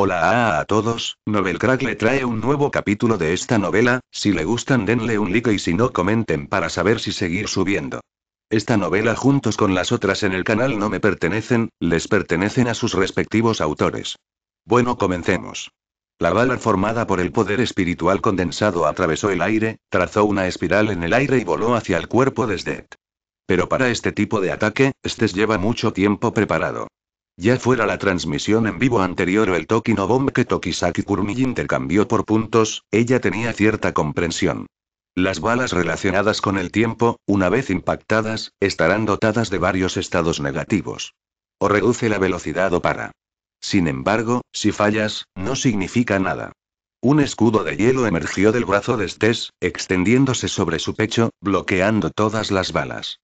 Hola a, todos, Novel Crack le trae un nuevo capítulo de esta novela, si le gustan denle un like y si no comenten para saber si seguir subiendo. Esta novela juntos con las otras en el canal no me pertenecen, les pertenecen a sus respectivos autores. Bueno comencemos. La bala formada por el poder espiritual condensado atravesó el aire, trazó una espiral en el aire y voló hacia el cuerpo de Zed. Pero para este tipo de ataque, estes lleva mucho tiempo preparado. Ya fuera la transmisión en vivo anterior o el no Bomb que Tokisaki Kurumi intercambió por puntos, ella tenía cierta comprensión. Las balas relacionadas con el tiempo, una vez impactadas, estarán dotadas de varios estados negativos. O reduce la velocidad o para. Sin embargo, si fallas, no significa nada. Un escudo de hielo emergió del brazo de Estés, extendiéndose sobre su pecho, bloqueando todas las balas.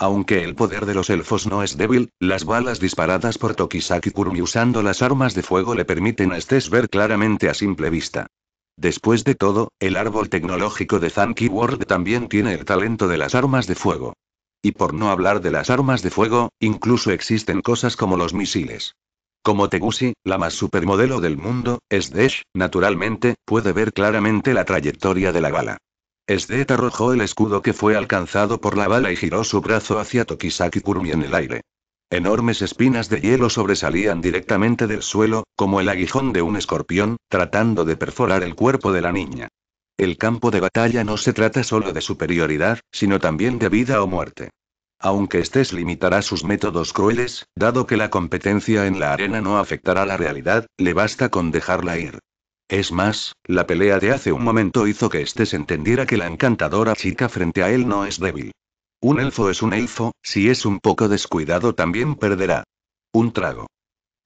Aunque el poder de los elfos no es débil, las balas disparadas por Tokisaki Kurumi usando las armas de fuego le permiten a Estes ver claramente a simple vista. Después de todo, el árbol tecnológico de Zanki World también tiene el talento de las armas de fuego. Y por no hablar de las armas de fuego, incluso existen cosas como los misiles. Como Tegusi, la más supermodelo del mundo, es Desh, naturalmente, puede ver claramente la trayectoria de la bala. Sdet arrojó el escudo que fue alcanzado por la bala y giró su brazo hacia Tokisaki Kurumi en el aire. Enormes espinas de hielo sobresalían directamente del suelo, como el aguijón de un escorpión, tratando de perforar el cuerpo de la niña. El campo de batalla no se trata solo de superioridad, sino también de vida o muerte. Aunque Estés limitará sus métodos crueles, dado que la competencia en la arena no afectará la realidad, le basta con dejarla ir. Es más, la pelea de hace un momento hizo que se entendiera que la encantadora chica frente a él no es débil. Un elfo es un elfo, si es un poco descuidado también perderá. Un trago.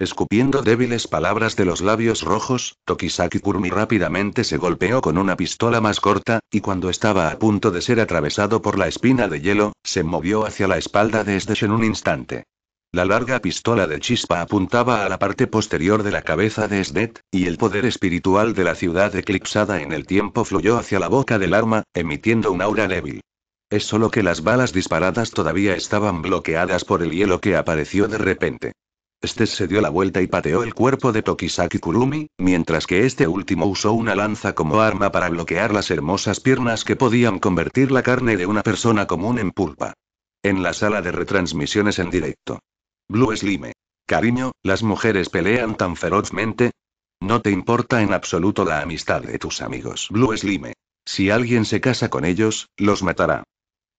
Escupiendo débiles palabras de los labios rojos, Tokisaki Kurumi rápidamente se golpeó con una pistola más corta, y cuando estaba a punto de ser atravesado por la espina de hielo, se movió hacia la espalda de Estes en un instante. La larga pistola de chispa apuntaba a la parte posterior de la cabeza de Snet y el poder espiritual de la ciudad eclipsada en el tiempo fluyó hacia la boca del arma, emitiendo un aura débil. Es solo que las balas disparadas todavía estaban bloqueadas por el hielo que apareció de repente. Este se dio la vuelta y pateó el cuerpo de Tokisaki Kurumi, mientras que este último usó una lanza como arma para bloquear las hermosas piernas que podían convertir la carne de una persona común en pulpa. En la sala de retransmisiones en directo. Blue Slime. Cariño, las mujeres pelean tan ferozmente. No te importa en absoluto la amistad de tus amigos. Blue Slime. Si alguien se casa con ellos, los matará.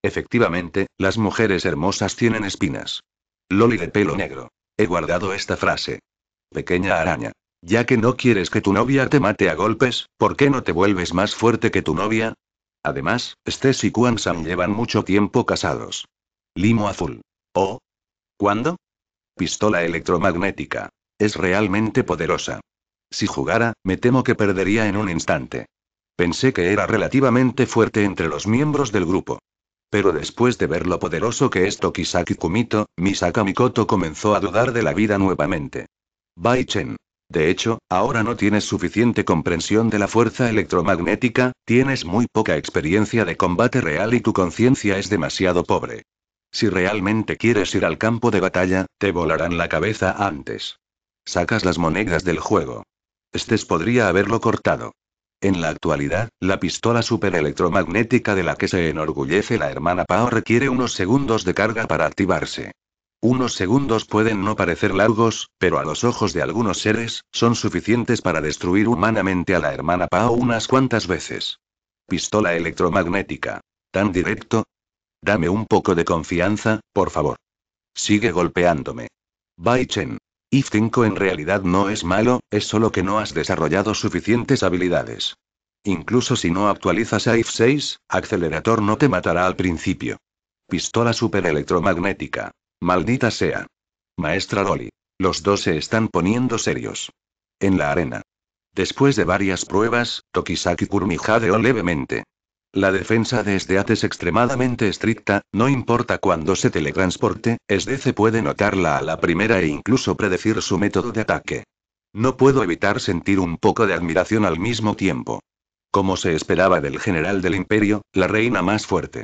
Efectivamente, las mujeres hermosas tienen espinas. Loli de pelo negro. He guardado esta frase. Pequeña araña. Ya que no quieres que tu novia te mate a golpes, ¿por qué no te vuelves más fuerte que tu novia? Además, Stess y Kwan Sam llevan mucho tiempo casados. Limo azul. ¿Oh? ¿Cuándo? Pistola electromagnética. Es realmente poderosa. Si jugara, me temo que perdería en un instante. Pensé que era relativamente fuerte entre los miembros del grupo. Pero después de ver lo poderoso que es Tokisaki Kumito, Misaka Mikoto comenzó a dudar de la vida nuevamente. Bai Chen. De hecho, ahora no tienes suficiente comprensión de la fuerza electromagnética, tienes muy poca experiencia de combate real y tu conciencia es demasiado pobre. Si realmente quieres ir al campo de batalla, te volarán la cabeza antes. Sacas las monedas del juego. Estes podría haberlo cortado. En la actualidad, la pistola superelectromagnética de la que se enorgullece la hermana Pao requiere unos segundos de carga para activarse. Unos segundos pueden no parecer largos, pero a los ojos de algunos seres, son suficientes para destruir humanamente a la hermana Pao unas cuantas veces. Pistola electromagnética. Tan directo, Dame un poco de confianza, por favor. Sigue golpeándome. Bai Chen. IF 5 en realidad no es malo, es solo que no has desarrollado suficientes habilidades. Incluso si no actualizas a IF 6, Accelerator no te matará al principio. Pistola superelectromagnética. Maldita sea. Maestra Loli. Los dos se están poniendo serios. En la arena. Después de varias pruebas, Tokisaki jadeó levemente. La defensa de AT es extremadamente estricta, no importa cuándo se teletransporte, SDC puede notarla a la primera e incluso predecir su método de ataque. No puedo evitar sentir un poco de admiración al mismo tiempo. Como se esperaba del general del imperio, la reina más fuerte.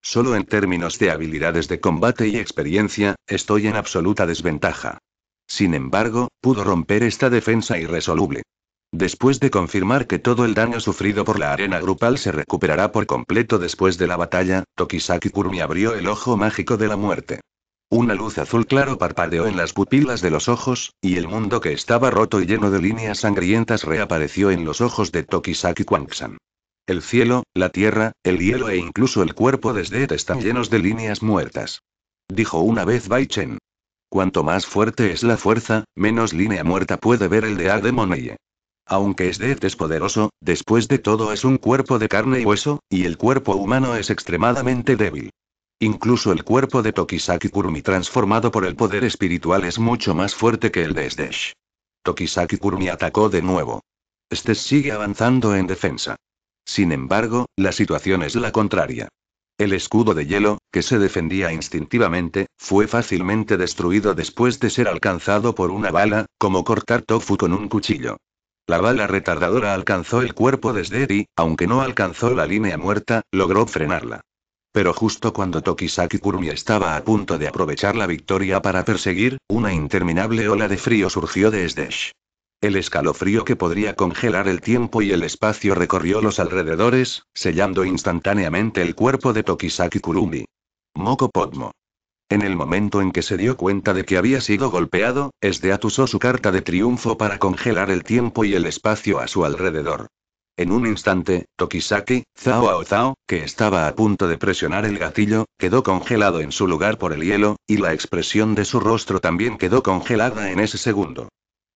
Solo en términos de habilidades de combate y experiencia, estoy en absoluta desventaja. Sin embargo, pudo romper esta defensa irresoluble. Después de confirmar que todo el daño sufrido por la arena grupal se recuperará por completo después de la batalla, Tokisaki Kurumi abrió el ojo mágico de la muerte. Una luz azul claro parpadeó en las pupilas de los ojos, y el mundo que estaba roto y lleno de líneas sangrientas reapareció en los ojos de Tokisaki Kwangsan. El cielo, la tierra, el hielo e incluso el cuerpo de Zed están llenos de líneas muertas. Dijo una vez Bai Chen. Cuanto más fuerte es la fuerza, menos línea muerta puede ver el de Ademoneye. Aunque Sdet es poderoso, después de todo es un cuerpo de carne y hueso, y el cuerpo humano es extremadamente débil. Incluso el cuerpo de Tokisaki Kurumi transformado por el poder espiritual es mucho más fuerte que el de Sdesh. Tokisaki Kurumi atacó de nuevo. Este sigue avanzando en defensa. Sin embargo, la situación es la contraria. El escudo de hielo, que se defendía instintivamente, fue fácilmente destruido después de ser alcanzado por una bala, como cortar tofu con un cuchillo. La bala retardadora alcanzó el cuerpo de Sderi, aunque no alcanzó la línea muerta, logró frenarla. Pero justo cuando Tokisaki Kurumi estaba a punto de aprovechar la victoria para perseguir, una interminable ola de frío surgió de Sdesh. El escalofrío que podría congelar el tiempo y el espacio recorrió los alrededores, sellando instantáneamente el cuerpo de Tokisaki Kurumi. Moko Podmo. En el momento en que se dio cuenta de que había sido golpeado, Esdeat usó su carta de triunfo para congelar el tiempo y el espacio a su alrededor. En un instante, Tokisaki, Zao que estaba a punto de presionar el gatillo, quedó congelado en su lugar por el hielo, y la expresión de su rostro también quedó congelada en ese segundo.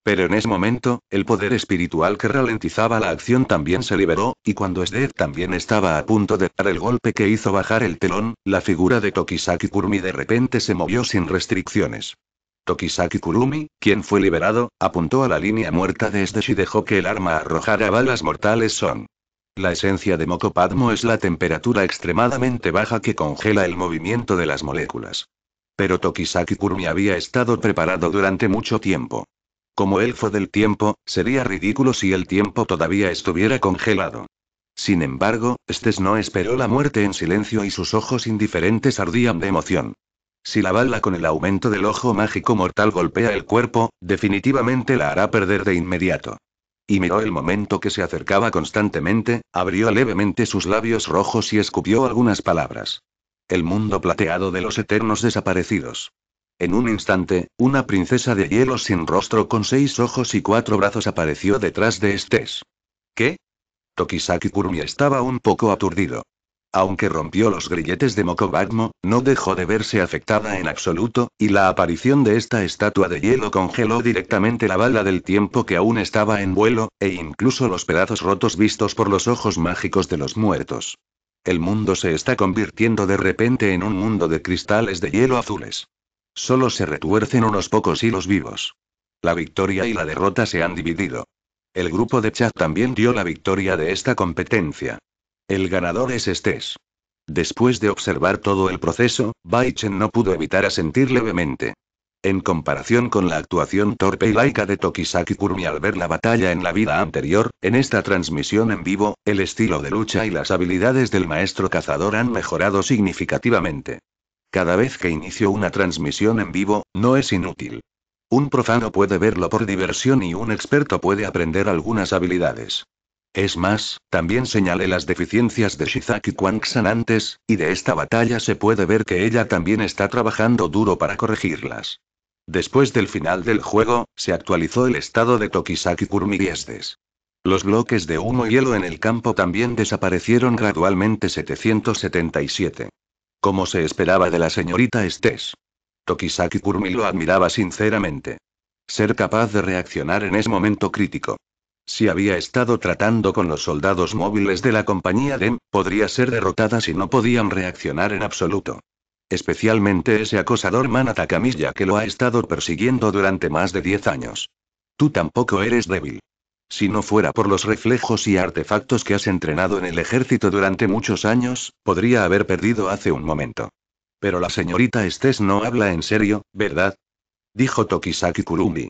Pero en ese momento, el poder espiritual que ralentizaba la acción también se liberó, y cuando Sdead también estaba a punto de dar el golpe que hizo bajar el telón, la figura de Tokisaki Kurumi de repente se movió sin restricciones. Tokisaki Kurumi, quien fue liberado, apuntó a la línea muerta de Sdead y dejó que el arma arrojara balas mortales son. La esencia de Mokopadmo es la temperatura extremadamente baja que congela el movimiento de las moléculas. Pero Tokisaki Kurumi había estado preparado durante mucho tiempo. Como elfo del tiempo, sería ridículo si el tiempo todavía estuviera congelado. Sin embargo, Estes no esperó la muerte en silencio y sus ojos indiferentes ardían de emoción. Si la bala con el aumento del ojo mágico mortal golpea el cuerpo, definitivamente la hará perder de inmediato. Y miró el momento que se acercaba constantemente, abrió levemente sus labios rojos y escupió algunas palabras. El mundo plateado de los eternos desaparecidos. En un instante, una princesa de hielo sin rostro con seis ojos y cuatro brazos apareció detrás de Estés. ¿Qué? Tokisaki Kurumi estaba un poco aturdido. Aunque rompió los grilletes de Mokobadmo, no dejó de verse afectada en absoluto, y la aparición de esta estatua de hielo congeló directamente la bala del tiempo que aún estaba en vuelo, e incluso los pedazos rotos vistos por los ojos mágicos de los muertos. El mundo se está convirtiendo de repente en un mundo de cristales de hielo azules. Solo se retuercen unos pocos hilos vivos. La victoria y la derrota se han dividido. El grupo de Chat también dio la victoria de esta competencia. El ganador es Estés. Después de observar todo el proceso, Baichen no pudo evitar asentir levemente. En comparación con la actuación torpe y laica de Tokisaki Kurumi al ver la batalla en la vida anterior, en esta transmisión en vivo, el estilo de lucha y las habilidades del maestro cazador han mejorado significativamente. Cada vez que inicio una transmisión en vivo, no es inútil. Un profano puede verlo por diversión y un experto puede aprender algunas habilidades. Es más, también señalé las deficiencias de Shizaki Kwangsan antes, y de esta batalla se puede ver que ella también está trabajando duro para corregirlas. Después del final del juego, se actualizó el estado de Tokisaki Kurmiriestes. Los bloques de humo y hielo en el campo también desaparecieron gradualmente 777. Como se esperaba de la señorita Estés. Tokisaki Kurumi lo admiraba sinceramente. Ser capaz de reaccionar en ese momento crítico. Si había estado tratando con los soldados móviles de la compañía DEM, podría ser derrotada si no podían reaccionar en absoluto. Especialmente ese acosador Manata que lo ha estado persiguiendo durante más de 10 años. Tú tampoco eres débil. Si no fuera por los reflejos y artefactos que has entrenado en el ejército durante muchos años, podría haber perdido hace un momento. Pero la señorita Estes no habla en serio, ¿verdad? Dijo Tokisaki Kurumi.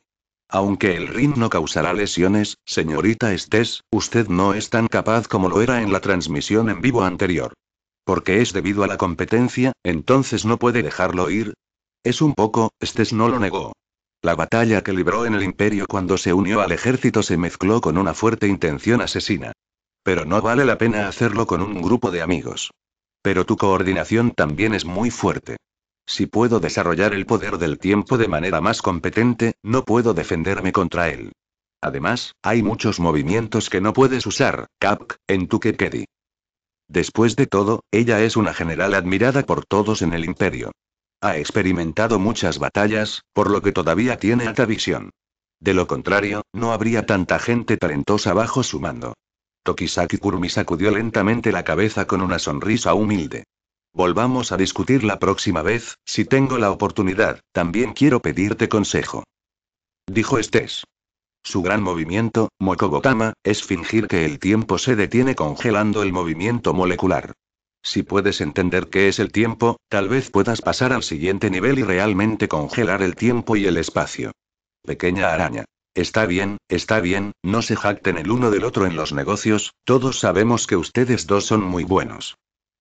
Aunque el ring no causará lesiones, señorita Estés, usted no es tan capaz como lo era en la transmisión en vivo anterior. Porque es debido a la competencia, entonces no puede dejarlo ir. Es un poco, Estes no lo negó, la batalla que libró en el imperio cuando se unió al ejército se mezcló con una fuerte intención asesina. Pero no vale la pena hacerlo con un grupo de amigos. Pero tu coordinación también es muy fuerte. Si puedo desarrollar el poder del tiempo de manera más competente, no puedo defenderme contra él. Además, hay muchos movimientos que no puedes usar, Cap. en tu Kekedi. Después de todo, ella es una general admirada por todos en el imperio. Ha experimentado muchas batallas, por lo que todavía tiene alta visión. De lo contrario, no habría tanta gente talentosa bajo su mando. Tokisaki Kurumi sacudió lentamente la cabeza con una sonrisa humilde. Volvamos a discutir la próxima vez, si tengo la oportunidad, también quiero pedirte consejo. Dijo Estes. Su gran movimiento, Mokogotama, es fingir que el tiempo se detiene congelando el movimiento molecular. Si puedes entender qué es el tiempo, tal vez puedas pasar al siguiente nivel y realmente congelar el tiempo y el espacio. Pequeña araña. Está bien, está bien, no se jacten el uno del otro en los negocios, todos sabemos que ustedes dos son muy buenos.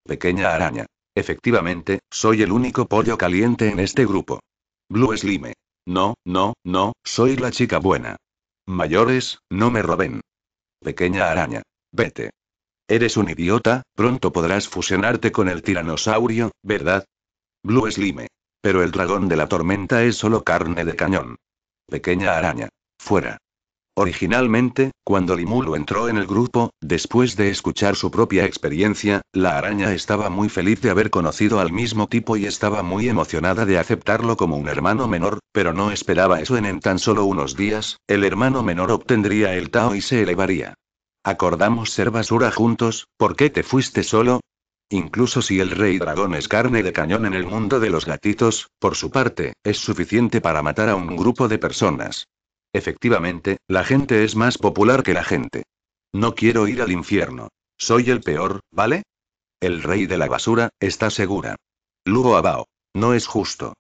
Pequeña araña. Efectivamente, soy el único pollo caliente en este grupo. Blue Slime. No, no, no, soy la chica buena. Mayores, no me roben. Pequeña araña. Vete. Eres un idiota, pronto podrás fusionarte con el tiranosaurio, ¿verdad? Blue Slime. Pero el dragón de la tormenta es solo carne de cañón. Pequeña araña. Fuera. Originalmente, cuando Limulo entró en el grupo, después de escuchar su propia experiencia, la araña estaba muy feliz de haber conocido al mismo tipo y estaba muy emocionada de aceptarlo como un hermano menor, pero no esperaba eso en tan solo unos días, el hermano menor obtendría el Tao y se elevaría. Acordamos ser basura juntos, ¿por qué te fuiste solo? Incluso si el rey dragón es carne de cañón en el mundo de los gatitos, por su parte, es suficiente para matar a un grupo de personas. Efectivamente, la gente es más popular que la gente. No quiero ir al infierno. Soy el peor, ¿vale? El rey de la basura, está segura. Lugo Abao. No es justo.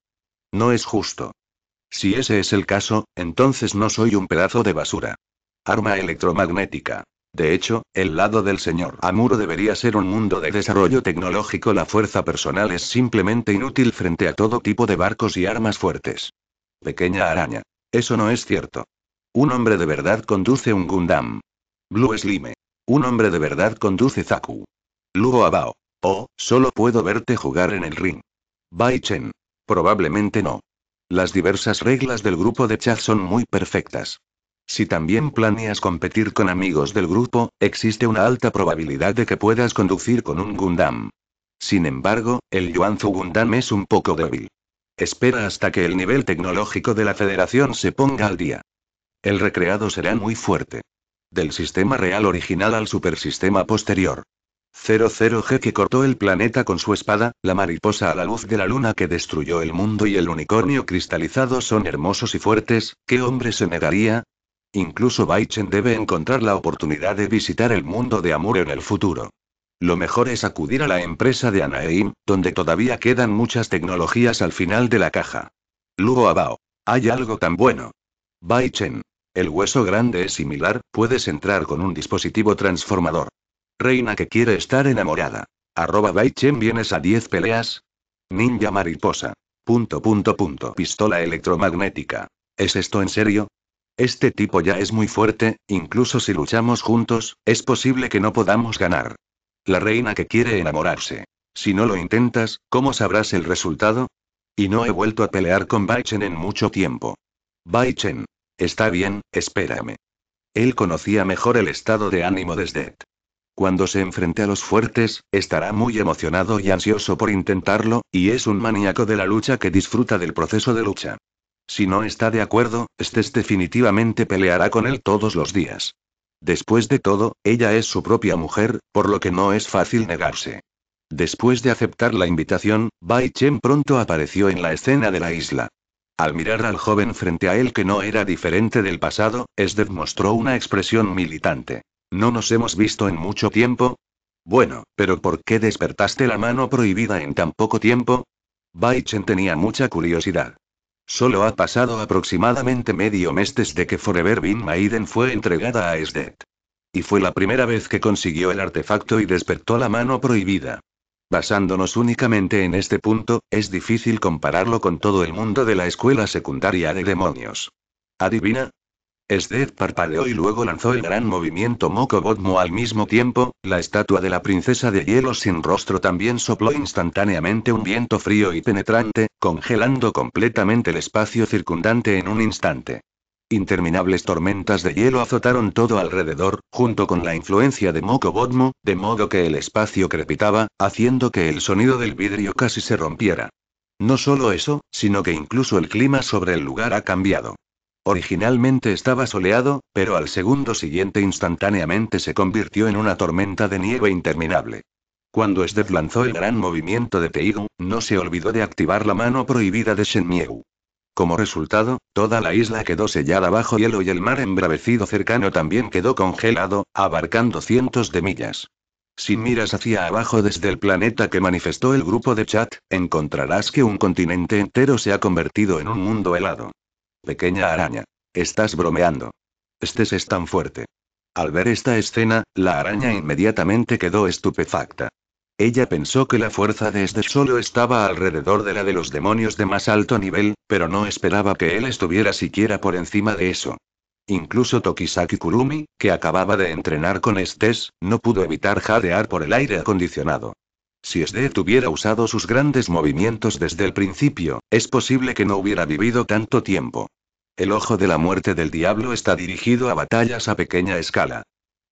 No es justo. Si ese es el caso, entonces no soy un pedazo de basura. Arma electromagnética. De hecho, el lado del señor Amuro debería ser un mundo de desarrollo tecnológico. La fuerza personal es simplemente inútil frente a todo tipo de barcos y armas fuertes. Pequeña araña. Eso no es cierto. Un hombre de verdad conduce un Gundam. Blue Slime. Un hombre de verdad conduce Zaku. Lugo Abao. Oh, solo puedo verte jugar en el ring. Bai Chen. Probablemente no. Las diversas reglas del grupo de chat son muy perfectas. Si también planeas competir con amigos del grupo, existe una alta probabilidad de que puedas conducir con un Gundam. Sin embargo, el Yuanzu Gundam es un poco débil. Espera hasta que el nivel tecnológico de la Federación se ponga al día. El recreado será muy fuerte. Del sistema real original al supersistema posterior. 00G que cortó el planeta con su espada, la mariposa a la luz de la luna que destruyó el mundo y el unicornio cristalizado son hermosos y fuertes, ¿qué hombre se negaría? Incluso Baichen debe encontrar la oportunidad de visitar el mundo de amor en el futuro. Lo mejor es acudir a la empresa de Anaheim, donde todavía quedan muchas tecnologías al final de la caja. Lugo Abao. Hay algo tan bueno. Baichen. El hueso grande es similar, puedes entrar con un dispositivo transformador. Reina que quiere estar enamorada. Arroba Baichen vienes a 10 peleas. Ninja mariposa. Punto punto punto. Pistola electromagnética. ¿Es esto en serio? Este tipo ya es muy fuerte, incluso si luchamos juntos, es posible que no podamos ganar. La reina que quiere enamorarse. Si no lo intentas, ¿cómo sabrás el resultado? Y no he vuelto a pelear con Bai en mucho tiempo. Bai Está bien, espérame. Él conocía mejor el estado de ánimo de Zed. Cuando se enfrente a los fuertes, estará muy emocionado y ansioso por intentarlo, y es un maníaco de la lucha que disfruta del proceso de lucha. Si no está de acuerdo, Estes definitivamente peleará con él todos los días. Después de todo, ella es su propia mujer, por lo que no es fácil negarse. Después de aceptar la invitación, Bai Chen pronto apareció en la escena de la isla. Al mirar al joven frente a él que no era diferente del pasado, Estes mostró una expresión militante. ¿No nos hemos visto en mucho tiempo? Bueno, pero ¿por qué despertaste la mano prohibida en tan poco tiempo? Bai Chen tenía mucha curiosidad. Solo ha pasado aproximadamente medio mes desde que Forever Bin Maiden fue entregada a Esdet. Y fue la primera vez que consiguió el artefacto y despertó la mano prohibida. Basándonos únicamente en este punto, es difícil compararlo con todo el mundo de la escuela secundaria de demonios. Adivina, Esdeath parpadeó y luego lanzó el gran movimiento Mokobotmo. al mismo tiempo, la estatua de la princesa de hielo sin rostro también sopló instantáneamente un viento frío y penetrante, congelando completamente el espacio circundante en un instante. Interminables tormentas de hielo azotaron todo alrededor, junto con la influencia de Mokobotmo, de modo que el espacio crepitaba, haciendo que el sonido del vidrio casi se rompiera. No solo eso, sino que incluso el clima sobre el lugar ha cambiado. Originalmente estaba soleado, pero al segundo siguiente instantáneamente se convirtió en una tormenta de nieve interminable. Cuando Steph lanzó el gran movimiento de Teigu, no se olvidó de activar la mano prohibida de Shenmieu. Como resultado, toda la isla quedó sellada bajo hielo y el mar embravecido cercano también quedó congelado, abarcando cientos de millas. Si miras hacia abajo desde el planeta que manifestó el grupo de chat, encontrarás que un continente entero se ha convertido en un mundo helado. Pequeña araña. Estás bromeando. Estés es tan fuerte. Al ver esta escena, la araña inmediatamente quedó estupefacta. Ella pensó que la fuerza de este solo estaba alrededor de la de los demonios de más alto nivel, pero no esperaba que él estuviera siquiera por encima de eso. Incluso Tokisaki Kurumi, que acababa de entrenar con Estes, no pudo evitar jadear por el aire acondicionado. Si SD hubiera usado sus grandes movimientos desde el principio, es posible que no hubiera vivido tanto tiempo. El ojo de la muerte del diablo está dirigido a batallas a pequeña escala.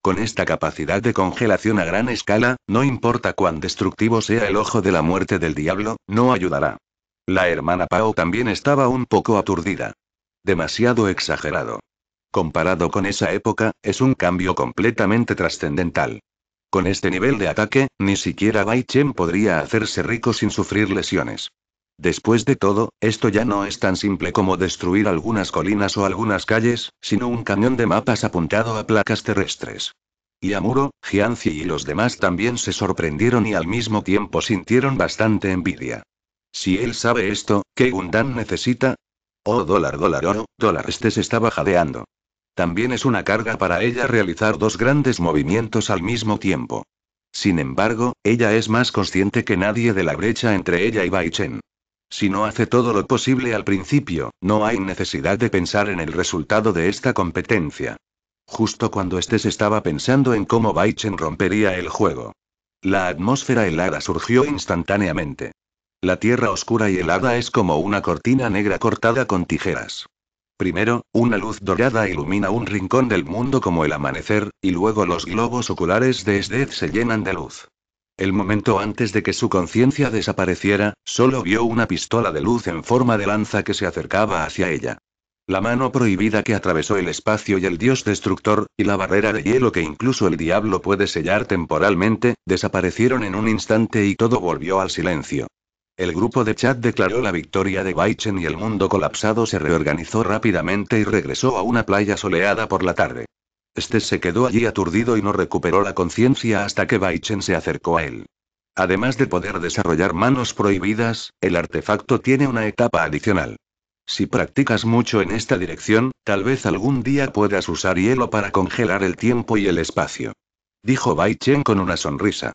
Con esta capacidad de congelación a gran escala, no importa cuán destructivo sea el ojo de la muerte del diablo, no ayudará. La hermana Pau también estaba un poco aturdida. Demasiado exagerado. Comparado con esa época, es un cambio completamente trascendental. Con este nivel de ataque, ni siquiera Bai Chen podría hacerse rico sin sufrir lesiones. Después de todo, esto ya no es tan simple como destruir algunas colinas o algunas calles, sino un cañón de mapas apuntado a placas terrestres. Yamuro, Jianzi y los demás también se sorprendieron y al mismo tiempo sintieron bastante envidia. Si él sabe esto, ¿qué Gundam necesita? Oh, dólar, dólar, oro, oh, dólar, este se estaba jadeando. También es una carga para ella realizar dos grandes movimientos al mismo tiempo. Sin embargo, ella es más consciente que nadie de la brecha entre ella y Bai Si no hace todo lo posible al principio, no hay necesidad de pensar en el resultado de esta competencia. Justo cuando se estaba pensando en cómo Baichen rompería el juego. La atmósfera helada surgió instantáneamente. La tierra oscura y helada es como una cortina negra cortada con tijeras. Primero, una luz dorada ilumina un rincón del mundo como el amanecer, y luego los globos oculares de Esdez se llenan de luz. El momento antes de que su conciencia desapareciera, solo vio una pistola de luz en forma de lanza que se acercaba hacia ella. La mano prohibida que atravesó el espacio y el dios destructor, y la barrera de hielo que incluso el diablo puede sellar temporalmente, desaparecieron en un instante y todo volvió al silencio. El grupo de chat declaró la victoria de Baichen y el mundo colapsado se reorganizó rápidamente y regresó a una playa soleada por la tarde. Este se quedó allí aturdido y no recuperó la conciencia hasta que Baichen se acercó a él. Además de poder desarrollar manos prohibidas, el artefacto tiene una etapa adicional. Si practicas mucho en esta dirección, tal vez algún día puedas usar hielo para congelar el tiempo y el espacio. Dijo Baichen con una sonrisa.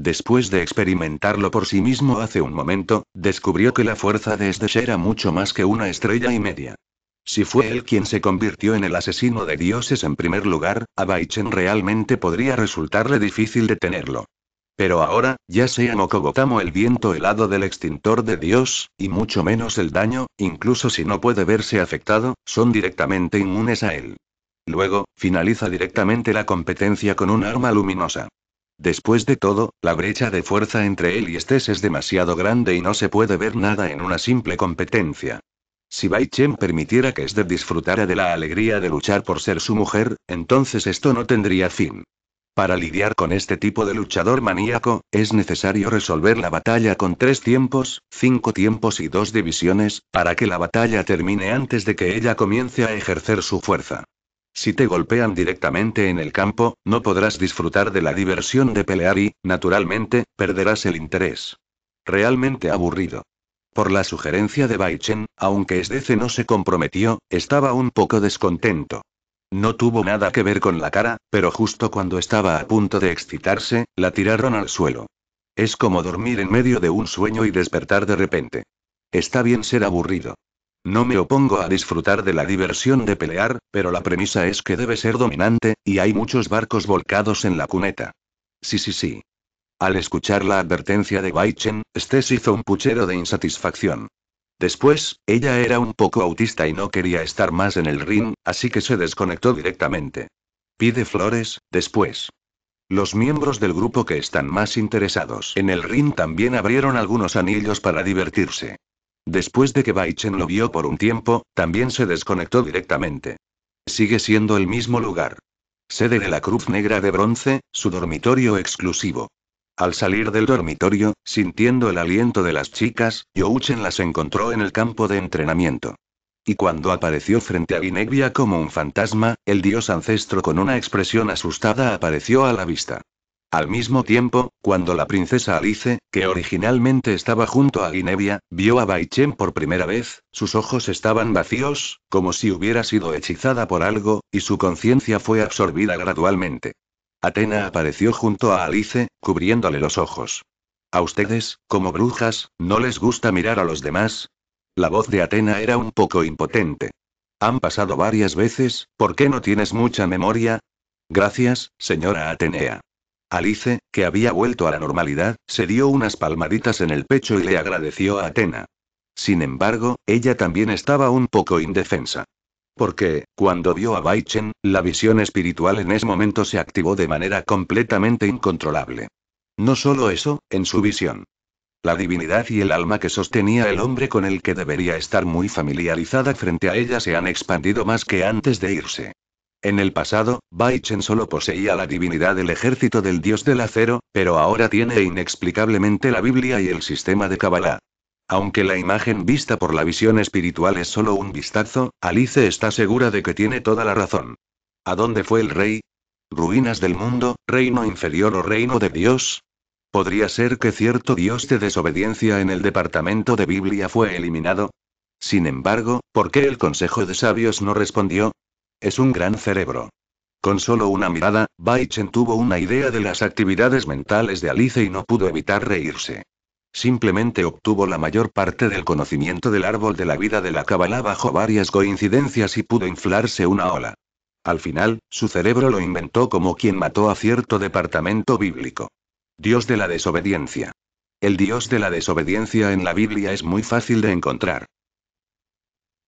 Después de experimentarlo por sí mismo hace un momento, descubrió que la fuerza de Esdesh era mucho más que una estrella y media. Si fue él quien se convirtió en el asesino de dioses en primer lugar, a Baichen realmente podría resultarle difícil detenerlo. Pero ahora, ya sea Mokogotamo el viento helado del extintor de Dios, y mucho menos el daño, incluso si no puede verse afectado, son directamente inmunes a él. Luego, finaliza directamente la competencia con un arma luminosa. Después de todo, la brecha de fuerza entre él y Estés es demasiado grande y no se puede ver nada en una simple competencia. Si Bai Chen permitiera que Estés disfrutara de la alegría de luchar por ser su mujer, entonces esto no tendría fin. Para lidiar con este tipo de luchador maníaco, es necesario resolver la batalla con tres tiempos, cinco tiempos y dos divisiones, para que la batalla termine antes de que ella comience a ejercer su fuerza. Si te golpean directamente en el campo, no podrás disfrutar de la diversión de pelear y, naturalmente, perderás el interés. Realmente aburrido. Por la sugerencia de Baichen, aunque SDC no se comprometió, estaba un poco descontento. No tuvo nada que ver con la cara, pero justo cuando estaba a punto de excitarse, la tiraron al suelo. Es como dormir en medio de un sueño y despertar de repente. Está bien ser aburrido. No me opongo a disfrutar de la diversión de pelear, pero la premisa es que debe ser dominante, y hay muchos barcos volcados en la cuneta. Sí, sí, sí. Al escuchar la advertencia de Baichen, Stess hizo un puchero de insatisfacción. Después, ella era un poco autista y no quería estar más en el ring, así que se desconectó directamente. Pide flores, después. Los miembros del grupo que están más interesados en el ring también abrieron algunos anillos para divertirse. Después de que Baichen lo vio por un tiempo, también se desconectó directamente. Sigue siendo el mismo lugar. Sede de la Cruz Negra de Bronce, su dormitorio exclusivo. Al salir del dormitorio, sintiendo el aliento de las chicas, Youchen las encontró en el campo de entrenamiento. Y cuando apareció frente a Ginegbia como un fantasma, el dios ancestro con una expresión asustada apareció a la vista. Al mismo tiempo, cuando la princesa Alice, que originalmente estaba junto a Guinevia, vio a Baichen por primera vez, sus ojos estaban vacíos, como si hubiera sido hechizada por algo, y su conciencia fue absorbida gradualmente. Atena apareció junto a Alice, cubriéndole los ojos. A ustedes, como brujas, ¿no les gusta mirar a los demás? La voz de Atena era un poco impotente. Han pasado varias veces, ¿por qué no tienes mucha memoria? Gracias, señora Atenea. Alice, que había vuelto a la normalidad, se dio unas palmaditas en el pecho y le agradeció a Atena. Sin embargo, ella también estaba un poco indefensa. Porque, cuando vio a Baichen, la visión espiritual en ese momento se activó de manera completamente incontrolable. No solo eso, en su visión. La divinidad y el alma que sostenía el hombre con el que debería estar muy familiarizada frente a ella se han expandido más que antes de irse. En el pasado, Baichen solo poseía la divinidad del ejército del dios del acero, pero ahora tiene inexplicablemente la Biblia y el sistema de Kabbalah. Aunque la imagen vista por la visión espiritual es solo un vistazo, Alice está segura de que tiene toda la razón. ¿A dónde fue el rey? ¿Ruinas del mundo, reino inferior o reino de Dios? ¿Podría ser que cierto dios de desobediencia en el departamento de Biblia fue eliminado? Sin embargo, ¿por qué el Consejo de Sabios no respondió? Es un gran cerebro. Con solo una mirada, Baichen tuvo una idea de las actividades mentales de Alice y no pudo evitar reírse. Simplemente obtuvo la mayor parte del conocimiento del árbol de la vida de la Kabbalah bajo varias coincidencias y pudo inflarse una ola. Al final, su cerebro lo inventó como quien mató a cierto departamento bíblico. Dios de la desobediencia. El Dios de la desobediencia en la Biblia es muy fácil de encontrar.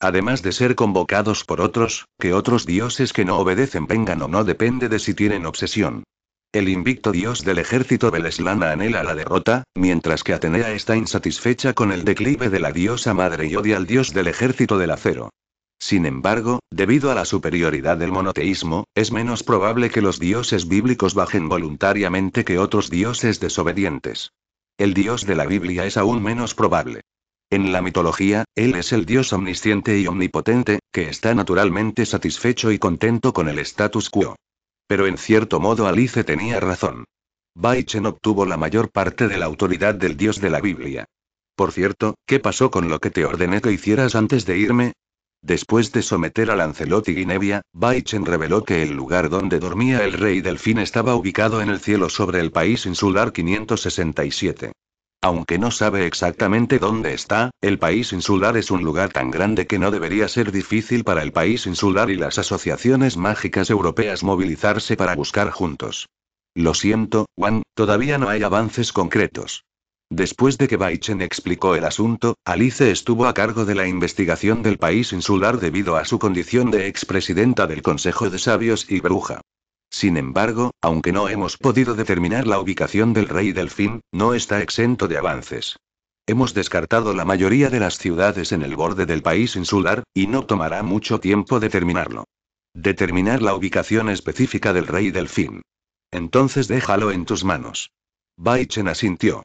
Además de ser convocados por otros, que otros dioses que no obedecen vengan o no depende de si tienen obsesión. El invicto dios del ejército Beleslana anhela la derrota, mientras que Atenea está insatisfecha con el declive de la diosa madre y odia al dios del ejército del acero. Sin embargo, debido a la superioridad del monoteísmo, es menos probable que los dioses bíblicos bajen voluntariamente que otros dioses desobedientes. El dios de la Biblia es aún menos probable. En la mitología, él es el dios omnisciente y omnipotente, que está naturalmente satisfecho y contento con el status quo. Pero en cierto modo Alice tenía razón. Baichen obtuvo la mayor parte de la autoridad del dios de la Biblia. Por cierto, ¿qué pasó con lo que te ordené que hicieras antes de irme? Después de someter a Lancelot y Guinevia, Baichen reveló que el lugar donde dormía el rey delfín estaba ubicado en el cielo sobre el país insular 567. Aunque no sabe exactamente dónde está, el país insular es un lugar tan grande que no debería ser difícil para el país insular y las asociaciones mágicas europeas movilizarse para buscar juntos. Lo siento, Juan, todavía no hay avances concretos. Después de que Baichen explicó el asunto, Alice estuvo a cargo de la investigación del país insular debido a su condición de expresidenta del Consejo de Sabios y Bruja. Sin embargo, aunque no hemos podido determinar la ubicación del rey delfín, no está exento de avances. Hemos descartado la mayoría de las ciudades en el borde del país insular, y no tomará mucho tiempo determinarlo. Determinar la ubicación específica del rey delfín. Entonces déjalo en tus manos. Chen asintió.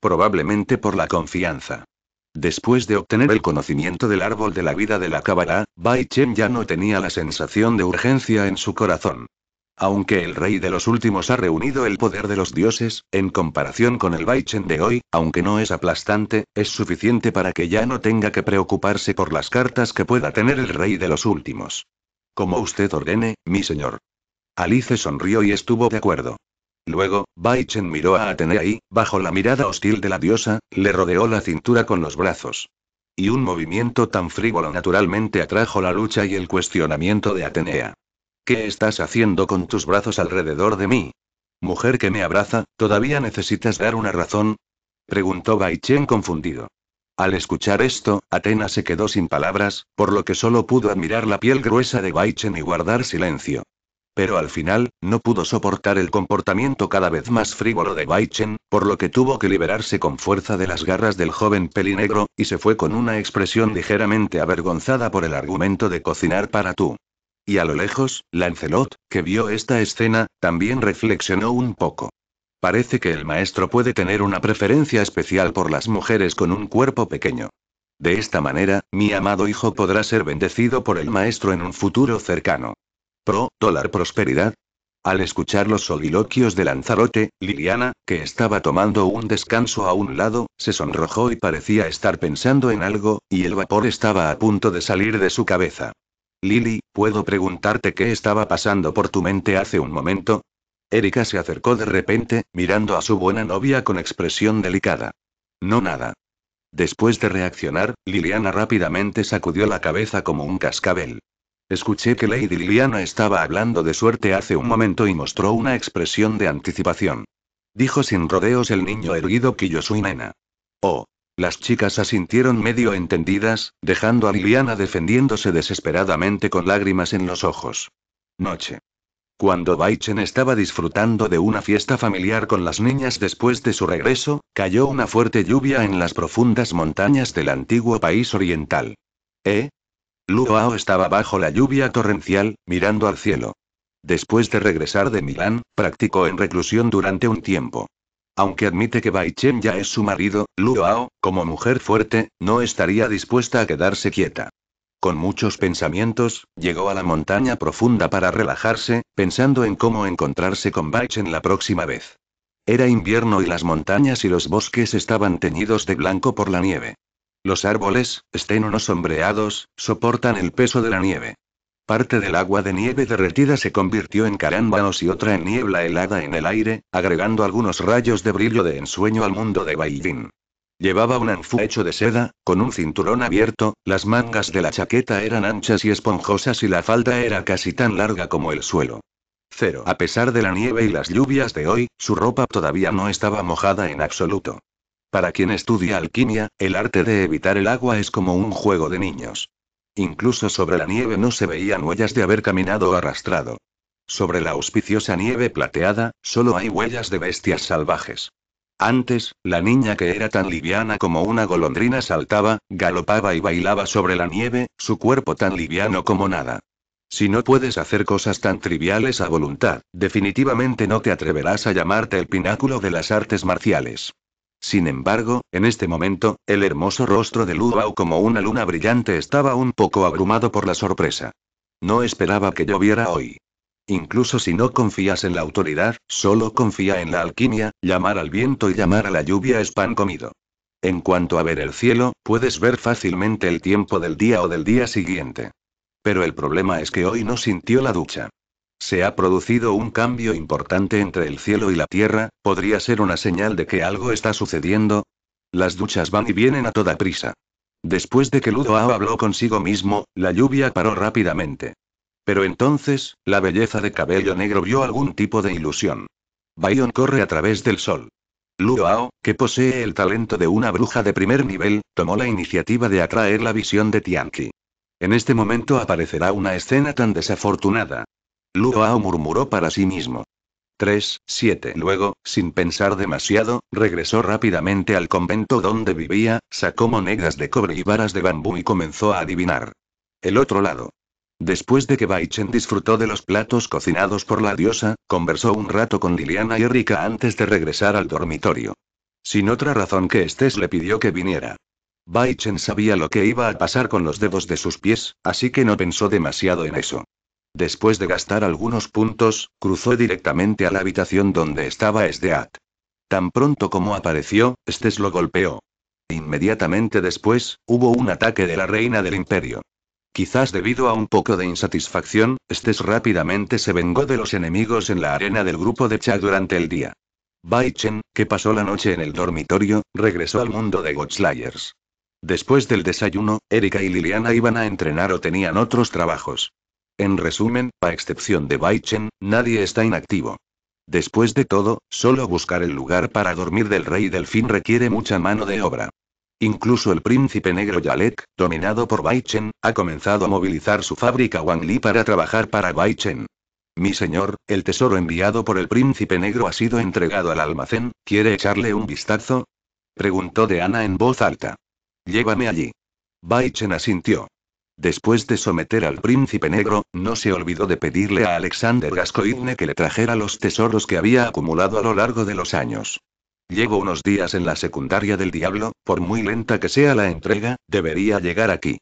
Probablemente por la confianza. Después de obtener el conocimiento del árbol de la vida de la cábala, Chen ya no tenía la sensación de urgencia en su corazón. Aunque el rey de los últimos ha reunido el poder de los dioses, en comparación con el Baichen de hoy, aunque no es aplastante, es suficiente para que ya no tenga que preocuparse por las cartas que pueda tener el rey de los últimos. Como usted ordene, mi señor. Alice sonrió y estuvo de acuerdo. Luego, Baichen miró a Atenea y, bajo la mirada hostil de la diosa, le rodeó la cintura con los brazos. Y un movimiento tan frívolo naturalmente atrajo la lucha y el cuestionamiento de Atenea. ¿Qué estás haciendo con tus brazos alrededor de mí? Mujer que me abraza, ¿todavía necesitas dar una razón? preguntó Chen confundido. Al escuchar esto, Atena se quedó sin palabras, por lo que solo pudo admirar la piel gruesa de Baichen y guardar silencio. Pero al final, no pudo soportar el comportamiento cada vez más frívolo de Chen, por lo que tuvo que liberarse con fuerza de las garras del joven pelinegro, y se fue con una expresión ligeramente avergonzada por el argumento de cocinar para tú. Y a lo lejos, Lancelot, que vio esta escena, también reflexionó un poco. Parece que el maestro puede tener una preferencia especial por las mujeres con un cuerpo pequeño. De esta manera, mi amado hijo podrá ser bendecido por el maestro en un futuro cercano. Pro, dólar prosperidad. Al escuchar los soliloquios de Lanzarote, Liliana, que estaba tomando un descanso a un lado, se sonrojó y parecía estar pensando en algo, y el vapor estaba a punto de salir de su cabeza. Lily, ¿puedo preguntarte qué estaba pasando por tu mente hace un momento? Erika se acercó de repente, mirando a su buena novia con expresión delicada. No nada. Después de reaccionar, Liliana rápidamente sacudió la cabeza como un cascabel. Escuché que Lady Liliana estaba hablando de suerte hace un momento y mostró una expresión de anticipación. Dijo sin rodeos el niño erguido que yo soy Nena. Oh, las chicas asintieron medio entendidas, dejando a Liliana defendiéndose desesperadamente con lágrimas en los ojos. Noche. Cuando Baichen estaba disfrutando de una fiesta familiar con las niñas después de su regreso, cayó una fuerte lluvia en las profundas montañas del antiguo país oriental. ¿Eh? Luoao estaba bajo la lluvia torrencial, mirando al cielo. Después de regresar de Milán, practicó en reclusión durante un tiempo. Aunque admite que Bai ya es su marido, Ao, como mujer fuerte, no estaría dispuesta a quedarse quieta. Con muchos pensamientos, llegó a la montaña profunda para relajarse, pensando en cómo encontrarse con Bai la próxima vez. Era invierno y las montañas y los bosques estaban teñidos de blanco por la nieve. Los árboles, estén o sombreados, soportan el peso de la nieve. Parte del agua de nieve derretida se convirtió en carámbanos y otra en niebla helada en el aire, agregando algunos rayos de brillo de ensueño al mundo de Beijing. Llevaba un anfu hecho de seda, con un cinturón abierto, las mangas de la chaqueta eran anchas y esponjosas y la falda era casi tan larga como el suelo. Cero. A pesar de la nieve y las lluvias de hoy, su ropa todavía no estaba mojada en absoluto. Para quien estudia alquimia, el arte de evitar el agua es como un juego de niños. Incluso sobre la nieve no se veían huellas de haber caminado o arrastrado. Sobre la auspiciosa nieve plateada, solo hay huellas de bestias salvajes. Antes, la niña que era tan liviana como una golondrina saltaba, galopaba y bailaba sobre la nieve, su cuerpo tan liviano como nada. Si no puedes hacer cosas tan triviales a voluntad, definitivamente no te atreverás a llamarte el pináculo de las artes marciales. Sin embargo, en este momento, el hermoso rostro de Luau como una luna brillante estaba un poco abrumado por la sorpresa. No esperaba que lloviera hoy. Incluso si no confías en la autoridad, solo confía en la alquimia, llamar al viento y llamar a la lluvia es pan comido. En cuanto a ver el cielo, puedes ver fácilmente el tiempo del día o del día siguiente. Pero el problema es que hoy no sintió la ducha. Se ha producido un cambio importante entre el cielo y la tierra, podría ser una señal de que algo está sucediendo. Las duchas van y vienen a toda prisa. Después de que Ludoao habló consigo mismo, la lluvia paró rápidamente. Pero entonces, la belleza de cabello negro vio algún tipo de ilusión. Bayon corre a través del sol. Ludoao, que posee el talento de una bruja de primer nivel, tomó la iniciativa de atraer la visión de Tianqi. En este momento aparecerá una escena tan desafortunada, Luoao murmuró para sí mismo. 3, 7. Luego, sin pensar demasiado, regresó rápidamente al convento donde vivía, sacó monedas de cobre y varas de bambú y comenzó a adivinar. El otro lado. Después de que Baichen disfrutó de los platos cocinados por la diosa, conversó un rato con Liliana y Rika antes de regresar al dormitorio. Sin otra razón que Estés le pidió que viniera. Baichen sabía lo que iba a pasar con los dedos de sus pies, así que no pensó demasiado en eso. Después de gastar algunos puntos, cruzó directamente a la habitación donde estaba Sdeat. Tan pronto como apareció, Estes lo golpeó. Inmediatamente después, hubo un ataque de la reina del imperio. Quizás debido a un poco de insatisfacción, Estes rápidamente se vengó de los enemigos en la arena del grupo de Cha durante el día. Bai que pasó la noche en el dormitorio, regresó al mundo de Godslayers. Después del desayuno, Erika y Liliana iban a entrenar o tenían otros trabajos. En resumen, a excepción de Baichen, nadie está inactivo. Después de todo, solo buscar el lugar para dormir del rey delfín requiere mucha mano de obra. Incluso el príncipe negro Yalek, dominado por Baichen, ha comenzado a movilizar su fábrica Li para trabajar para Baichen. Mi señor, el tesoro enviado por el príncipe negro ha sido entregado al almacén, ¿quiere echarle un vistazo? Preguntó de Ana en voz alta. Llévame allí. Baichen asintió. Después de someter al príncipe negro, no se olvidó de pedirle a Alexander Gascoigne que le trajera los tesoros que había acumulado a lo largo de los años. Llevo unos días en la secundaria del diablo, por muy lenta que sea la entrega, debería llegar aquí.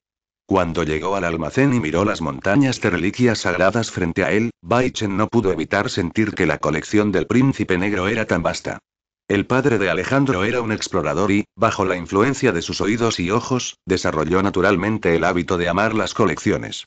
Cuando llegó al almacén y miró las montañas de reliquias sagradas frente a él, Baichen no pudo evitar sentir que la colección del príncipe negro era tan vasta. El padre de Alejandro era un explorador y, bajo la influencia de sus oídos y ojos, desarrolló naturalmente el hábito de amar las colecciones.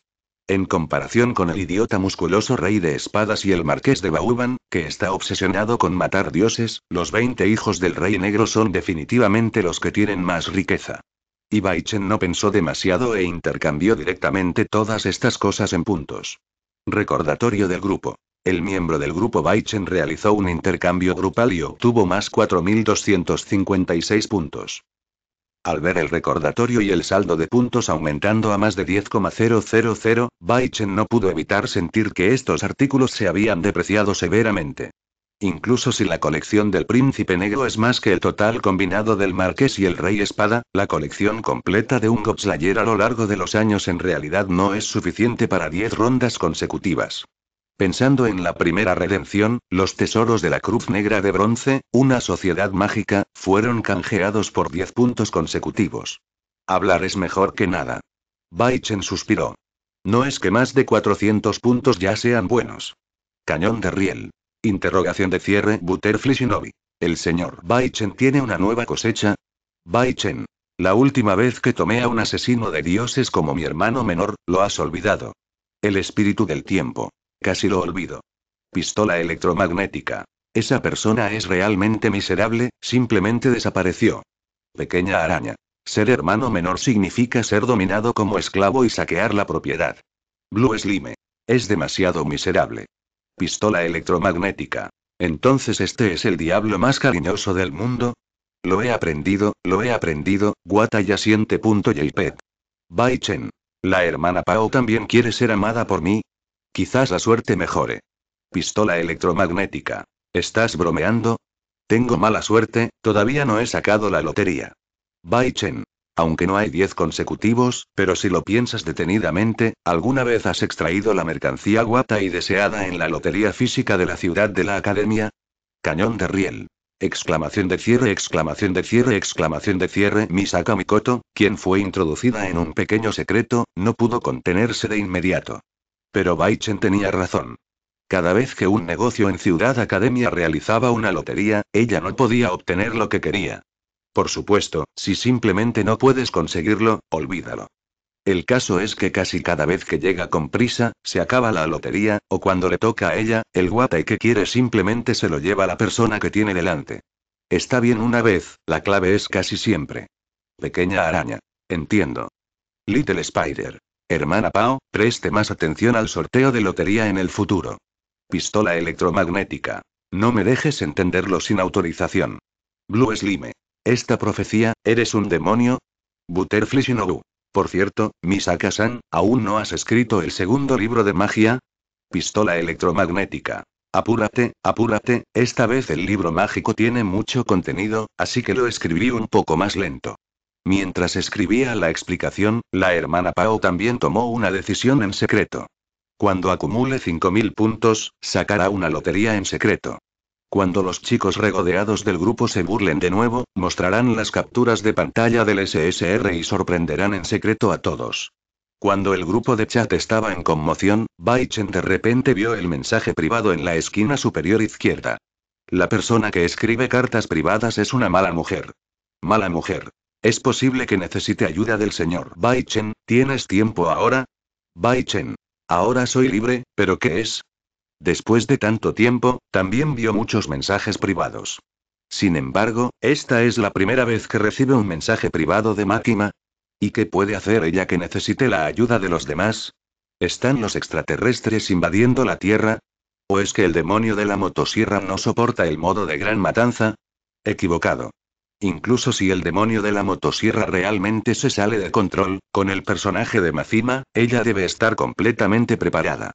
En comparación con el idiota musculoso rey de espadas y el marqués de Bauban, que está obsesionado con matar dioses, los 20 hijos del rey negro son definitivamente los que tienen más riqueza. Y Baichen no pensó demasiado e intercambió directamente todas estas cosas en puntos. Recordatorio del grupo. El miembro del grupo Baichen realizó un intercambio grupal y obtuvo más 4.256 puntos. Al ver el recordatorio y el saldo de puntos aumentando a más de 10,000, Baichen no pudo evitar sentir que estos artículos se habían depreciado severamente. Incluso si la colección del príncipe negro es más que el total combinado del marqués y el rey espada, la colección completa de un Slayer a lo largo de los años en realidad no es suficiente para 10 rondas consecutivas. Pensando en la primera redención, los tesoros de la Cruz Negra de Bronce, una sociedad mágica, fueron canjeados por 10 puntos consecutivos. Hablar es mejor que nada. Baichen suspiró. No es que más de 400 puntos ya sean buenos. Cañón de riel. Interrogación de cierre Butterfly Shinobi. ¿El señor Baichen tiene una nueva cosecha? Baichen. La última vez que tomé a un asesino de dioses como mi hermano menor, lo has olvidado. El espíritu del tiempo. Casi lo olvido. Pistola electromagnética. Esa persona es realmente miserable, simplemente desapareció. Pequeña araña. Ser hermano menor significa ser dominado como esclavo y saquear la propiedad. Blue Slime. Es demasiado miserable. Pistola electromagnética. Entonces este es el diablo más cariñoso del mundo. Lo he aprendido, lo he aprendido, el Bai Chen. La hermana Pao también quiere ser amada por mí, Quizás la suerte mejore. Pistola electromagnética. ¿Estás bromeando? Tengo mala suerte, todavía no he sacado la lotería. Bai Chen. Aunque no hay 10 consecutivos, pero si lo piensas detenidamente, ¿alguna vez has extraído la mercancía guapa y deseada en la lotería física de la ciudad de la academia? Cañón de riel. Exclamación de cierre, exclamación de cierre, exclamación de cierre. Misaka Mikoto, quien fue introducida en un pequeño secreto, no pudo contenerse de inmediato. Pero Baichen tenía razón. Cada vez que un negocio en Ciudad Academia realizaba una lotería, ella no podía obtener lo que quería. Por supuesto, si simplemente no puedes conseguirlo, olvídalo. El caso es que casi cada vez que llega con prisa, se acaba la lotería, o cuando le toca a ella, el y que quiere simplemente se lo lleva la persona que tiene delante. Está bien una vez, la clave es casi siempre. Pequeña araña. Entiendo. Little Spider. Hermana Pao, preste más atención al sorteo de lotería en el futuro. Pistola electromagnética. No me dejes entenderlo sin autorización. Blue Slime. Esta profecía, ¿eres un demonio? Butterfly Shinobu. Por cierto, Misaka-san, ¿aún no has escrito el segundo libro de magia? Pistola electromagnética. Apúrate, apúrate, esta vez el libro mágico tiene mucho contenido, así que lo escribí un poco más lento. Mientras escribía la explicación, la hermana Pao también tomó una decisión en secreto. Cuando acumule 5.000 puntos, sacará una lotería en secreto. Cuando los chicos regodeados del grupo se burlen de nuevo, mostrarán las capturas de pantalla del SSR y sorprenderán en secreto a todos. Cuando el grupo de chat estaba en conmoción, Baichen de repente vio el mensaje privado en la esquina superior izquierda. La persona que escribe cartas privadas es una mala mujer. Mala mujer. Es posible que necesite ayuda del señor Bai ¿tienes tiempo ahora? Bai Ahora soy libre, pero ¿qué es? Después de tanto tiempo, también vio muchos mensajes privados. Sin embargo, esta es la primera vez que recibe un mensaje privado de máquina ¿Y qué puede hacer ella que necesite la ayuda de los demás? ¿Están los extraterrestres invadiendo la Tierra? ¿O es que el demonio de la motosierra no soporta el modo de gran matanza? Equivocado. Incluso si el demonio de la motosierra realmente se sale de control, con el personaje de Macima, ella debe estar completamente preparada.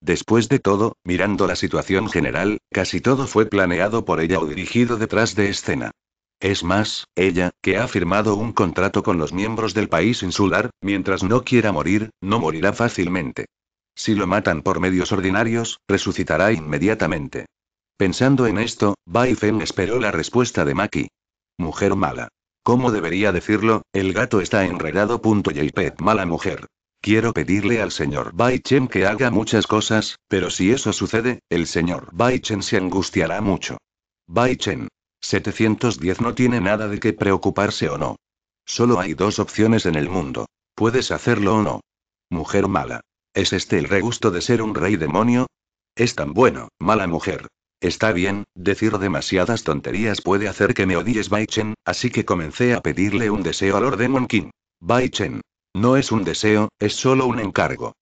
Después de todo, mirando la situación general, casi todo fue planeado por ella o dirigido detrás de escena. Es más, ella, que ha firmado un contrato con los miembros del país insular, mientras no quiera morir, no morirá fácilmente. Si lo matan por medios ordinarios, resucitará inmediatamente. Pensando en esto, Bai esperó la respuesta de Maki. Mujer mala. ¿Cómo debería decirlo? El gato está enredado. Pet mala mujer. Quiero pedirle al señor Baichen que haga muchas cosas, pero si eso sucede, el señor Baichen se angustiará mucho. Baichen. 710 no tiene nada de qué preocuparse o no. Solo hay dos opciones en el mundo. Puedes hacerlo o no. Mujer mala. ¿Es este el regusto de ser un rey demonio? Es tan bueno, mala mujer. Está bien, decir demasiadas tonterías puede hacer que me odies Baichen, así que comencé a pedirle un deseo al orden Demon King. Bai No es un deseo, es solo un encargo.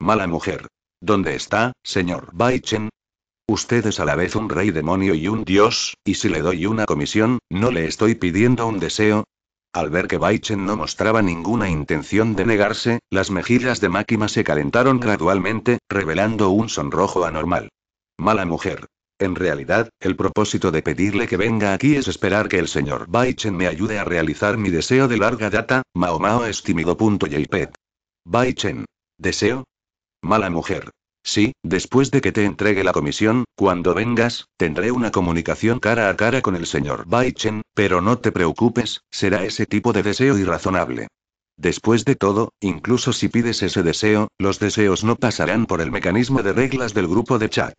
Mala mujer. ¿Dónde está, señor Baichen? Usted es a la vez un rey demonio y un dios, y si le doy una comisión, ¿no le estoy pidiendo un deseo? Al ver que Baichen no mostraba ninguna intención de negarse, las mejillas de Máquima se calentaron gradualmente, revelando un sonrojo anormal. Mala mujer. En realidad, el propósito de pedirle que venga aquí es esperar que el señor Baichen me ayude a realizar mi deseo de larga data, Mao Mao es tímido.jpg. Baichen. ¿Deseo? Mala mujer. Sí, después de que te entregue la comisión, cuando vengas, tendré una comunicación cara a cara con el señor Baichen, pero no te preocupes, será ese tipo de deseo irrazonable. Después de todo, incluso si pides ese deseo, los deseos no pasarán por el mecanismo de reglas del grupo de chat.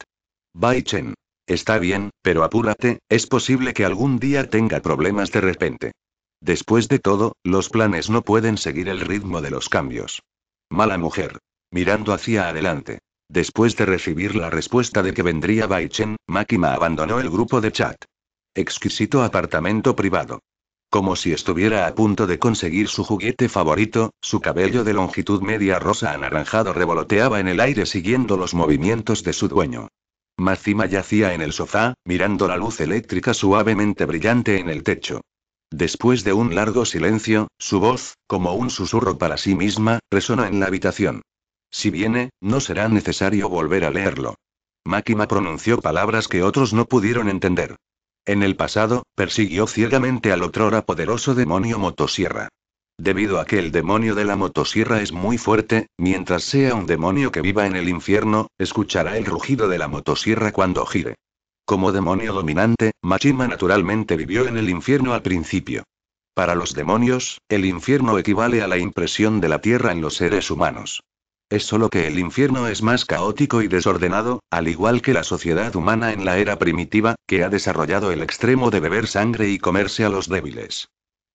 Baichen. Está bien, pero apúrate, es posible que algún día tenga problemas de repente. Después de todo, los planes no pueden seguir el ritmo de los cambios. Mala mujer. Mirando hacia adelante. Después de recibir la respuesta de que vendría Baichen, Makima abandonó el grupo de chat. Exquisito apartamento privado. Como si estuviera a punto de conseguir su juguete favorito, su cabello de longitud media rosa anaranjado revoloteaba en el aire siguiendo los movimientos de su dueño. Máxima yacía en el sofá, mirando la luz eléctrica suavemente brillante en el techo. Después de un largo silencio, su voz, como un susurro para sí misma, resonó en la habitación. Si viene, no será necesario volver a leerlo. Makima pronunció palabras que otros no pudieron entender. En el pasado, persiguió ciegamente al otrora poderoso demonio motosierra. Debido a que el demonio de la motosierra es muy fuerte, mientras sea un demonio que viva en el infierno, escuchará el rugido de la motosierra cuando gire. Como demonio dominante, Machima naturalmente vivió en el infierno al principio. Para los demonios, el infierno equivale a la impresión de la tierra en los seres humanos. Es solo que el infierno es más caótico y desordenado, al igual que la sociedad humana en la era primitiva, que ha desarrollado el extremo de beber sangre y comerse a los débiles.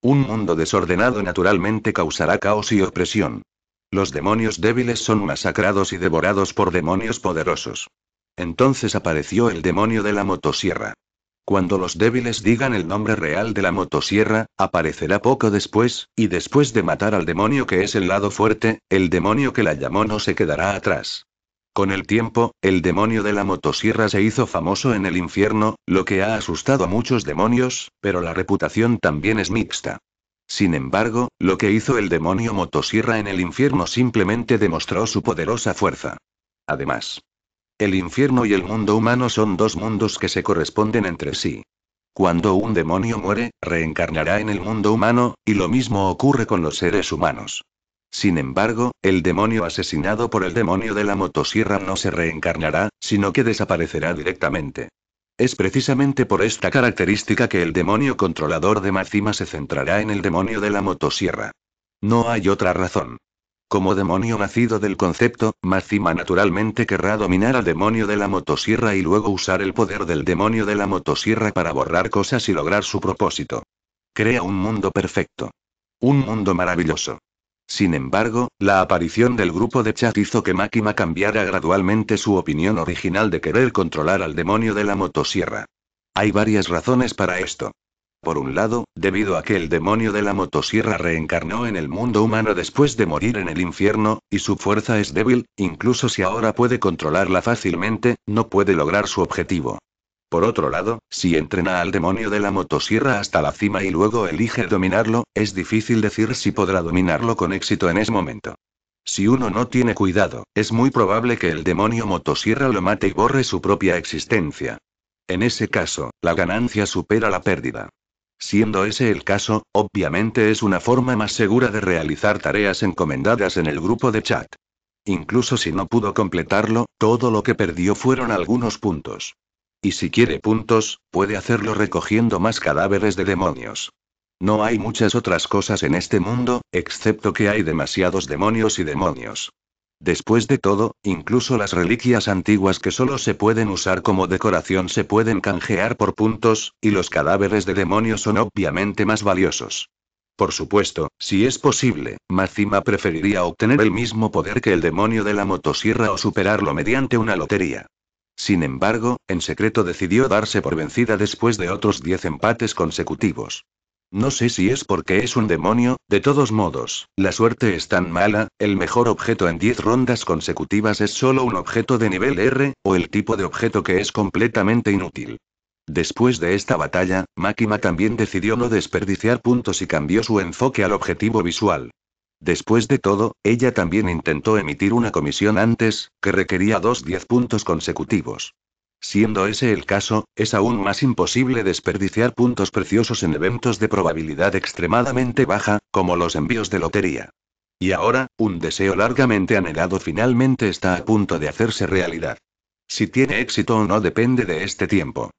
Un mundo desordenado naturalmente causará caos y opresión. Los demonios débiles son masacrados y devorados por demonios poderosos. Entonces apareció el demonio de la motosierra. Cuando los débiles digan el nombre real de la motosierra, aparecerá poco después, y después de matar al demonio que es el lado fuerte, el demonio que la llamó no se quedará atrás. Con el tiempo, el demonio de la motosierra se hizo famoso en el infierno, lo que ha asustado a muchos demonios, pero la reputación también es mixta. Sin embargo, lo que hizo el demonio motosierra en el infierno simplemente demostró su poderosa fuerza. Además, el infierno y el mundo humano son dos mundos que se corresponden entre sí. Cuando un demonio muere, reencarnará en el mundo humano, y lo mismo ocurre con los seres humanos. Sin embargo, el demonio asesinado por el demonio de la motosierra no se reencarnará, sino que desaparecerá directamente. Es precisamente por esta característica que el demonio controlador de Macima se centrará en el demonio de la motosierra. No hay otra razón. Como demonio nacido del concepto, Mazima naturalmente querrá dominar al demonio de la motosierra y luego usar el poder del demonio de la motosierra para borrar cosas y lograr su propósito. Crea un mundo perfecto. Un mundo maravilloso. Sin embargo, la aparición del grupo de chat hizo que Makima cambiara gradualmente su opinión original de querer controlar al demonio de la motosierra. Hay varias razones para esto. Por un lado, debido a que el demonio de la motosierra reencarnó en el mundo humano después de morir en el infierno, y su fuerza es débil, incluso si ahora puede controlarla fácilmente, no puede lograr su objetivo. Por otro lado, si entrena al demonio de la motosierra hasta la cima y luego elige dominarlo, es difícil decir si podrá dominarlo con éxito en ese momento. Si uno no tiene cuidado, es muy probable que el demonio motosierra lo mate y borre su propia existencia. En ese caso, la ganancia supera la pérdida. Siendo ese el caso, obviamente es una forma más segura de realizar tareas encomendadas en el grupo de chat. Incluso si no pudo completarlo, todo lo que perdió fueron algunos puntos. Y si quiere puntos, puede hacerlo recogiendo más cadáveres de demonios. No hay muchas otras cosas en este mundo, excepto que hay demasiados demonios y demonios. Después de todo, incluso las reliquias antiguas que solo se pueden usar como decoración se pueden canjear por puntos, y los cadáveres de demonios son obviamente más valiosos. Por supuesto, si es posible, Mazima preferiría obtener el mismo poder que el demonio de la motosierra o superarlo mediante una lotería. Sin embargo, en secreto decidió darse por vencida después de otros 10 empates consecutivos. No sé si es porque es un demonio, de todos modos, la suerte es tan mala, el mejor objeto en 10 rondas consecutivas es solo un objeto de nivel R, o el tipo de objeto que es completamente inútil. Después de esta batalla, Makima también decidió no desperdiciar puntos y cambió su enfoque al objetivo visual. Después de todo, ella también intentó emitir una comisión antes, que requería dos diez puntos consecutivos. Siendo ese el caso, es aún más imposible desperdiciar puntos preciosos en eventos de probabilidad extremadamente baja, como los envíos de lotería. Y ahora, un deseo largamente anhelado finalmente está a punto de hacerse realidad. Si tiene éxito o no depende de este tiempo.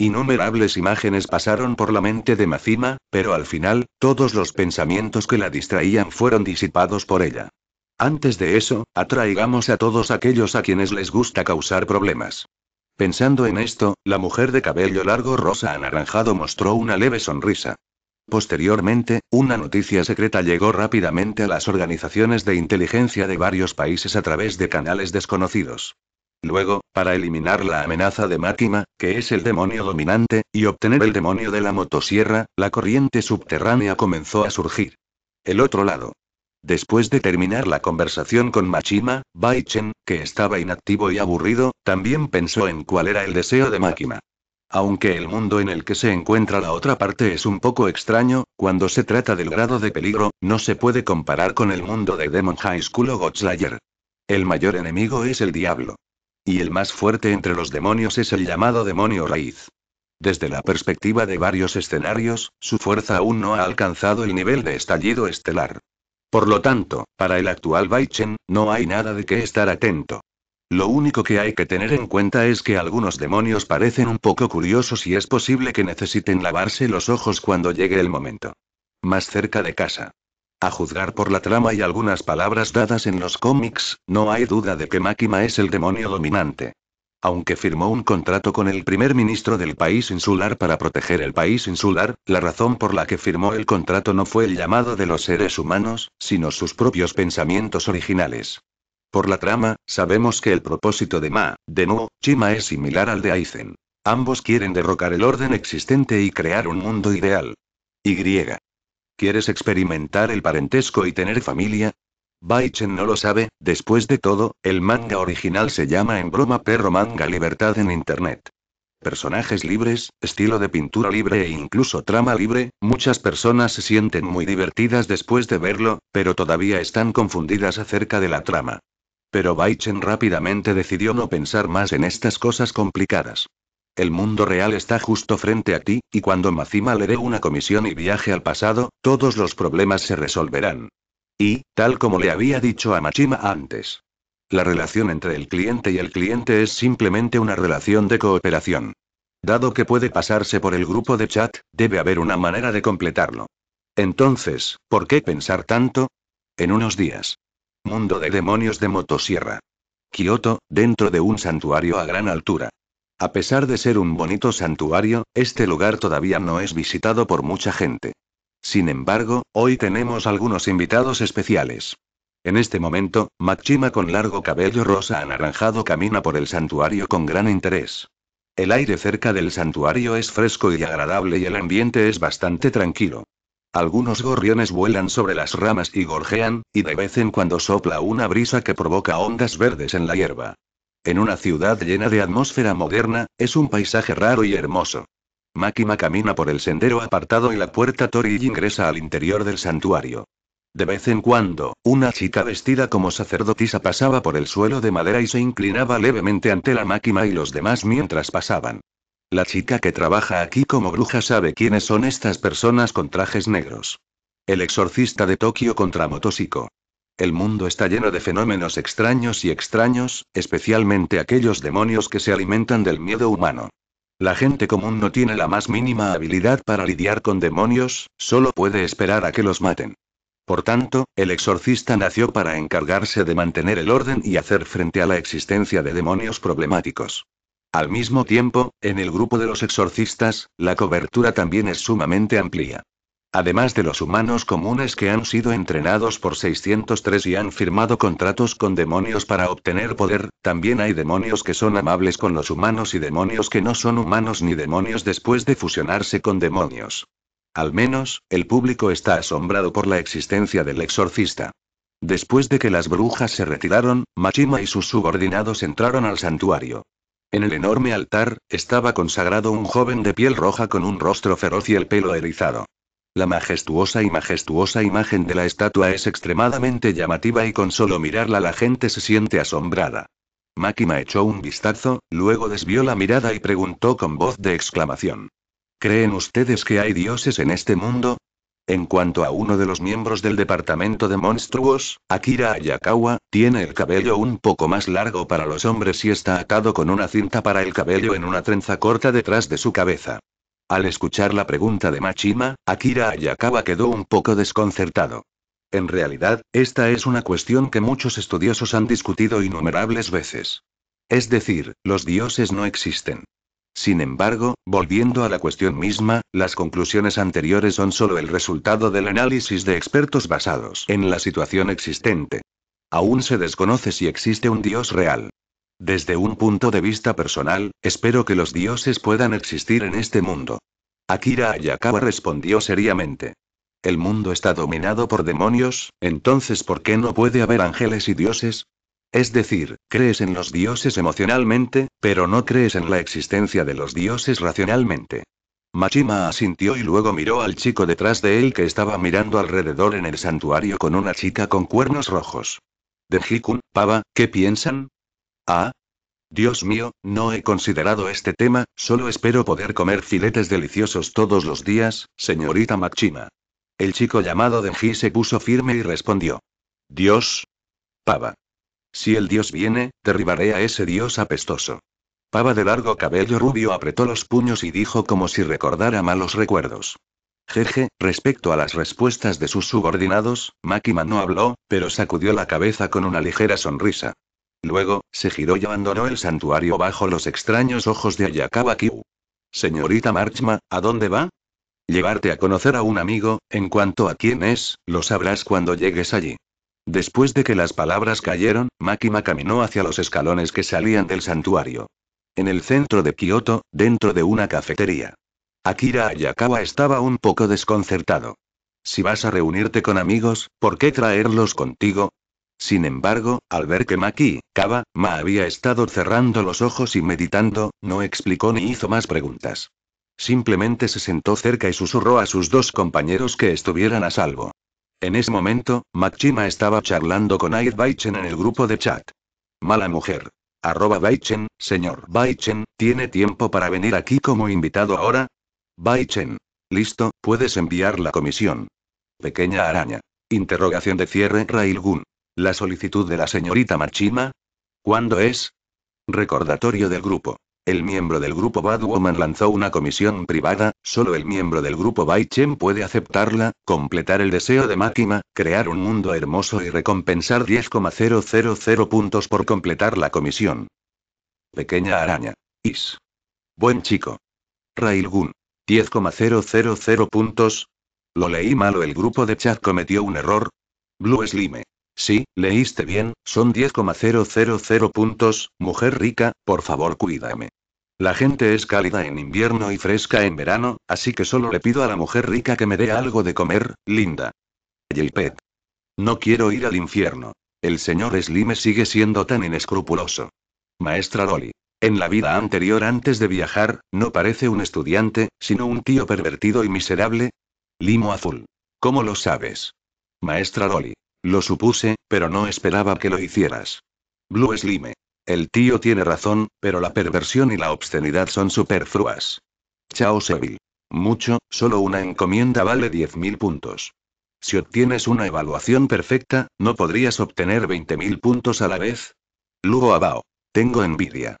Innumerables imágenes pasaron por la mente de Macima, pero al final, todos los pensamientos que la distraían fueron disipados por ella. Antes de eso, atraigamos a todos aquellos a quienes les gusta causar problemas. Pensando en esto, la mujer de cabello largo rosa anaranjado mostró una leve sonrisa. Posteriormente, una noticia secreta llegó rápidamente a las organizaciones de inteligencia de varios países a través de canales desconocidos. Luego, para eliminar la amenaza de Máquima, que es el demonio dominante, y obtener el demonio de la motosierra, la corriente subterránea comenzó a surgir. El otro lado. Después de terminar la conversación con Machima, Baichen, que estaba inactivo y aburrido, también pensó en cuál era el deseo de Máquima. Aunque el mundo en el que se encuentra la otra parte es un poco extraño, cuando se trata del grado de peligro, no se puede comparar con el mundo de Demon High School o Godslayer. El mayor enemigo es el diablo. Y el más fuerte entre los demonios es el llamado demonio raíz. Desde la perspectiva de varios escenarios, su fuerza aún no ha alcanzado el nivel de estallido estelar. Por lo tanto, para el actual Baichen, no hay nada de qué estar atento. Lo único que hay que tener en cuenta es que algunos demonios parecen un poco curiosos y es posible que necesiten lavarse los ojos cuando llegue el momento. Más cerca de casa. A juzgar por la trama y algunas palabras dadas en los cómics, no hay duda de que Máquima es el demonio dominante. Aunque firmó un contrato con el primer ministro del país insular para proteger el país insular, la razón por la que firmó el contrato no fue el llamado de los seres humanos, sino sus propios pensamientos originales. Por la trama, sabemos que el propósito de Ma, de Nuo, Chima es similar al de Aizen. Ambos quieren derrocar el orden existente y crear un mundo ideal. Y. ¿Quieres experimentar el parentesco y tener familia? Baichen no lo sabe, después de todo, el manga original se llama en broma Perro Manga Libertad en Internet. Personajes libres, estilo de pintura libre e incluso trama libre, muchas personas se sienten muy divertidas después de verlo, pero todavía están confundidas acerca de la trama. Pero Baichen rápidamente decidió no pensar más en estas cosas complicadas. El mundo real está justo frente a ti, y cuando Machima le dé una comisión y viaje al pasado, todos los problemas se resolverán. Y, tal como le había dicho a Machima antes. La relación entre el cliente y el cliente es simplemente una relación de cooperación. Dado que puede pasarse por el grupo de chat, debe haber una manera de completarlo. Entonces, ¿por qué pensar tanto? En unos días. Mundo de demonios de motosierra. Kioto, dentro de un santuario a gran altura. A pesar de ser un bonito santuario, este lugar todavía no es visitado por mucha gente. Sin embargo, hoy tenemos algunos invitados especiales. En este momento, Machima con largo cabello rosa anaranjado camina por el santuario con gran interés. El aire cerca del santuario es fresco y agradable y el ambiente es bastante tranquilo. Algunos gorriones vuelan sobre las ramas y gorjean, y de vez en cuando sopla una brisa que provoca ondas verdes en la hierba. En una ciudad llena de atmósfera moderna, es un paisaje raro y hermoso. Makima camina por el sendero apartado y la puerta Tori ingresa al interior del santuario. De vez en cuando, una chica vestida como sacerdotisa pasaba por el suelo de madera y se inclinaba levemente ante la máquina y los demás mientras pasaban. La chica que trabaja aquí como bruja sabe quiénes son estas personas con trajes negros. El exorcista de Tokio contra Motosiko. El mundo está lleno de fenómenos extraños y extraños, especialmente aquellos demonios que se alimentan del miedo humano. La gente común no tiene la más mínima habilidad para lidiar con demonios, solo puede esperar a que los maten. Por tanto, el exorcista nació para encargarse de mantener el orden y hacer frente a la existencia de demonios problemáticos. Al mismo tiempo, en el grupo de los exorcistas, la cobertura también es sumamente amplia. Además de los humanos comunes que han sido entrenados por 603 y han firmado contratos con demonios para obtener poder, también hay demonios que son amables con los humanos y demonios que no son humanos ni demonios después de fusionarse con demonios. Al menos, el público está asombrado por la existencia del exorcista. Después de que las brujas se retiraron, Machima y sus subordinados entraron al santuario. En el enorme altar, estaba consagrado un joven de piel roja con un rostro feroz y el pelo erizado. La majestuosa y majestuosa imagen de la estatua es extremadamente llamativa y con solo mirarla la gente se siente asombrada. Makima echó un vistazo, luego desvió la mirada y preguntó con voz de exclamación. ¿Creen ustedes que hay dioses en este mundo? En cuanto a uno de los miembros del departamento de monstruos, Akira Ayakawa, tiene el cabello un poco más largo para los hombres y está atado con una cinta para el cabello en una trenza corta detrás de su cabeza. Al escuchar la pregunta de Machima, Akira Ayakawa quedó un poco desconcertado. En realidad, esta es una cuestión que muchos estudiosos han discutido innumerables veces. Es decir, los dioses no existen. Sin embargo, volviendo a la cuestión misma, las conclusiones anteriores son solo el resultado del análisis de expertos basados en la situación existente. Aún se desconoce si existe un dios real. Desde un punto de vista personal, espero que los dioses puedan existir en este mundo. Akira Ayakawa respondió seriamente. El mundo está dominado por demonios, entonces ¿por qué no puede haber ángeles y dioses? Es decir, crees en los dioses emocionalmente, pero no crees en la existencia de los dioses racionalmente. Machima asintió y luego miró al chico detrás de él que estaba mirando alrededor en el santuario con una chica con cuernos rojos. Denjikun, Pava, ¿qué piensan? Ah. Dios mío, no he considerado este tema, solo espero poder comer filetes deliciosos todos los días, señorita Machima. El chico llamado Denji se puso firme y respondió. Dios. Pava. Si el dios viene, derribaré a ese dios apestoso. Pava de largo cabello rubio apretó los puños y dijo como si recordara malos recuerdos. Jeje, respecto a las respuestas de sus subordinados, Makima no habló, pero sacudió la cabeza con una ligera sonrisa. Luego, se giró y abandonó el santuario bajo los extraños ojos de Ayakawa Kyu. Señorita Marchma, ¿a dónde va? Llevarte a conocer a un amigo, en cuanto a quién es, lo sabrás cuando llegues allí. Después de que las palabras cayeron, Makima caminó hacia los escalones que salían del santuario. En el centro de Kioto, dentro de una cafetería. Akira Ayakawa estaba un poco desconcertado. Si vas a reunirte con amigos, ¿por qué traerlos contigo? Sin embargo, al ver que Maki, Kaba, Ma había estado cerrando los ojos y meditando, no explicó ni hizo más preguntas. Simplemente se sentó cerca y susurró a sus dos compañeros que estuvieran a salvo. En ese momento, Makchima estaba charlando con Ayr Baichen en el grupo de chat. Mala mujer. Arroba Baichen, señor Baichen, ¿tiene tiempo para venir aquí como invitado ahora? Baichen. Listo, puedes enviar la comisión. Pequeña araña. Interrogación de cierre Railgun. La solicitud de la señorita Machima. ¿Cuándo es? Recordatorio del grupo. El miembro del grupo Bad Woman lanzó una comisión privada, solo el miembro del grupo Baichen puede aceptarla, completar el deseo de Máquima, crear un mundo hermoso y recompensar 10,000 puntos por completar la comisión. Pequeña araña. Is. Buen chico. Railgun. 10,000 puntos. Lo leí malo el grupo de chat cometió un error. Blue Slime. Sí, leíste bien, son 10,000 puntos, mujer rica, por favor cuídame. La gente es cálida en invierno y fresca en verano, así que solo le pido a la mujer rica que me dé algo de comer, linda. el pet No quiero ir al infierno. El señor Slime sigue siendo tan inescrupuloso. Maestra Loli, En la vida anterior antes de viajar, no parece un estudiante, sino un tío pervertido y miserable. Limo azul. ¿Cómo lo sabes? Maestra Loli? Lo supuse, pero no esperaba que lo hicieras. Blue Slime. El tío tiene razón, pero la perversión y la obscenidad son superfluas. Chao Seville. Mucho, solo una encomienda vale 10.000 puntos. Si obtienes una evaluación perfecta, ¿no podrías obtener 20.000 puntos a la vez? Lugo Abao. Tengo envidia.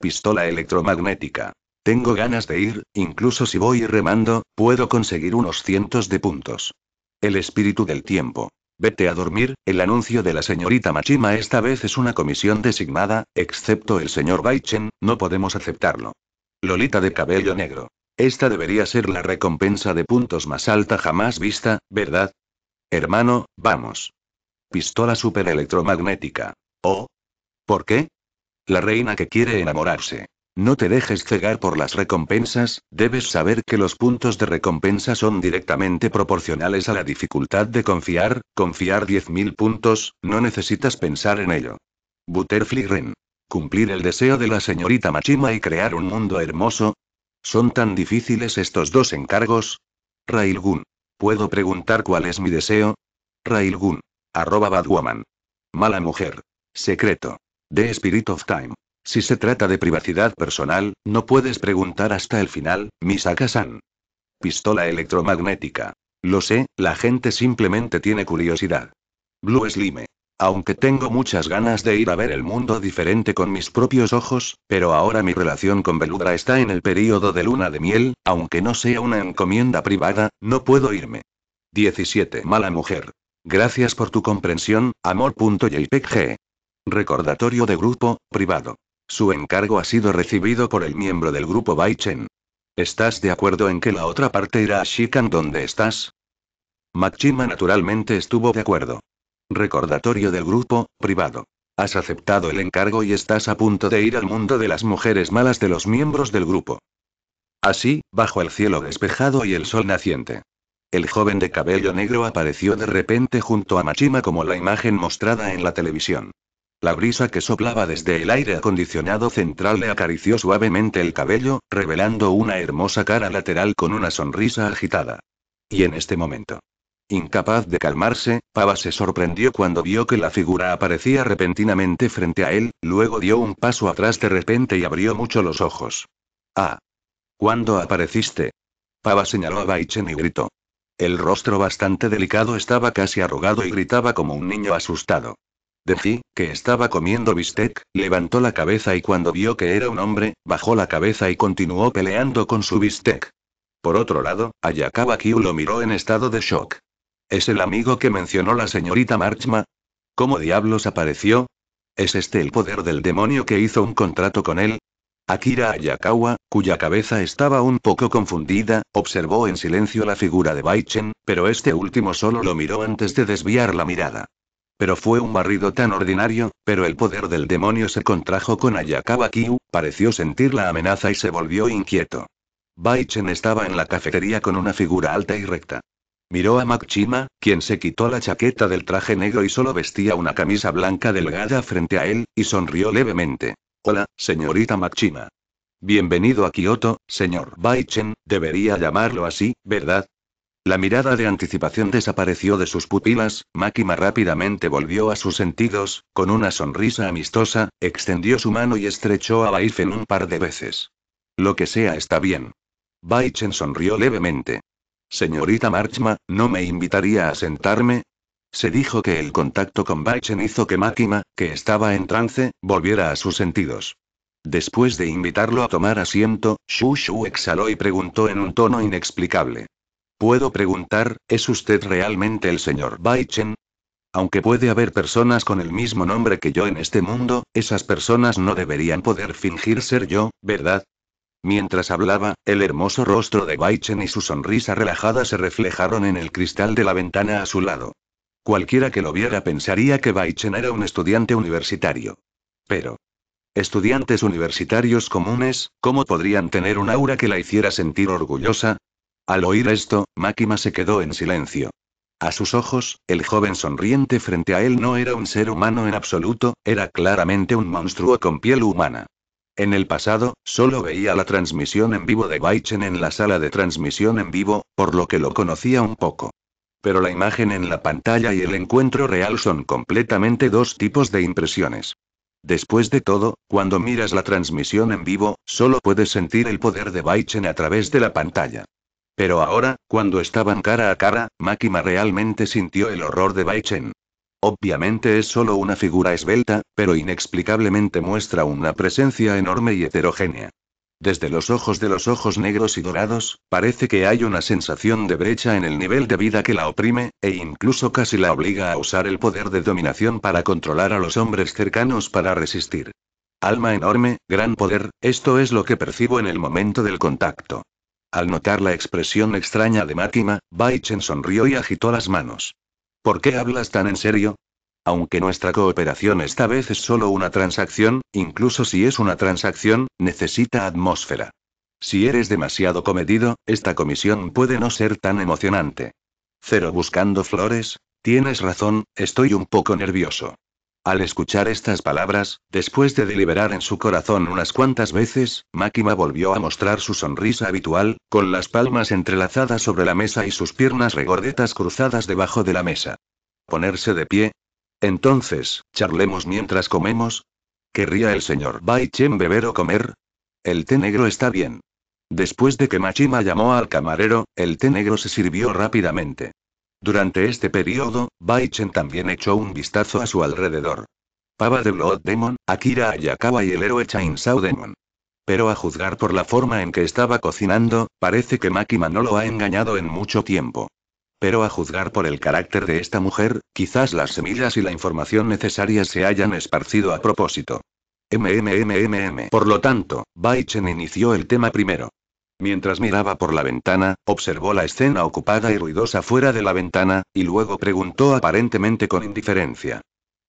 Pistola electromagnética. Tengo ganas de ir, incluso si voy remando, puedo conseguir unos cientos de puntos. El espíritu del tiempo. Vete a dormir, el anuncio de la señorita Machima esta vez es una comisión designada, excepto el señor Baichen, no podemos aceptarlo. Lolita de cabello negro. Esta debería ser la recompensa de puntos más alta jamás vista, ¿verdad? Hermano, vamos. Pistola superelectromagnética. ¿Oh? ¿Por qué? La reina que quiere enamorarse. No te dejes cegar por las recompensas, debes saber que los puntos de recompensa son directamente proporcionales a la dificultad de confiar, confiar 10.000 puntos, no necesitas pensar en ello. Butterfly Ren. Cumplir el deseo de la señorita Machima y crear un mundo hermoso. ¿Son tan difíciles estos dos encargos? Railgun. ¿Puedo preguntar cuál es mi deseo? Railgun. Arroba Badwoman. Mala mujer. Secreto. The Spirit of Time. Si se trata de privacidad personal, no puedes preguntar hasta el final, Misaka-san. Pistola electromagnética. Lo sé, la gente simplemente tiene curiosidad. Blue Slime. Aunque tengo muchas ganas de ir a ver el mundo diferente con mis propios ojos, pero ahora mi relación con Beludra está en el período de luna de miel, aunque no sea una encomienda privada, no puedo irme. 17. Mala mujer. Gracias por tu comprensión, amor.jpg. Recordatorio de grupo, privado. Su encargo ha sido recibido por el miembro del grupo Bai ¿Estás de acuerdo en que la otra parte irá a Shikan donde estás? Machima naturalmente estuvo de acuerdo. Recordatorio del grupo, privado. Has aceptado el encargo y estás a punto de ir al mundo de las mujeres malas de los miembros del grupo. Así, bajo el cielo despejado y el sol naciente. El joven de cabello negro apareció de repente junto a Machima como la imagen mostrada en la televisión. La brisa que soplaba desde el aire acondicionado central le acarició suavemente el cabello, revelando una hermosa cara lateral con una sonrisa agitada. Y en este momento. Incapaz de calmarse, Pava se sorprendió cuando vio que la figura aparecía repentinamente frente a él, luego dio un paso atrás de repente y abrió mucho los ojos. Ah. ¿Cuándo apareciste? Pava señaló a Baichen y gritó. El rostro bastante delicado estaba casi arrugado y gritaba como un niño asustado. Deji, que estaba comiendo bistec, levantó la cabeza y cuando vio que era un hombre, bajó la cabeza y continuó peleando con su bistec. Por otro lado, Ayakawa Kyu lo miró en estado de shock. ¿Es el amigo que mencionó la señorita Marchma? ¿Cómo diablos apareció? ¿Es este el poder del demonio que hizo un contrato con él? Akira Ayakawa, cuya cabeza estaba un poco confundida, observó en silencio la figura de Baichen, pero este último solo lo miró antes de desviar la mirada pero fue un barrido tan ordinario, pero el poder del demonio se contrajo con Ayakawa Kyu, pareció sentir la amenaza y se volvió inquieto. Baichen estaba en la cafetería con una figura alta y recta. Miró a Makchima, quien se quitó la chaqueta del traje negro y solo vestía una camisa blanca delgada frente a él, y sonrió levemente. Hola, señorita Makchima. Bienvenido a Kioto, señor Baichen, debería llamarlo así, ¿verdad? La mirada de anticipación desapareció de sus pupilas, máquina rápidamente volvió a sus sentidos, con una sonrisa amistosa, extendió su mano y estrechó a Baifen un par de veces. Lo que sea está bien. Baichen sonrió levemente. Señorita Marchma, ¿no me invitaría a sentarme? Se dijo que el contacto con Baichen hizo que máquina que estaba en trance, volviera a sus sentidos. Después de invitarlo a tomar asiento, Shu Shu exhaló y preguntó en un tono inexplicable. Puedo preguntar, ¿es usted realmente el señor Baichen? Aunque puede haber personas con el mismo nombre que yo en este mundo, esas personas no deberían poder fingir ser yo, ¿verdad? Mientras hablaba, el hermoso rostro de Baichen y su sonrisa relajada se reflejaron en el cristal de la ventana a su lado. Cualquiera que lo viera pensaría que Baichen era un estudiante universitario. Pero... Estudiantes universitarios comunes, ¿cómo podrían tener un aura que la hiciera sentir orgullosa? Al oír esto, Máquima se quedó en silencio. A sus ojos, el joven sonriente frente a él no era un ser humano en absoluto, era claramente un monstruo con piel humana. En el pasado, solo veía la transmisión en vivo de Baichen en la sala de transmisión en vivo, por lo que lo conocía un poco. Pero la imagen en la pantalla y el encuentro real son completamente dos tipos de impresiones. Después de todo, cuando miras la transmisión en vivo, solo puedes sentir el poder de Baichen a través de la pantalla. Pero ahora, cuando estaban cara a cara, Makima realmente sintió el horror de Baichen. Obviamente es solo una figura esbelta, pero inexplicablemente muestra una presencia enorme y heterogénea. Desde los ojos de los ojos negros y dorados, parece que hay una sensación de brecha en el nivel de vida que la oprime, e incluso casi la obliga a usar el poder de dominación para controlar a los hombres cercanos para resistir. Alma enorme, gran poder, esto es lo que percibo en el momento del contacto. Al notar la expresión extraña de Mátima, Baichen sonrió y agitó las manos. ¿Por qué hablas tan en serio? Aunque nuestra cooperación esta vez es solo una transacción, incluso si es una transacción, necesita atmósfera. Si eres demasiado comedido, esta comisión puede no ser tan emocionante. Cero buscando flores, tienes razón, estoy un poco nervioso. Al escuchar estas palabras, después de deliberar en su corazón unas cuantas veces, Makima volvió a mostrar su sonrisa habitual, con las palmas entrelazadas sobre la mesa y sus piernas regordetas cruzadas debajo de la mesa. Ponerse de pie. Entonces, charlemos mientras comemos. ¿Querría el señor Chen beber o comer? El té negro está bien. Después de que Machima llamó al camarero, el té negro se sirvió rápidamente. Durante este periodo, Baichen también echó un vistazo a su alrededor. Pava de Blood Demon, Akira Ayakawa y el héroe Chainsaw Demon. Pero a juzgar por la forma en que estaba cocinando, parece que Makima no lo ha engañado en mucho tiempo. Pero a juzgar por el carácter de esta mujer, quizás las semillas y la información necesaria se hayan esparcido a propósito. MMMMM. Por lo tanto, Baichen inició el tema primero. Mientras miraba por la ventana, observó la escena ocupada y ruidosa fuera de la ventana, y luego preguntó aparentemente con indiferencia.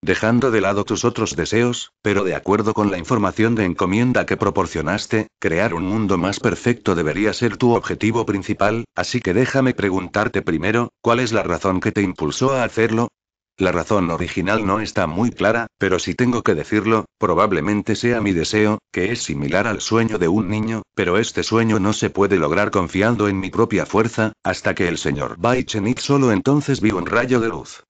Dejando de lado tus otros deseos, pero de acuerdo con la información de encomienda que proporcionaste, crear un mundo más perfecto debería ser tu objetivo principal, así que déjame preguntarte primero, ¿cuál es la razón que te impulsó a hacerlo? La razón original no está muy clara, pero si tengo que decirlo, probablemente sea mi deseo, que es similar al sueño de un niño, pero este sueño no se puede lograr confiando en mi propia fuerza, hasta que el señor Baichenit solo entonces vio un rayo de luz.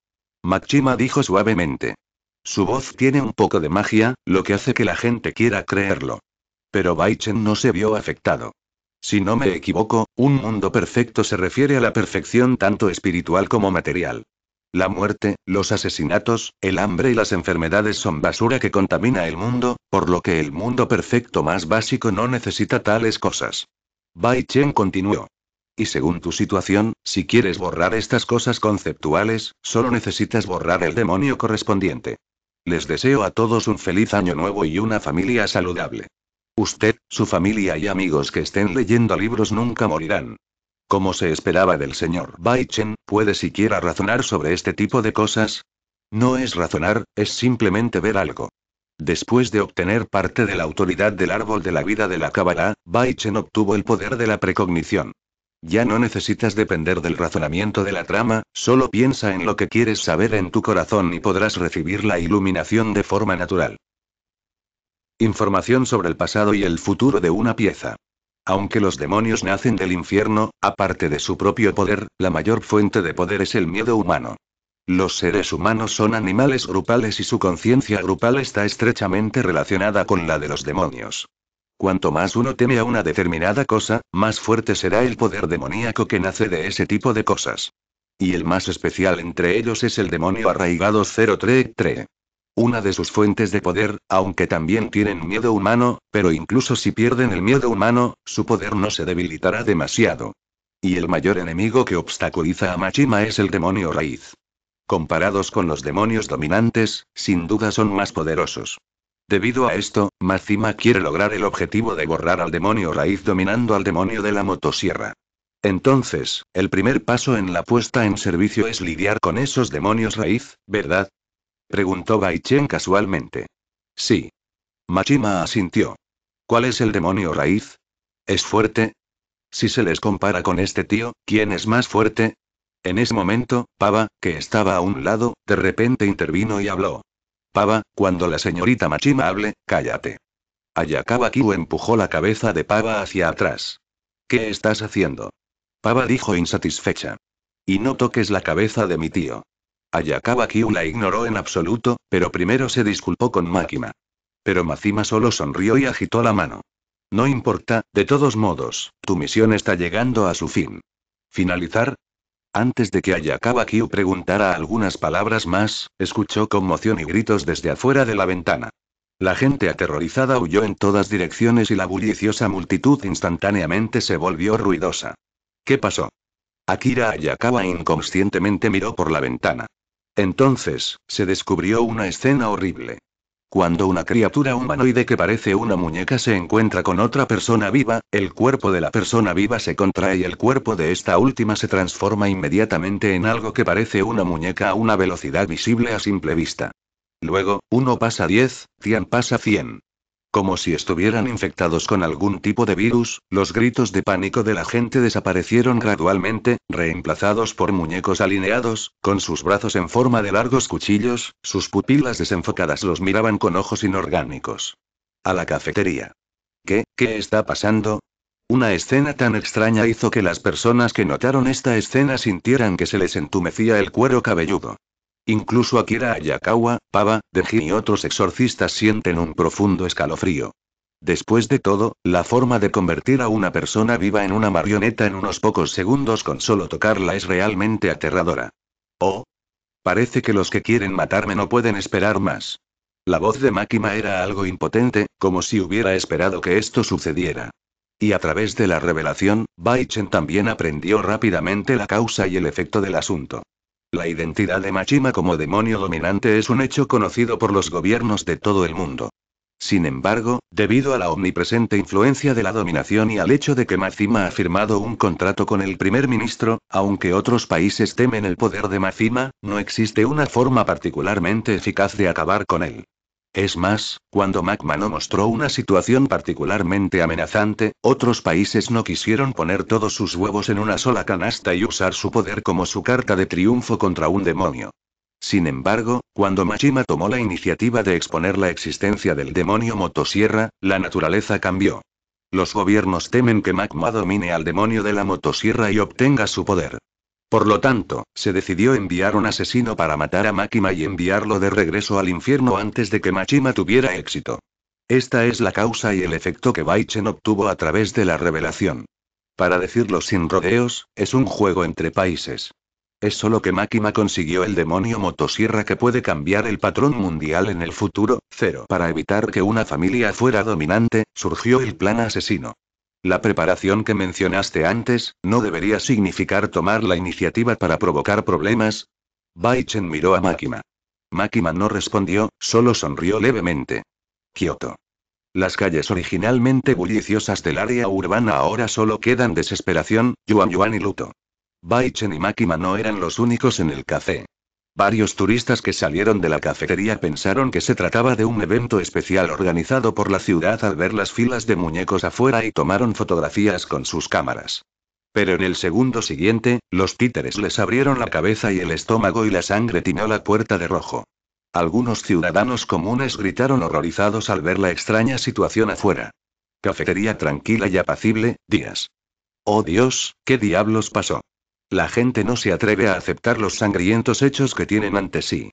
Machima dijo suavemente. Su voz tiene un poco de magia, lo que hace que la gente quiera creerlo. Pero Baichen no se vio afectado. Si no me equivoco, un mundo perfecto se refiere a la perfección tanto espiritual como material. La muerte, los asesinatos, el hambre y las enfermedades son basura que contamina el mundo, por lo que el mundo perfecto más básico no necesita tales cosas. Bai Chen continuó. Y según tu situación, si quieres borrar estas cosas conceptuales, solo necesitas borrar el demonio correspondiente. Les deseo a todos un feliz año nuevo y una familia saludable. Usted, su familia y amigos que estén leyendo libros nunca morirán. Como se esperaba del señor Baichen, ¿puede siquiera razonar sobre este tipo de cosas? No es razonar, es simplemente ver algo. Después de obtener parte de la autoridad del árbol de la vida de la Kabbalah, Baichen obtuvo el poder de la precognición. Ya no necesitas depender del razonamiento de la trama, solo piensa en lo que quieres saber en tu corazón y podrás recibir la iluminación de forma natural. Información sobre el pasado y el futuro de una pieza. Aunque los demonios nacen del infierno, aparte de su propio poder, la mayor fuente de poder es el miedo humano. Los seres humanos son animales grupales y su conciencia grupal está estrechamente relacionada con la de los demonios. Cuanto más uno teme a una determinada cosa, más fuerte será el poder demoníaco que nace de ese tipo de cosas. Y el más especial entre ellos es el demonio arraigado 033 una de sus fuentes de poder, aunque también tienen miedo humano, pero incluso si pierden el miedo humano, su poder no se debilitará demasiado. Y el mayor enemigo que obstaculiza a Machima es el demonio raíz. Comparados con los demonios dominantes, sin duda son más poderosos. Debido a esto, Machima quiere lograr el objetivo de borrar al demonio raíz dominando al demonio de la motosierra. Entonces, el primer paso en la puesta en servicio es lidiar con esos demonios raíz, ¿verdad? Preguntó Bai casualmente. Sí. Machima asintió. ¿Cuál es el demonio raíz? ¿Es fuerte? Si se les compara con este tío, ¿quién es más fuerte? En ese momento, Pava, que estaba a un lado, de repente intervino y habló. Pava, cuando la señorita Machima hable, cállate. Ayakawa Kiu empujó la cabeza de Pava hacia atrás. ¿Qué estás haciendo? Pava dijo insatisfecha. Y no toques la cabeza de mi tío. Ayakawa Kyu la ignoró en absoluto, pero primero se disculpó con Makima. Pero Makima solo sonrió y agitó la mano. No importa, de todos modos, tu misión está llegando a su fin. ¿Finalizar? Antes de que Ayakawa Kyu preguntara algunas palabras más, escuchó conmoción y gritos desde afuera de la ventana. La gente aterrorizada huyó en todas direcciones y la bulliciosa multitud instantáneamente se volvió ruidosa. ¿Qué pasó? Akira Ayakawa inconscientemente miró por la ventana. Entonces, se descubrió una escena horrible. Cuando una criatura humanoide que parece una muñeca se encuentra con otra persona viva, el cuerpo de la persona viva se contrae y el cuerpo de esta última se transforma inmediatamente en algo que parece una muñeca a una velocidad visible a simple vista. Luego, uno pasa 10, 100 pasa 100. Como si estuvieran infectados con algún tipo de virus, los gritos de pánico de la gente desaparecieron gradualmente, reemplazados por muñecos alineados, con sus brazos en forma de largos cuchillos, sus pupilas desenfocadas los miraban con ojos inorgánicos. A la cafetería. ¿Qué, qué está pasando? Una escena tan extraña hizo que las personas que notaron esta escena sintieran que se les entumecía el cuero cabelludo. Incluso Akira Ayakawa, Pava, Deji y otros exorcistas sienten un profundo escalofrío. Después de todo, la forma de convertir a una persona viva en una marioneta en unos pocos segundos con solo tocarla es realmente aterradora. Oh. Parece que los que quieren matarme no pueden esperar más. La voz de Makima era algo impotente, como si hubiera esperado que esto sucediera. Y a través de la revelación, Baichen también aprendió rápidamente la causa y el efecto del asunto. La identidad de Machima como demonio dominante es un hecho conocido por los gobiernos de todo el mundo. Sin embargo, debido a la omnipresente influencia de la dominación y al hecho de que Machima ha firmado un contrato con el primer ministro, aunque otros países temen el poder de Machima, no existe una forma particularmente eficaz de acabar con él. Es más, cuando no mostró una situación particularmente amenazante, otros países no quisieron poner todos sus huevos en una sola canasta y usar su poder como su carta de triunfo contra un demonio. Sin embargo, cuando Machima tomó la iniciativa de exponer la existencia del demonio motosierra, la naturaleza cambió. Los gobiernos temen que Magma domine al demonio de la motosierra y obtenga su poder. Por lo tanto, se decidió enviar un asesino para matar a Makima y enviarlo de regreso al infierno antes de que Machima tuviera éxito. Esta es la causa y el efecto que Baichen obtuvo a través de la revelación. Para decirlo sin rodeos, es un juego entre países. Es solo que Makima consiguió el demonio motosierra que puede cambiar el patrón mundial en el futuro, cero. Para evitar que una familia fuera dominante, surgió el plan asesino. La preparación que mencionaste antes, ¿no debería significar tomar la iniciativa para provocar problemas? Baichen miró a Makima. Makima no respondió, solo sonrió levemente. Kioto. Las calles originalmente bulliciosas del área urbana ahora solo quedan desesperación, Yuan Yuan y luto. Baichen y Makima no eran los únicos en el café. Varios turistas que salieron de la cafetería pensaron que se trataba de un evento especial organizado por la ciudad al ver las filas de muñecos afuera y tomaron fotografías con sus cámaras. Pero en el segundo siguiente, los títeres les abrieron la cabeza y el estómago y la sangre tiñó la puerta de rojo. Algunos ciudadanos comunes gritaron horrorizados al ver la extraña situación afuera. Cafetería tranquila y apacible, días. Oh Dios, ¿qué diablos pasó? La gente no se atreve a aceptar los sangrientos hechos que tienen ante sí.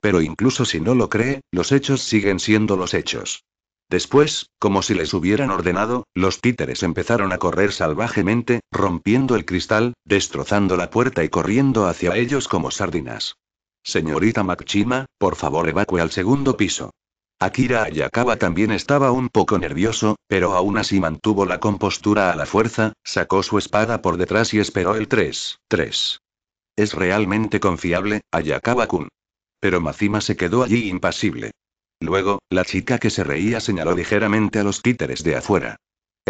Pero incluso si no lo cree, los hechos siguen siendo los hechos. Después, como si les hubieran ordenado, los títeres empezaron a correr salvajemente, rompiendo el cristal, destrozando la puerta y corriendo hacia ellos como sardinas. Señorita Machima, por favor evacue al segundo piso. Akira Ayakawa también estaba un poco nervioso, pero aún así mantuvo la compostura a la fuerza, sacó su espada por detrás y esperó el 3-3. Es realmente confiable, Ayakawa-kun. Pero Mazima se quedó allí impasible. Luego, la chica que se reía señaló ligeramente a los títeres de afuera.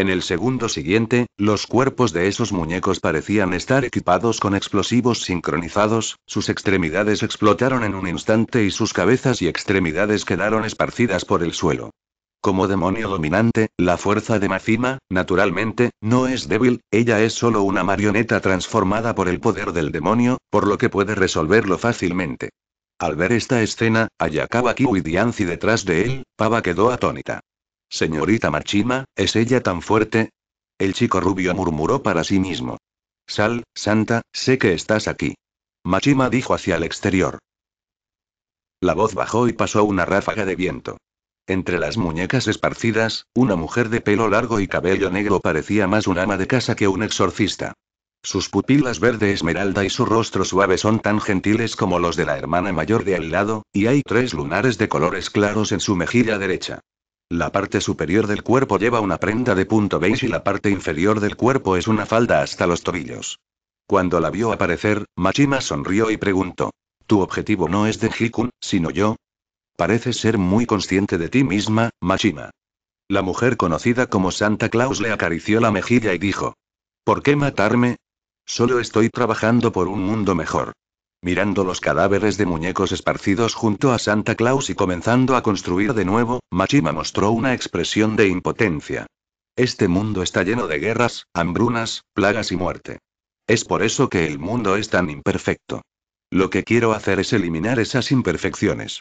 En el segundo siguiente, los cuerpos de esos muñecos parecían estar equipados con explosivos sincronizados, sus extremidades explotaron en un instante y sus cabezas y extremidades quedaron esparcidas por el suelo. Como demonio dominante, la fuerza de Macima, naturalmente, no es débil, ella es solo una marioneta transformada por el poder del demonio, por lo que puede resolverlo fácilmente. Al ver esta escena, Ayakawa Kiwi y Dianzi detrás de él, Pava quedó atónita. Señorita Machima, ¿es ella tan fuerte? El chico rubio murmuró para sí mismo. Sal, Santa, sé que estás aquí. Machima dijo hacia el exterior. La voz bajó y pasó una ráfaga de viento. Entre las muñecas esparcidas, una mujer de pelo largo y cabello negro parecía más un ama de casa que un exorcista. Sus pupilas verde esmeralda y su rostro suave son tan gentiles como los de la hermana mayor de al lado, y hay tres lunares de colores claros en su mejilla derecha. La parte superior del cuerpo lleva una prenda de punto beige y la parte inferior del cuerpo es una falda hasta los tobillos. Cuando la vio aparecer, Machima sonrió y preguntó. Tu objetivo no es de Hikun, sino yo. Pareces ser muy consciente de ti misma, Machima. La mujer conocida como Santa Claus le acarició la mejilla y dijo. ¿Por qué matarme? Solo estoy trabajando por un mundo mejor mirando los cadáveres de muñecos esparcidos junto a Santa Claus y comenzando a construir de nuevo, Machima mostró una expresión de impotencia. Este mundo está lleno de guerras, hambrunas, plagas y muerte. Es por eso que el mundo es tan imperfecto. Lo que quiero hacer es eliminar esas imperfecciones.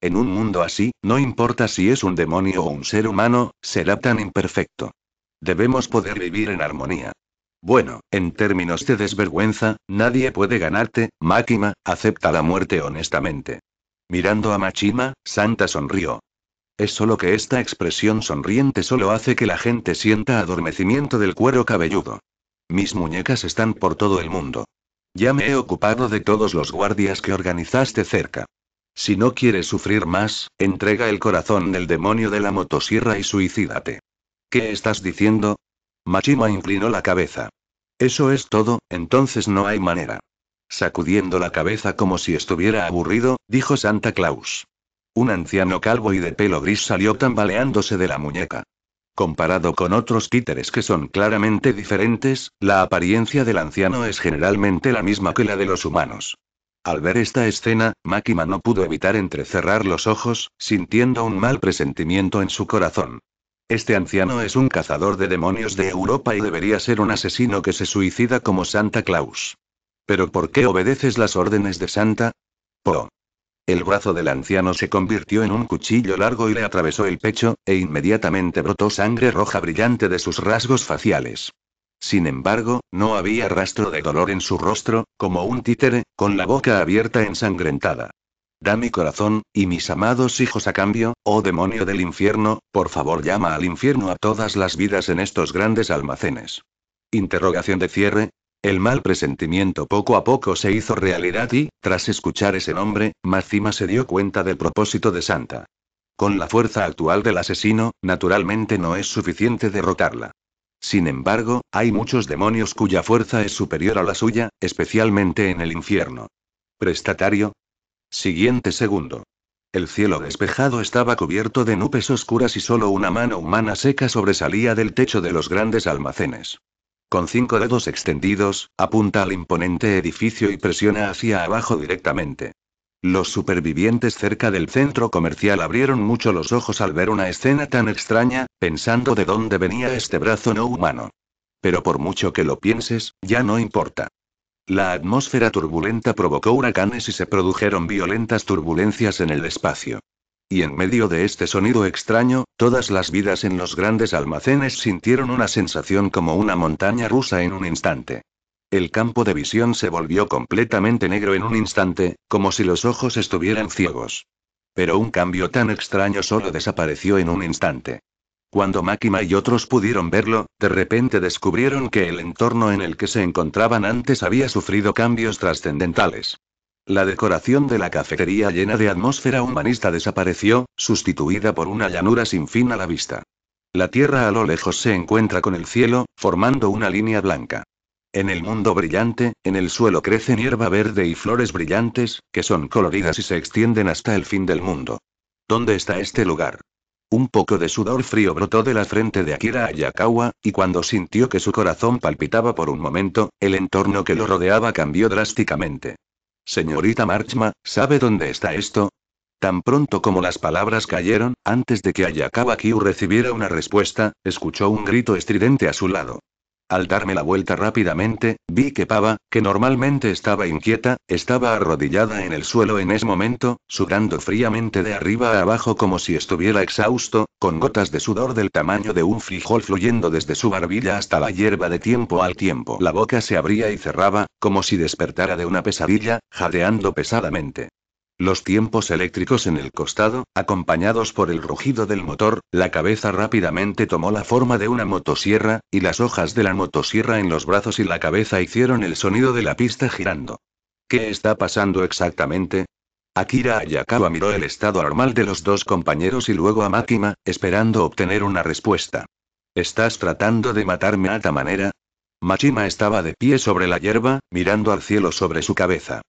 En un mundo así, no importa si es un demonio o un ser humano, será tan imperfecto. Debemos poder vivir en armonía. Bueno, en términos de desvergüenza, nadie puede ganarte, Máquima, acepta la muerte honestamente. Mirando a Machima, Santa sonrió. Es solo que esta expresión sonriente solo hace que la gente sienta adormecimiento del cuero cabelludo. Mis muñecas están por todo el mundo. Ya me he ocupado de todos los guardias que organizaste cerca. Si no quieres sufrir más, entrega el corazón del demonio de la motosierra y suicídate. ¿Qué estás diciendo? Machima inclinó la cabeza. Eso es todo, entonces no hay manera. Sacudiendo la cabeza como si estuviera aburrido, dijo Santa Claus. Un anciano calvo y de pelo gris salió tambaleándose de la muñeca. Comparado con otros títeres que son claramente diferentes, la apariencia del anciano es generalmente la misma que la de los humanos. Al ver esta escena, Makima no pudo evitar entrecerrar los ojos, sintiendo un mal presentimiento en su corazón. Este anciano es un cazador de demonios de Europa y debería ser un asesino que se suicida como Santa Claus. ¿Pero por qué obedeces las órdenes de Santa? Po. El brazo del anciano se convirtió en un cuchillo largo y le atravesó el pecho, e inmediatamente brotó sangre roja brillante de sus rasgos faciales. Sin embargo, no había rastro de dolor en su rostro, como un títere, con la boca abierta ensangrentada. Da mi corazón, y mis amados hijos a cambio, oh demonio del infierno, por favor llama al infierno a todas las vidas en estos grandes almacenes. Interrogación de cierre. El mal presentimiento poco a poco se hizo realidad y, tras escuchar ese nombre, Máxima se dio cuenta del propósito de Santa. Con la fuerza actual del asesino, naturalmente no es suficiente derrotarla. Sin embargo, hay muchos demonios cuya fuerza es superior a la suya, especialmente en el infierno. Prestatario, Siguiente segundo. El cielo despejado estaba cubierto de nubes oscuras y solo una mano humana seca sobresalía del techo de los grandes almacenes. Con cinco dedos extendidos, apunta al imponente edificio y presiona hacia abajo directamente. Los supervivientes cerca del centro comercial abrieron mucho los ojos al ver una escena tan extraña, pensando de dónde venía este brazo no humano. Pero por mucho que lo pienses, ya no importa. La atmósfera turbulenta provocó huracanes y se produjeron violentas turbulencias en el espacio. Y en medio de este sonido extraño, todas las vidas en los grandes almacenes sintieron una sensación como una montaña rusa en un instante. El campo de visión se volvió completamente negro en un instante, como si los ojos estuvieran ciegos. Pero un cambio tan extraño solo desapareció en un instante. Cuando Makima y otros pudieron verlo, de repente descubrieron que el entorno en el que se encontraban antes había sufrido cambios trascendentales. La decoración de la cafetería llena de atmósfera humanista desapareció, sustituida por una llanura sin fin a la vista. La tierra a lo lejos se encuentra con el cielo, formando una línea blanca. En el mundo brillante, en el suelo crecen hierba verde y flores brillantes, que son coloridas y se extienden hasta el fin del mundo. ¿Dónde está este lugar? Un poco de sudor frío brotó de la frente de Akira Ayakawa, y cuando sintió que su corazón palpitaba por un momento, el entorno que lo rodeaba cambió drásticamente. Señorita Marchma, ¿sabe dónde está esto? Tan pronto como las palabras cayeron, antes de que Ayakawa Kyu recibiera una respuesta, escuchó un grito estridente a su lado. Al darme la vuelta rápidamente, vi que Pava, que normalmente estaba inquieta, estaba arrodillada en el suelo en ese momento, sudando fríamente de arriba a abajo como si estuviera exhausto, con gotas de sudor del tamaño de un frijol fluyendo desde su barbilla hasta la hierba de tiempo al tiempo. La boca se abría y cerraba, como si despertara de una pesadilla, jadeando pesadamente. Los tiempos eléctricos en el costado, acompañados por el rugido del motor, la cabeza rápidamente tomó la forma de una motosierra, y las hojas de la motosierra en los brazos y la cabeza hicieron el sonido de la pista girando. ¿Qué está pasando exactamente? Akira Ayakawa miró el estado normal de los dos compañeros y luego a Makima, esperando obtener una respuesta. ¿Estás tratando de matarme a esta manera? Machima estaba de pie sobre la hierba, mirando al cielo sobre su cabeza.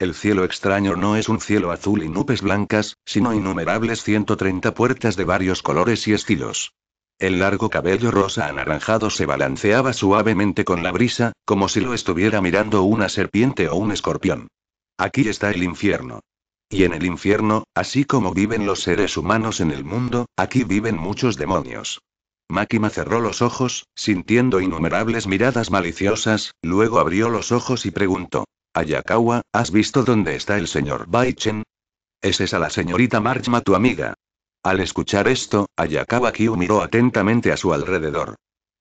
El cielo extraño no es un cielo azul y nubes blancas, sino innumerables 130 puertas de varios colores y estilos. El largo cabello rosa anaranjado se balanceaba suavemente con la brisa, como si lo estuviera mirando una serpiente o un escorpión. Aquí está el infierno. Y en el infierno, así como viven los seres humanos en el mundo, aquí viven muchos demonios. Makima cerró los ojos, sintiendo innumerables miradas maliciosas, luego abrió los ojos y preguntó. Ayakawa, ¿has visto dónde está el señor Baichen? ¿Es a la señorita Marchma tu amiga? Al escuchar esto, Ayakawa Kyu miró atentamente a su alrededor.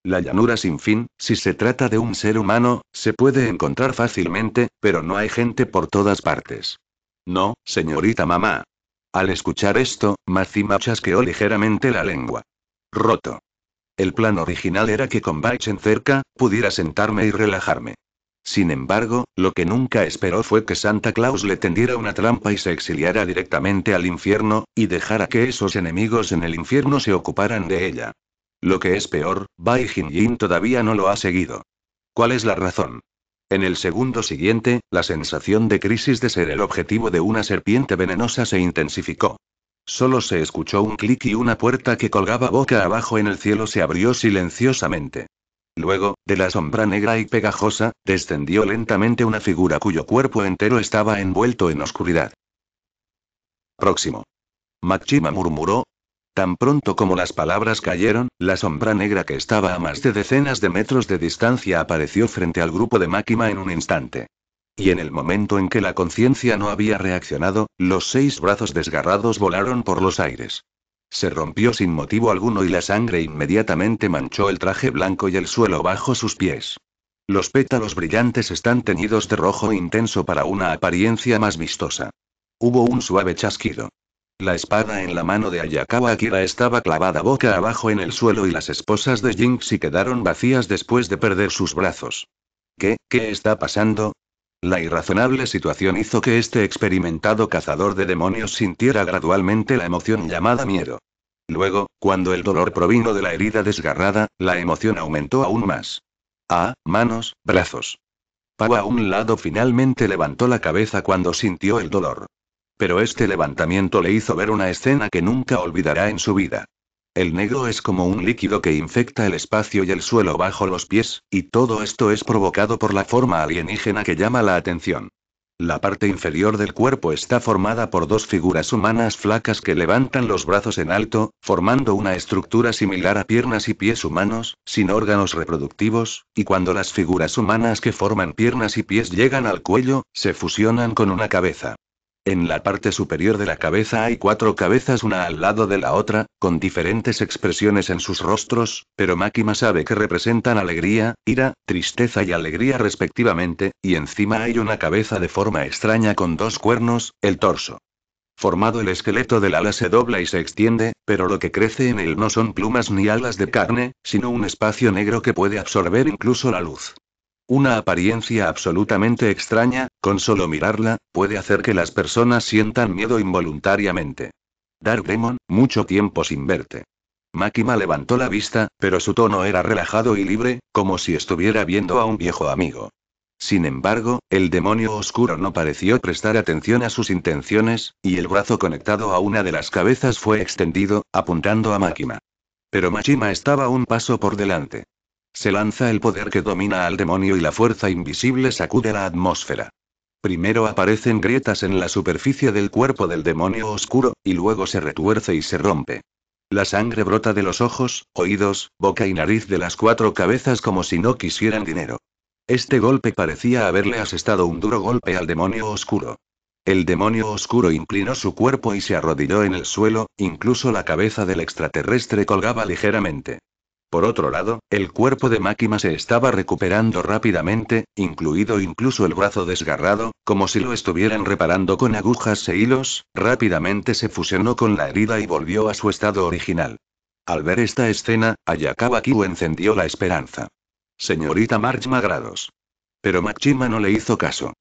La llanura sin fin, si se trata de un ser humano, se puede encontrar fácilmente, pero no hay gente por todas partes. No, señorita mamá. Al escuchar esto, Mazima chasqueó ligeramente la lengua. Roto. El plan original era que con Baichen cerca, pudiera sentarme y relajarme. Sin embargo, lo que nunca esperó fue que Santa Claus le tendiera una trampa y se exiliara directamente al infierno, y dejara que esos enemigos en el infierno se ocuparan de ella. Lo que es peor, Bai Jin todavía no lo ha seguido. ¿Cuál es la razón? En el segundo siguiente, la sensación de crisis de ser el objetivo de una serpiente venenosa se intensificó. Solo se escuchó un clic y una puerta que colgaba boca abajo en el cielo se abrió silenciosamente. Luego, de la sombra negra y pegajosa, descendió lentamente una figura cuyo cuerpo entero estaba envuelto en oscuridad. Próximo. Machima murmuró. Tan pronto como las palabras cayeron, la sombra negra que estaba a más de decenas de metros de distancia apareció frente al grupo de Máquima en un instante. Y en el momento en que la conciencia no había reaccionado, los seis brazos desgarrados volaron por los aires. Se rompió sin motivo alguno y la sangre inmediatamente manchó el traje blanco y el suelo bajo sus pies. Los pétalos brillantes están teñidos de rojo intenso para una apariencia más vistosa. Hubo un suave chasquido. La espada en la mano de Ayakawa Akira estaba clavada boca abajo en el suelo y las esposas de Jinxi quedaron vacías después de perder sus brazos. ¿Qué, qué está pasando? La irrazonable situación hizo que este experimentado cazador de demonios sintiera gradualmente la emoción llamada miedo. Luego, cuando el dolor provino de la herida desgarrada, la emoción aumentó aún más. Ah, manos, brazos. Pau a un lado finalmente levantó la cabeza cuando sintió el dolor. Pero este levantamiento le hizo ver una escena que nunca olvidará en su vida. El negro es como un líquido que infecta el espacio y el suelo bajo los pies, y todo esto es provocado por la forma alienígena que llama la atención. La parte inferior del cuerpo está formada por dos figuras humanas flacas que levantan los brazos en alto, formando una estructura similar a piernas y pies humanos, sin órganos reproductivos, y cuando las figuras humanas que forman piernas y pies llegan al cuello, se fusionan con una cabeza. En la parte superior de la cabeza hay cuatro cabezas una al lado de la otra, con diferentes expresiones en sus rostros, pero Makima sabe que representan alegría, ira, tristeza y alegría respectivamente, y encima hay una cabeza de forma extraña con dos cuernos, el torso. Formado el esqueleto del ala se dobla y se extiende, pero lo que crece en él no son plumas ni alas de carne, sino un espacio negro que puede absorber incluso la luz. Una apariencia absolutamente extraña, con solo mirarla, puede hacer que las personas sientan miedo involuntariamente. Dark Demon, mucho tiempo sin verte. Makima levantó la vista, pero su tono era relajado y libre, como si estuviera viendo a un viejo amigo. Sin embargo, el demonio oscuro no pareció prestar atención a sus intenciones, y el brazo conectado a una de las cabezas fue extendido, apuntando a Makima. Pero Makima estaba un paso por delante. Se lanza el poder que domina al demonio y la fuerza invisible sacude la atmósfera. Primero aparecen grietas en la superficie del cuerpo del demonio oscuro, y luego se retuerce y se rompe. La sangre brota de los ojos, oídos, boca y nariz de las cuatro cabezas como si no quisieran dinero. Este golpe parecía haberle asestado un duro golpe al demonio oscuro. El demonio oscuro inclinó su cuerpo y se arrodilló en el suelo, incluso la cabeza del extraterrestre colgaba ligeramente. Por otro lado, el cuerpo de Makima se estaba recuperando rápidamente, incluido incluso el brazo desgarrado, como si lo estuvieran reparando con agujas e hilos, rápidamente se fusionó con la herida y volvió a su estado original. Al ver esta escena, Ayakawa encendió la esperanza. Señorita March Magrados. Pero Machima no le hizo caso.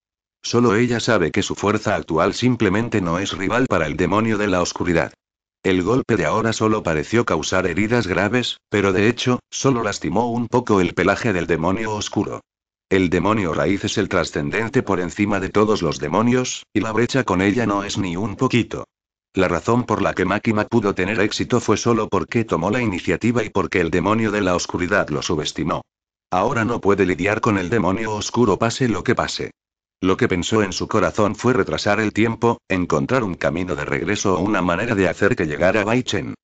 Solo ella sabe que su fuerza actual simplemente no es rival para el demonio de la oscuridad. El golpe de ahora solo pareció causar heridas graves, pero de hecho, solo lastimó un poco el pelaje del demonio oscuro. El demonio raíz es el trascendente por encima de todos los demonios, y la brecha con ella no es ni un poquito. La razón por la que Máquina pudo tener éxito fue solo porque tomó la iniciativa y porque el demonio de la oscuridad lo subestimó. Ahora no puede lidiar con el demonio oscuro pase lo que pase. Lo que pensó en su corazón fue retrasar el tiempo, encontrar un camino de regreso o una manera de hacer que llegara Baichen.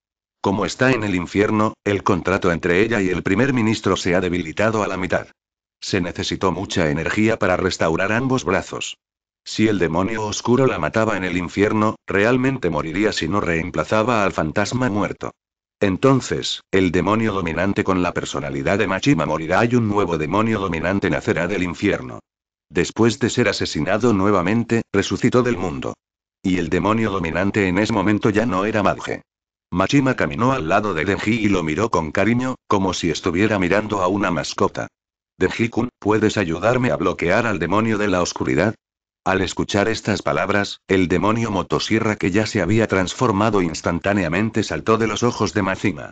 Como está en el infierno, el contrato entre ella y el primer ministro se ha debilitado a la mitad. Se necesitó mucha energía para restaurar ambos brazos. Si el demonio oscuro la mataba en el infierno, realmente moriría si no reemplazaba al fantasma muerto. Entonces, el demonio dominante con la personalidad de Machima morirá y un nuevo demonio dominante nacerá del infierno después de ser asesinado nuevamente, resucitó del mundo. Y el demonio dominante en ese momento ya no era Madge. Machima caminó al lado de Denji y lo miró con cariño, como si estuviera mirando a una mascota. Denji-kun, ¿puedes ayudarme a bloquear al demonio de la oscuridad? Al escuchar estas palabras, el demonio motosierra que ya se había transformado instantáneamente saltó de los ojos de Machima.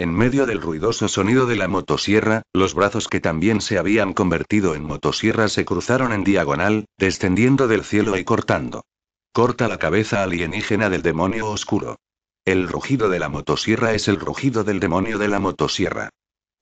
En medio del ruidoso sonido de la motosierra, los brazos que también se habían convertido en motosierra se cruzaron en diagonal, descendiendo del cielo y cortando. Corta la cabeza alienígena del demonio oscuro. El rugido de la motosierra es el rugido del demonio de la motosierra.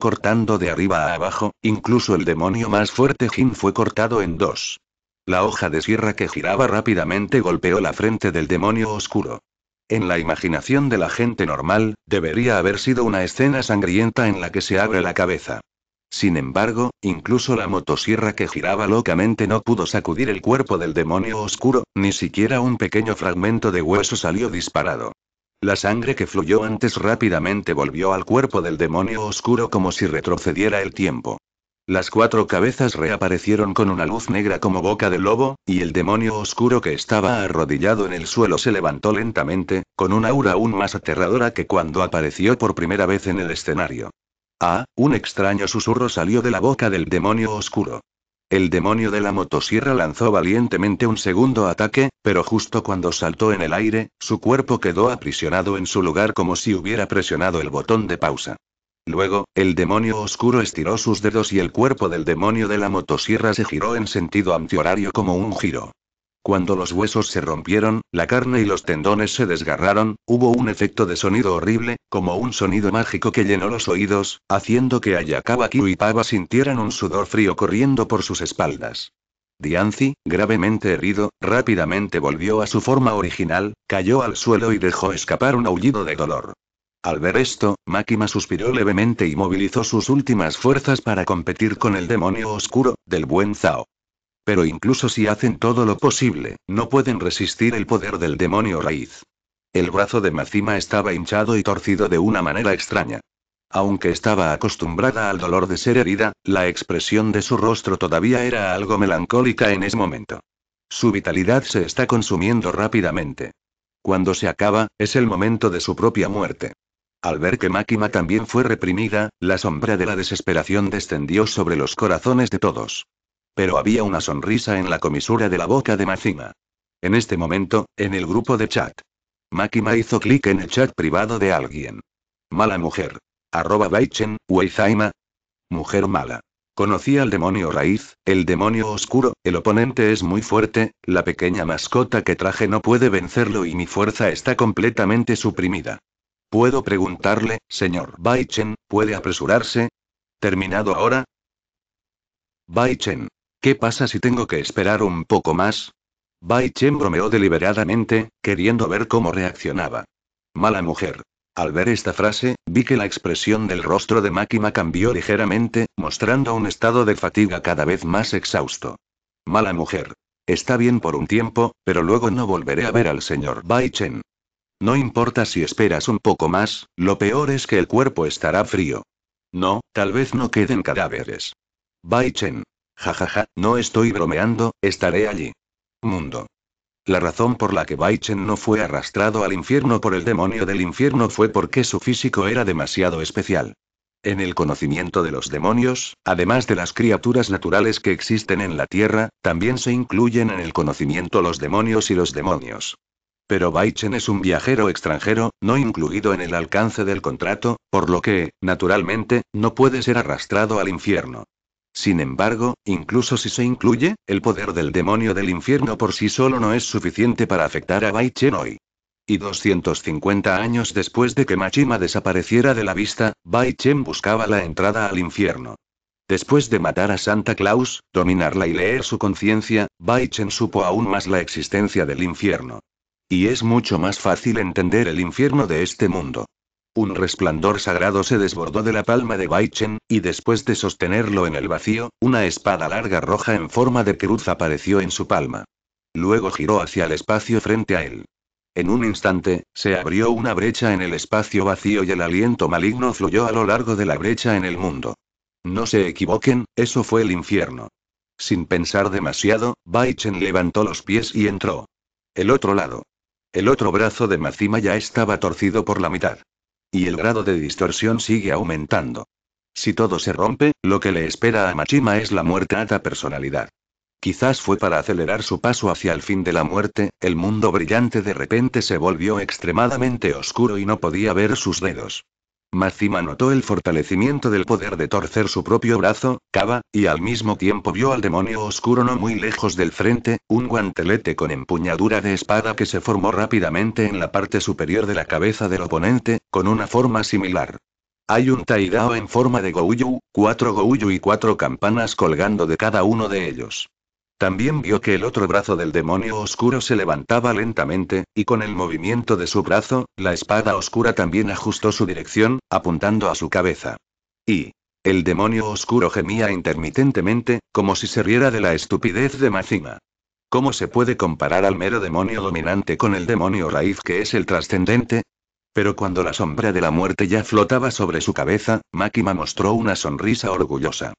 Cortando de arriba a abajo, incluso el demonio más fuerte Jim fue cortado en dos. La hoja de sierra que giraba rápidamente golpeó la frente del demonio oscuro. En la imaginación de la gente normal, debería haber sido una escena sangrienta en la que se abre la cabeza. Sin embargo, incluso la motosierra que giraba locamente no pudo sacudir el cuerpo del demonio oscuro, ni siquiera un pequeño fragmento de hueso salió disparado. La sangre que fluyó antes rápidamente volvió al cuerpo del demonio oscuro como si retrocediera el tiempo. Las cuatro cabezas reaparecieron con una luz negra como boca de lobo, y el demonio oscuro que estaba arrodillado en el suelo se levantó lentamente, con una aura aún más aterradora que cuando apareció por primera vez en el escenario. Ah, un extraño susurro salió de la boca del demonio oscuro. El demonio de la motosierra lanzó valientemente un segundo ataque, pero justo cuando saltó en el aire, su cuerpo quedó aprisionado en su lugar como si hubiera presionado el botón de pausa. Luego, el demonio oscuro estiró sus dedos y el cuerpo del demonio de la motosierra se giró en sentido antihorario como un giro. Cuando los huesos se rompieron, la carne y los tendones se desgarraron, hubo un efecto de sonido horrible, como un sonido mágico que llenó los oídos, haciendo que Ayakaba Kiu y Pava sintieran un sudor frío corriendo por sus espaldas. Dianzi, gravemente herido, rápidamente volvió a su forma original, cayó al suelo y dejó escapar un aullido de dolor. Al ver esto, Máquima suspiró levemente y movilizó sus últimas fuerzas para competir con el demonio oscuro, del buen Zao. Pero incluso si hacen todo lo posible, no pueden resistir el poder del demonio raíz. El brazo de Macima estaba hinchado y torcido de una manera extraña. Aunque estaba acostumbrada al dolor de ser herida, la expresión de su rostro todavía era algo melancólica en ese momento. Su vitalidad se está consumiendo rápidamente. Cuando se acaba, es el momento de su propia muerte. Al ver que Máquima también fue reprimida, la sombra de la desesperación descendió sobre los corazones de todos. Pero había una sonrisa en la comisura de la boca de Makima. En este momento, en el grupo de chat. Máquima hizo clic en el chat privado de alguien. Mala mujer. Arroba Baichen, Weizaima. Mujer mala. Conocí al demonio raíz, el demonio oscuro, el oponente es muy fuerte, la pequeña mascota que traje no puede vencerlo y mi fuerza está completamente suprimida. Puedo preguntarle, señor Chen, ¿puede apresurarse? ¿Terminado ahora? Baichen. ¿Qué pasa si tengo que esperar un poco más? Baichen bromeó deliberadamente, queriendo ver cómo reaccionaba. Mala mujer. Al ver esta frase, vi que la expresión del rostro de Máquima cambió ligeramente, mostrando un estado de fatiga cada vez más exhausto. Mala mujer. Está bien por un tiempo, pero luego no volveré a ver al señor Bai Chen. No importa si esperas un poco más, lo peor es que el cuerpo estará frío. No, tal vez no queden cadáveres. Bai Chen. Jajaja, ja, ja, no estoy bromeando, estaré allí. Mundo. La razón por la que Baichen no fue arrastrado al infierno por el demonio del infierno fue porque su físico era demasiado especial. En el conocimiento de los demonios, además de las criaturas naturales que existen en la Tierra, también se incluyen en el conocimiento los demonios y los demonios. Pero Baichen es un viajero extranjero, no incluido en el alcance del contrato, por lo que, naturalmente, no puede ser arrastrado al infierno. Sin embargo, incluso si se incluye, el poder del demonio del infierno por sí solo no es suficiente para afectar a Baichen hoy. Y 250 años después de que Machima desapareciera de la vista, Baichen buscaba la entrada al infierno. Después de matar a Santa Claus, dominarla y leer su conciencia, Baichen supo aún más la existencia del infierno. Y es mucho más fácil entender el infierno de este mundo. Un resplandor sagrado se desbordó de la palma de Baichen, y después de sostenerlo en el vacío, una espada larga roja en forma de cruz apareció en su palma. Luego giró hacia el espacio frente a él. En un instante, se abrió una brecha en el espacio vacío y el aliento maligno fluyó a lo largo de la brecha en el mundo. No se equivoquen, eso fue el infierno. Sin pensar demasiado, Baichen levantó los pies y entró. El otro lado. El otro brazo de Machima ya estaba torcido por la mitad. Y el grado de distorsión sigue aumentando. Si todo se rompe, lo que le espera a Machima es la muerte a personalidad. Quizás fue para acelerar su paso hacia el fin de la muerte, el mundo brillante de repente se volvió extremadamente oscuro y no podía ver sus dedos. Mazima notó el fortalecimiento del poder de torcer su propio brazo, cava, y al mismo tiempo vio al demonio oscuro no muy lejos del frente, un guantelete con empuñadura de espada que se formó rápidamente en la parte superior de la cabeza del oponente, con una forma similar. Hay un taidao en forma de Gouyu, cuatro Gouyu y cuatro campanas colgando de cada uno de ellos. También vio que el otro brazo del demonio oscuro se levantaba lentamente, y con el movimiento de su brazo, la espada oscura también ajustó su dirección, apuntando a su cabeza. Y... El demonio oscuro gemía intermitentemente, como si se riera de la estupidez de Máxima. ¿Cómo se puede comparar al mero demonio dominante con el demonio raíz que es el trascendente? Pero cuando la sombra de la muerte ya flotaba sobre su cabeza, Makima mostró una sonrisa orgullosa.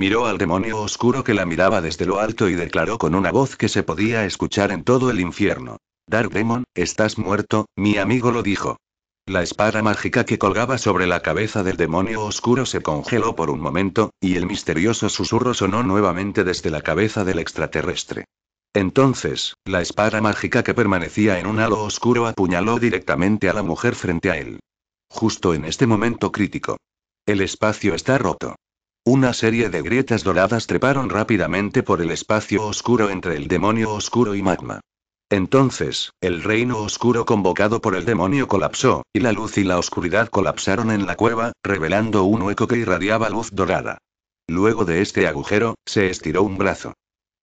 Miró al demonio oscuro que la miraba desde lo alto y declaró con una voz que se podía escuchar en todo el infierno. Dark Demon, estás muerto, mi amigo lo dijo. La espada mágica que colgaba sobre la cabeza del demonio oscuro se congeló por un momento, y el misterioso susurro sonó nuevamente desde la cabeza del extraterrestre. Entonces, la espada mágica que permanecía en un halo oscuro apuñaló directamente a la mujer frente a él. Justo en este momento crítico. El espacio está roto. Una serie de grietas doradas treparon rápidamente por el espacio oscuro entre el demonio oscuro y magma. Entonces, el reino oscuro convocado por el demonio colapsó, y la luz y la oscuridad colapsaron en la cueva, revelando un hueco que irradiaba luz dorada. Luego de este agujero, se estiró un brazo.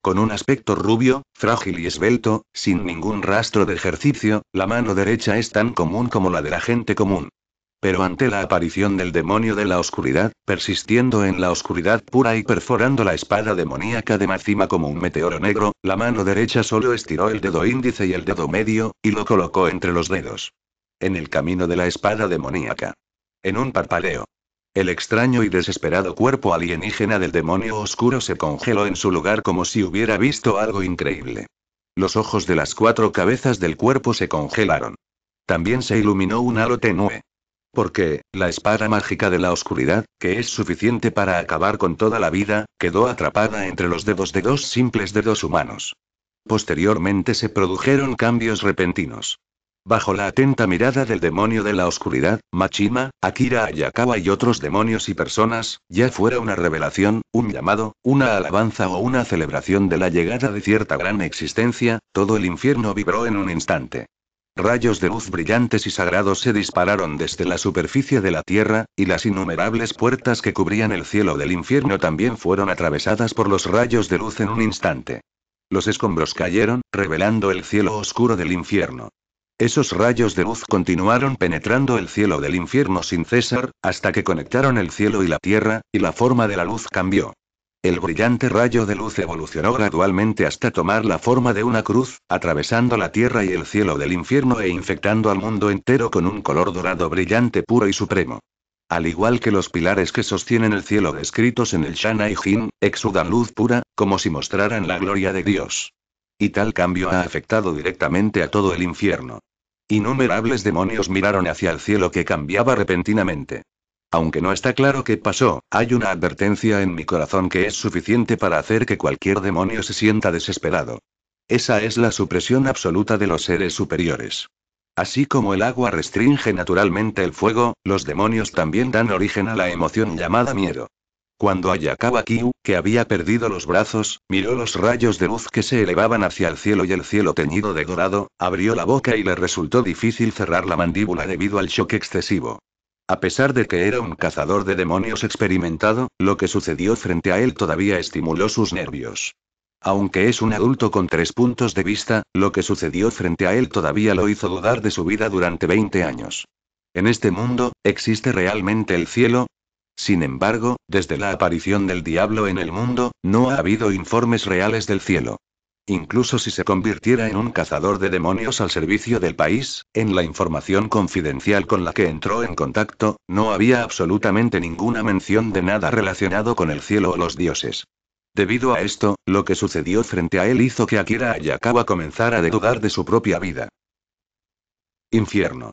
Con un aspecto rubio, frágil y esbelto, sin ningún rastro de ejercicio, la mano derecha es tan común como la de la gente común pero ante la aparición del demonio de la oscuridad, persistiendo en la oscuridad pura y perforando la espada demoníaca de Macima como un meteoro negro, la mano derecha solo estiró el dedo índice y el dedo medio, y lo colocó entre los dedos. En el camino de la espada demoníaca. En un parpadeo. El extraño y desesperado cuerpo alienígena del demonio oscuro se congeló en su lugar como si hubiera visto algo increíble. Los ojos de las cuatro cabezas del cuerpo se congelaron. También se iluminó un halo tenue. Porque, la espada mágica de la oscuridad, que es suficiente para acabar con toda la vida, quedó atrapada entre los dedos de dos simples dedos humanos. Posteriormente se produjeron cambios repentinos. Bajo la atenta mirada del demonio de la oscuridad, Machima, Akira Ayakawa y otros demonios y personas, ya fuera una revelación, un llamado, una alabanza o una celebración de la llegada de cierta gran existencia, todo el infierno vibró en un instante. Rayos de luz brillantes y sagrados se dispararon desde la superficie de la tierra, y las innumerables puertas que cubrían el cielo del infierno también fueron atravesadas por los rayos de luz en un instante. Los escombros cayeron, revelando el cielo oscuro del infierno. Esos rayos de luz continuaron penetrando el cielo del infierno sin cesar, hasta que conectaron el cielo y la tierra, y la forma de la luz cambió. El brillante rayo de luz evolucionó gradualmente hasta tomar la forma de una cruz, atravesando la tierra y el cielo del infierno e infectando al mundo entero con un color dorado brillante puro y supremo. Al igual que los pilares que sostienen el cielo descritos en el Shana y Jin, exudan luz pura, como si mostraran la gloria de Dios. Y tal cambio ha afectado directamente a todo el infierno. Innumerables demonios miraron hacia el cielo que cambiaba repentinamente. Aunque no está claro qué pasó, hay una advertencia en mi corazón que es suficiente para hacer que cualquier demonio se sienta desesperado. Esa es la supresión absoluta de los seres superiores. Así como el agua restringe naturalmente el fuego, los demonios también dan origen a la emoción llamada miedo. Cuando Ayakawa Kyu, que había perdido los brazos, miró los rayos de luz que se elevaban hacia el cielo y el cielo teñido de dorado, abrió la boca y le resultó difícil cerrar la mandíbula debido al shock excesivo. A pesar de que era un cazador de demonios experimentado, lo que sucedió frente a él todavía estimuló sus nervios. Aunque es un adulto con tres puntos de vista, lo que sucedió frente a él todavía lo hizo dudar de su vida durante 20 años. En este mundo, ¿existe realmente el cielo? Sin embargo, desde la aparición del diablo en el mundo, no ha habido informes reales del cielo. Incluso si se convirtiera en un cazador de demonios al servicio del país, en la información confidencial con la que entró en contacto, no había absolutamente ninguna mención de nada relacionado con el cielo o los dioses. Debido a esto, lo que sucedió frente a él hizo que Akira Ayakawa comenzara a dudar de su propia vida. Infierno.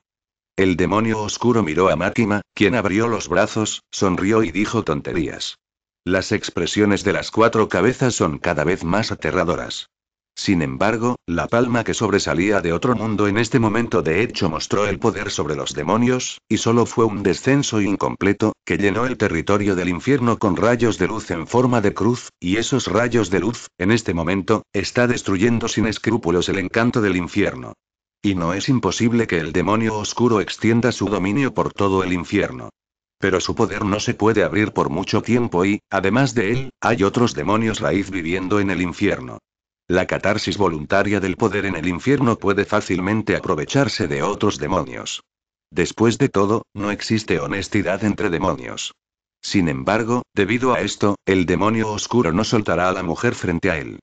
El demonio oscuro miró a Makima, quien abrió los brazos, sonrió y dijo tonterías. Las expresiones de las cuatro cabezas son cada vez más aterradoras. Sin embargo, la palma que sobresalía de otro mundo en este momento de hecho mostró el poder sobre los demonios, y solo fue un descenso incompleto, que llenó el territorio del infierno con rayos de luz en forma de cruz, y esos rayos de luz, en este momento, está destruyendo sin escrúpulos el encanto del infierno. Y no es imposible que el demonio oscuro extienda su dominio por todo el infierno. Pero su poder no se puede abrir por mucho tiempo y, además de él, hay otros demonios raíz viviendo en el infierno. La catarsis voluntaria del poder en el infierno puede fácilmente aprovecharse de otros demonios. Después de todo, no existe honestidad entre demonios. Sin embargo, debido a esto, el demonio oscuro no soltará a la mujer frente a él.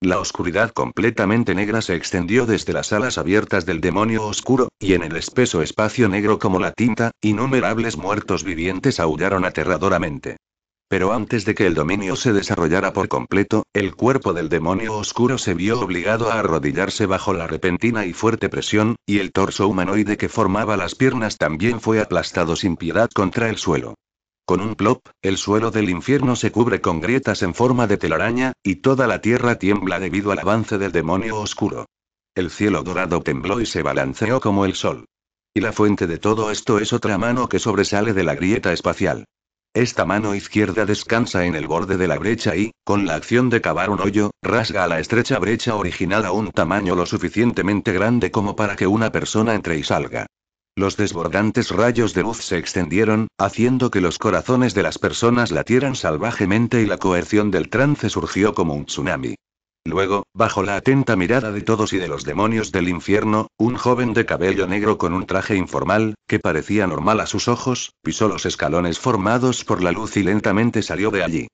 La oscuridad completamente negra se extendió desde las alas abiertas del demonio oscuro, y en el espeso espacio negro como la tinta, innumerables muertos vivientes aullaron aterradoramente. Pero antes de que el dominio se desarrollara por completo, el cuerpo del demonio oscuro se vio obligado a arrodillarse bajo la repentina y fuerte presión, y el torso humanoide que formaba las piernas también fue aplastado sin piedad contra el suelo. Con un plop, el suelo del infierno se cubre con grietas en forma de telaraña, y toda la tierra tiembla debido al avance del demonio oscuro. El cielo dorado tembló y se balanceó como el sol. Y la fuente de todo esto es otra mano que sobresale de la grieta espacial. Esta mano izquierda descansa en el borde de la brecha y, con la acción de cavar un hoyo, rasga a la estrecha brecha original a un tamaño lo suficientemente grande como para que una persona entre y salga. Los desbordantes rayos de luz se extendieron, haciendo que los corazones de las personas latieran salvajemente y la coerción del trance surgió como un tsunami. Luego, bajo la atenta mirada de todos y de los demonios del infierno, un joven de cabello negro con un traje informal, que parecía normal a sus ojos, pisó los escalones formados por la luz y lentamente salió de allí.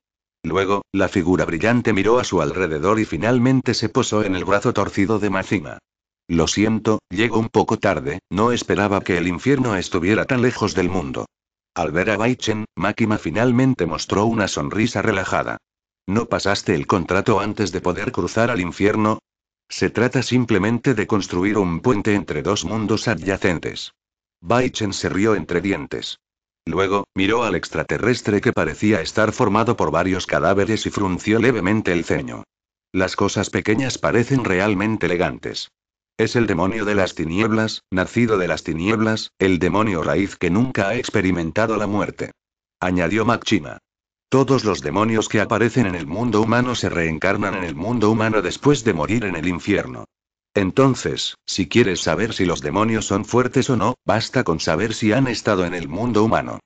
Luego, la figura brillante miró a su alrededor y finalmente se posó en el brazo torcido de Macima. Lo siento, llego un poco tarde, no esperaba que el infierno estuviera tan lejos del mundo. Al ver a Baichen, Makima finalmente mostró una sonrisa relajada. ¿No pasaste el contrato antes de poder cruzar al infierno? Se trata simplemente de construir un puente entre dos mundos adyacentes. Baichen se rió entre dientes. Luego, miró al extraterrestre que parecía estar formado por varios cadáveres y frunció levemente el ceño. Las cosas pequeñas parecen realmente elegantes. Es el demonio de las tinieblas, nacido de las tinieblas, el demonio raíz que nunca ha experimentado la muerte. Añadió Machima. Todos los demonios que aparecen en el mundo humano se reencarnan en el mundo humano después de morir en el infierno. Entonces, si quieres saber si los demonios son fuertes o no, basta con saber si han estado en el mundo humano.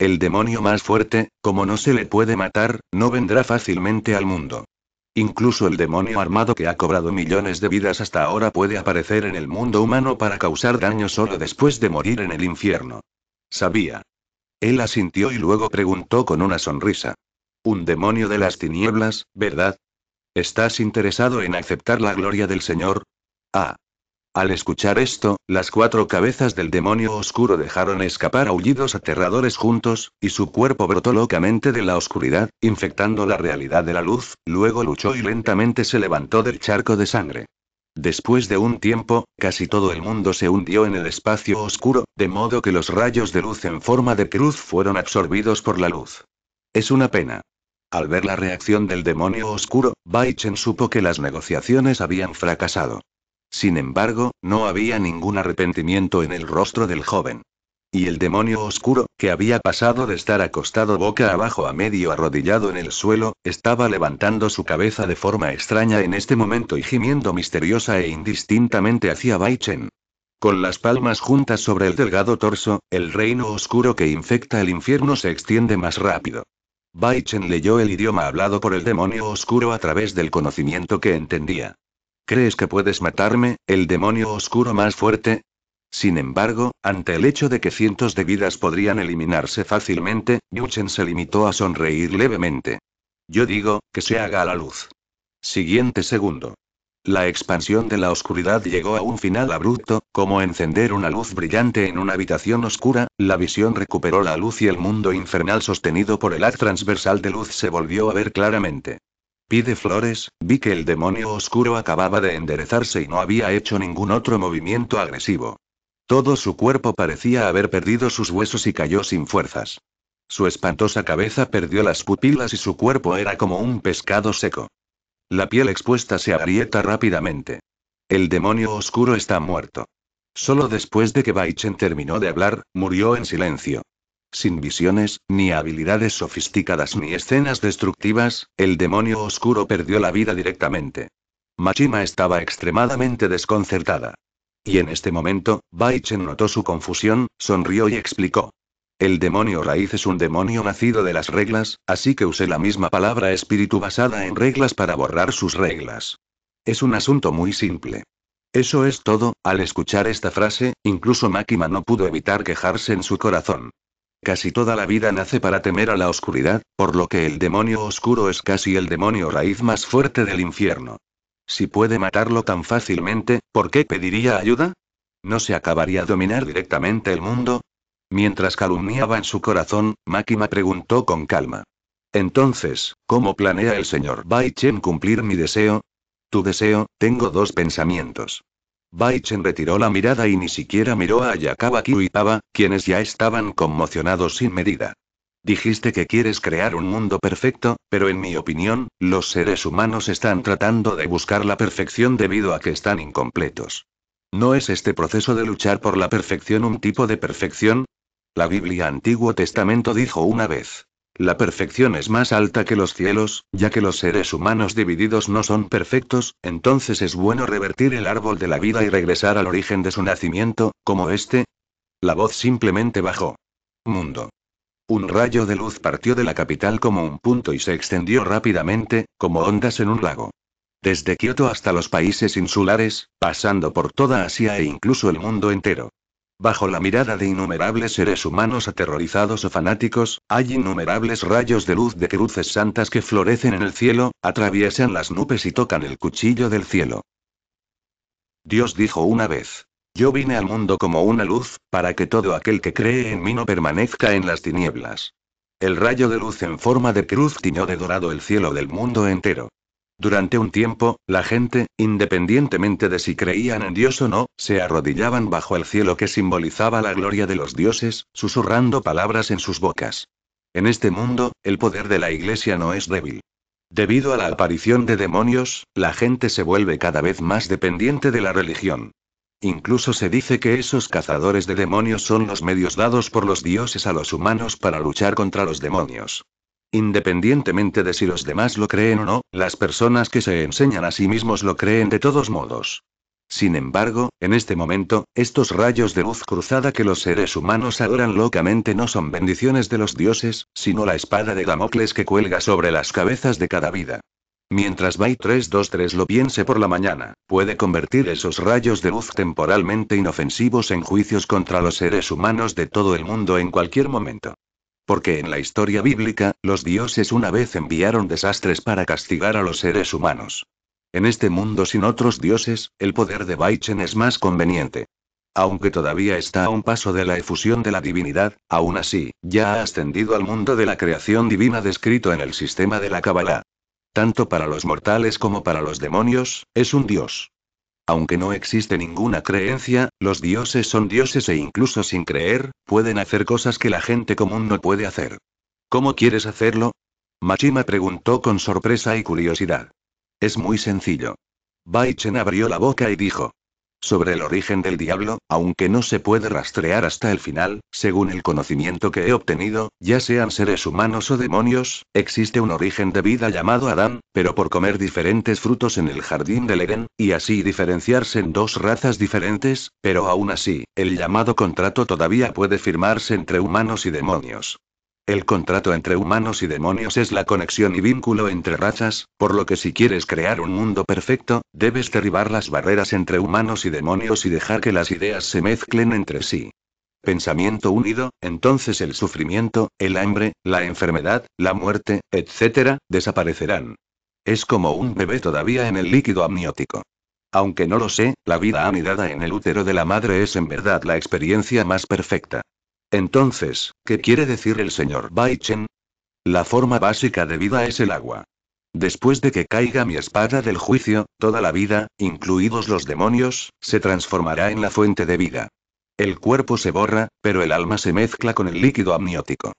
El demonio más fuerte, como no se le puede matar, no vendrá fácilmente al mundo. Incluso el demonio armado que ha cobrado millones de vidas hasta ahora puede aparecer en el mundo humano para causar daño solo después de morir en el infierno. Sabía, él asintió y luego preguntó con una sonrisa. Un demonio de las tinieblas, ¿verdad? ¿Estás interesado en aceptar la gloria del Señor? Ah. Al escuchar esto, las cuatro cabezas del demonio oscuro dejaron escapar aullidos aterradores juntos, y su cuerpo brotó locamente de la oscuridad, infectando la realidad de la luz, luego luchó y lentamente se levantó del charco de sangre. Después de un tiempo, casi todo el mundo se hundió en el espacio oscuro, de modo que los rayos de luz en forma de cruz fueron absorbidos por la luz. Es una pena. Al ver la reacción del demonio oscuro, Baichen supo que las negociaciones habían fracasado. Sin embargo, no había ningún arrepentimiento en el rostro del joven. Y el demonio oscuro, que había pasado de estar acostado boca abajo a medio arrodillado en el suelo, estaba levantando su cabeza de forma extraña en este momento y gimiendo misteriosa e indistintamente hacia Baichen. Con las palmas juntas sobre el delgado torso, el reino oscuro que infecta el infierno se extiende más rápido. Baichen leyó el idioma hablado por el demonio oscuro a través del conocimiento que entendía. ¿Crees que puedes matarme, el demonio oscuro más fuerte? Sin embargo, ante el hecho de que cientos de vidas podrían eliminarse fácilmente, Yuchen se limitó a sonreír levemente. Yo digo, que se haga a la luz. Siguiente segundo. La expansión de la oscuridad llegó a un final abrupto, como encender una luz brillante en una habitación oscura, la visión recuperó la luz y el mundo infernal sostenido por el haz transversal de luz se volvió a ver claramente. Pide flores, vi que el demonio oscuro acababa de enderezarse y no había hecho ningún otro movimiento agresivo. Todo su cuerpo parecía haber perdido sus huesos y cayó sin fuerzas. Su espantosa cabeza perdió las pupilas y su cuerpo era como un pescado seco. La piel expuesta se agrieta rápidamente. El demonio oscuro está muerto. Solo después de que Baichen terminó de hablar, murió en silencio. Sin visiones, ni habilidades sofisticadas ni escenas destructivas, el demonio oscuro perdió la vida directamente. Machima estaba extremadamente desconcertada. Y en este momento, Baichen notó su confusión, sonrió y explicó. El demonio raíz es un demonio nacido de las reglas, así que usé la misma palabra espíritu basada en reglas para borrar sus reglas. Es un asunto muy simple. Eso es todo, al escuchar esta frase, incluso Makima no pudo evitar quejarse en su corazón. Casi toda la vida nace para temer a la oscuridad, por lo que el demonio oscuro es casi el demonio raíz más fuerte del infierno. Si puede matarlo tan fácilmente, ¿por qué pediría ayuda? ¿No se acabaría dominar directamente el mundo? Mientras calumniaba en su corazón, Makima preguntó con calma. Entonces, ¿cómo planea el señor Bai cumplir mi deseo? Tu deseo, tengo dos pensamientos. Baichen retiró la mirada y ni siquiera miró a Yakaba Paba, quienes ya estaban conmocionados sin medida. Dijiste que quieres crear un mundo perfecto, pero en mi opinión, los seres humanos están tratando de buscar la perfección debido a que están incompletos. ¿No es este proceso de luchar por la perfección un tipo de perfección? La Biblia Antiguo Testamento dijo una vez. La perfección es más alta que los cielos, ya que los seres humanos divididos no son perfectos, entonces es bueno revertir el árbol de la vida y regresar al origen de su nacimiento, como este. La voz simplemente bajó. Mundo. Un rayo de luz partió de la capital como un punto y se extendió rápidamente, como ondas en un lago. Desde Kioto hasta los países insulares, pasando por toda Asia e incluso el mundo entero. Bajo la mirada de innumerables seres humanos aterrorizados o fanáticos, hay innumerables rayos de luz de cruces santas que florecen en el cielo, atraviesan las nubes y tocan el cuchillo del cielo. Dios dijo una vez, yo vine al mundo como una luz, para que todo aquel que cree en mí no permanezca en las tinieblas. El rayo de luz en forma de cruz tiñó de dorado el cielo del mundo entero. Durante un tiempo, la gente, independientemente de si creían en Dios o no, se arrodillaban bajo el cielo que simbolizaba la gloria de los dioses, susurrando palabras en sus bocas. En este mundo, el poder de la iglesia no es débil. Debido a la aparición de demonios, la gente se vuelve cada vez más dependiente de la religión. Incluso se dice que esos cazadores de demonios son los medios dados por los dioses a los humanos para luchar contra los demonios. Independientemente de si los demás lo creen o no, las personas que se enseñan a sí mismos lo creen de todos modos. Sin embargo, en este momento, estos rayos de luz cruzada que los seres humanos adoran locamente no son bendiciones de los dioses, sino la espada de Damocles que cuelga sobre las cabezas de cada vida. Mientras Bay 323 lo piense por la mañana, puede convertir esos rayos de luz temporalmente inofensivos en juicios contra los seres humanos de todo el mundo en cualquier momento. Porque en la historia bíblica, los dioses una vez enviaron desastres para castigar a los seres humanos. En este mundo sin otros dioses, el poder de Baichen es más conveniente. Aunque todavía está a un paso de la efusión de la divinidad, aún así, ya ha ascendido al mundo de la creación divina descrito en el sistema de la Kabbalah tanto para los mortales como para los demonios, es un dios. Aunque no existe ninguna creencia, los dioses son dioses e incluso sin creer, pueden hacer cosas que la gente común no puede hacer. ¿Cómo quieres hacerlo? Machima preguntó con sorpresa y curiosidad. Es muy sencillo. Baichen abrió la boca y dijo sobre el origen del diablo, aunque no se puede rastrear hasta el final, según el conocimiento que he obtenido, ya sean seres humanos o demonios, existe un origen de vida llamado Adán, pero por comer diferentes frutos en el jardín del Edén, y así diferenciarse en dos razas diferentes, pero aún así, el llamado contrato todavía puede firmarse entre humanos y demonios. El contrato entre humanos y demonios es la conexión y vínculo entre razas, por lo que si quieres crear un mundo perfecto, debes derribar las barreras entre humanos y demonios y dejar que las ideas se mezclen entre sí. Pensamiento unido, entonces el sufrimiento, el hambre, la enfermedad, la muerte, etc., desaparecerán. Es como un bebé todavía en el líquido amniótico. Aunque no lo sé, la vida anidada en el útero de la madre es en verdad la experiencia más perfecta. Entonces, ¿qué quiere decir el señor Baichen? La forma básica de vida es el agua. Después de que caiga mi espada del juicio, toda la vida, incluidos los demonios, se transformará en la fuente de vida. El cuerpo se borra, pero el alma se mezcla con el líquido amniótico.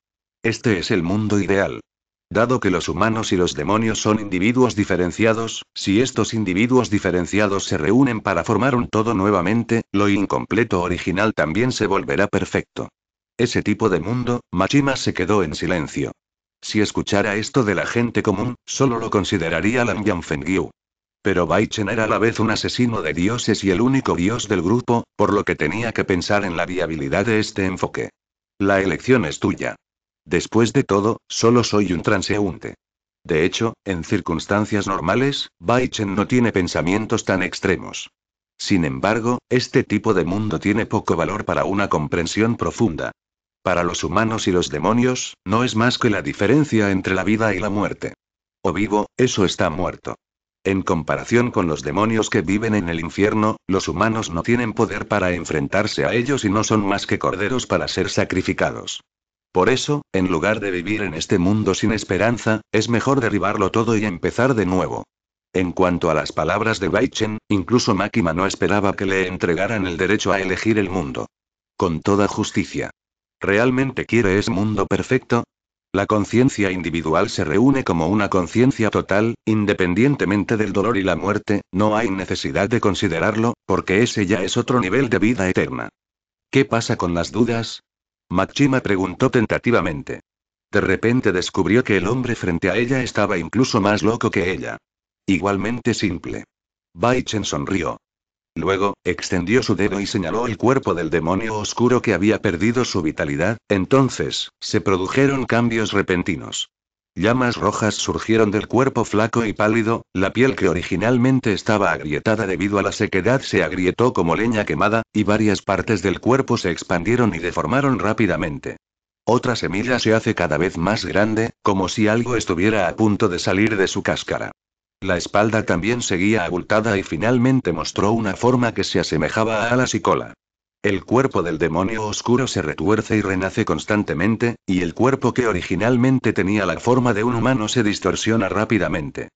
Este es el mundo ideal. Dado que los humanos y los demonios son individuos diferenciados, si estos individuos diferenciados se reúnen para formar un todo nuevamente, lo incompleto original también se volverá perfecto ese tipo de mundo, Machima se quedó en silencio. Si escuchara esto de la gente común, solo lo consideraría Lan Fengyu. Pero Baichen era a la vez un asesino de dioses y el único dios del grupo, por lo que tenía que pensar en la viabilidad de este enfoque. La elección es tuya. Después de todo, solo soy un transeúnte. De hecho, en circunstancias normales, Baichen no tiene pensamientos tan extremos. Sin embargo, este tipo de mundo tiene poco valor para una comprensión profunda. Para los humanos y los demonios, no es más que la diferencia entre la vida y la muerte. O vivo, eso está muerto. En comparación con los demonios que viven en el infierno, los humanos no tienen poder para enfrentarse a ellos y no son más que corderos para ser sacrificados. Por eso, en lugar de vivir en este mundo sin esperanza, es mejor derribarlo todo y empezar de nuevo. En cuanto a las palabras de Baichen, incluso Makima no esperaba que le entregaran el derecho a elegir el mundo. Con toda justicia. ¿Realmente quiere ese mundo perfecto? La conciencia individual se reúne como una conciencia total, independientemente del dolor y la muerte, no hay necesidad de considerarlo, porque ese ya es otro nivel de vida eterna. ¿Qué pasa con las dudas? Machima preguntó tentativamente. De repente descubrió que el hombre frente a ella estaba incluso más loco que ella. Igualmente simple. Baichen sonrió. Luego, extendió su dedo y señaló el cuerpo del demonio oscuro que había perdido su vitalidad, entonces, se produjeron cambios repentinos. Llamas rojas surgieron del cuerpo flaco y pálido, la piel que originalmente estaba agrietada debido a la sequedad se agrietó como leña quemada, y varias partes del cuerpo se expandieron y deformaron rápidamente. Otra semilla se hace cada vez más grande, como si algo estuviera a punto de salir de su cáscara. La espalda también seguía abultada y finalmente mostró una forma que se asemejaba a alas y cola. El cuerpo del demonio oscuro se retuerce y renace constantemente, y el cuerpo que originalmente tenía la forma de un humano se distorsiona rápidamente.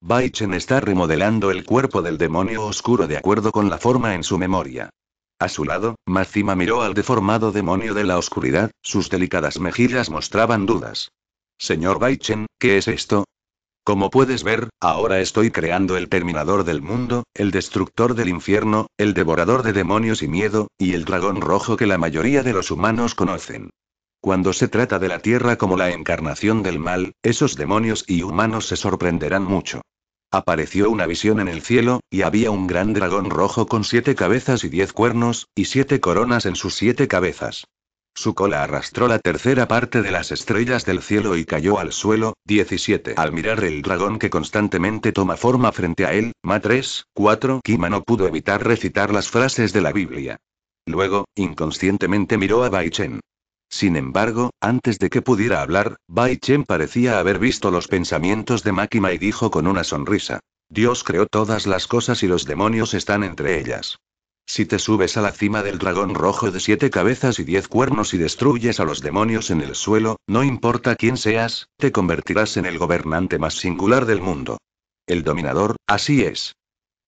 Baichen está remodelando el cuerpo del demonio oscuro de acuerdo con la forma en su memoria. A su lado, Mazima miró al deformado demonio de la oscuridad, sus delicadas mejillas mostraban dudas. Señor Baichen, ¿qué es esto? Como puedes ver, ahora estoy creando el terminador del mundo, el destructor del infierno, el devorador de demonios y miedo, y el dragón rojo que la mayoría de los humanos conocen. Cuando se trata de la Tierra como la encarnación del mal, esos demonios y humanos se sorprenderán mucho. Apareció una visión en el cielo, y había un gran dragón rojo con siete cabezas y diez cuernos, y siete coronas en sus siete cabezas. Su cola arrastró la tercera parte de las estrellas del cielo y cayó al suelo. 17. Al mirar el dragón que constantemente toma forma frente a él, Ma 3, 4, Kima no pudo evitar recitar las frases de la Biblia. Luego, inconscientemente miró a Chen. Sin embargo, antes de que pudiera hablar, Bai Chen parecía haber visto los pensamientos de Makima y dijo con una sonrisa: Dios creó todas las cosas y los demonios están entre ellas. Si te subes a la cima del dragón rojo de siete cabezas y diez cuernos y destruyes a los demonios en el suelo, no importa quién seas, te convertirás en el gobernante más singular del mundo. El dominador, así es.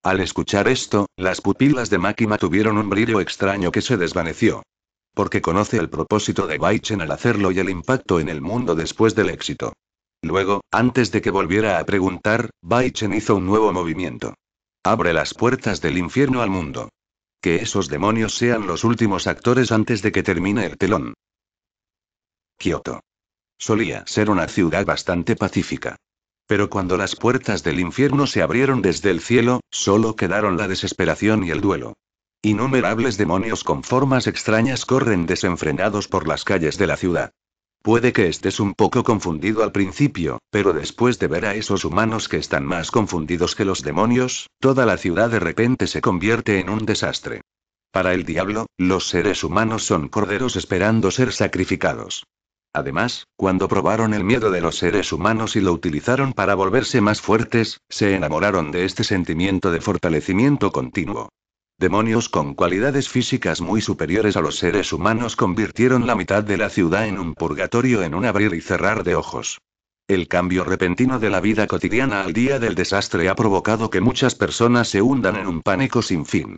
Al escuchar esto, las pupilas de máquina tuvieron un brillo extraño que se desvaneció. Porque conoce el propósito de Baichen al hacerlo y el impacto en el mundo después del éxito. Luego, antes de que volviera a preguntar, Baichen hizo un nuevo movimiento. Abre las puertas del infierno al mundo. Que esos demonios sean los últimos actores antes de que termine el telón. Kioto. Solía ser una ciudad bastante pacífica. Pero cuando las puertas del infierno se abrieron desde el cielo, solo quedaron la desesperación y el duelo. Innumerables demonios con formas extrañas corren desenfrenados por las calles de la ciudad. Puede que estés un poco confundido al principio, pero después de ver a esos humanos que están más confundidos que los demonios, toda la ciudad de repente se convierte en un desastre. Para el diablo, los seres humanos son corderos esperando ser sacrificados. Además, cuando probaron el miedo de los seres humanos y lo utilizaron para volverse más fuertes, se enamoraron de este sentimiento de fortalecimiento continuo. Demonios con cualidades físicas muy superiores a los seres humanos convirtieron la mitad de la ciudad en un purgatorio en un abrir y cerrar de ojos. El cambio repentino de la vida cotidiana al día del desastre ha provocado que muchas personas se hundan en un pánico sin fin.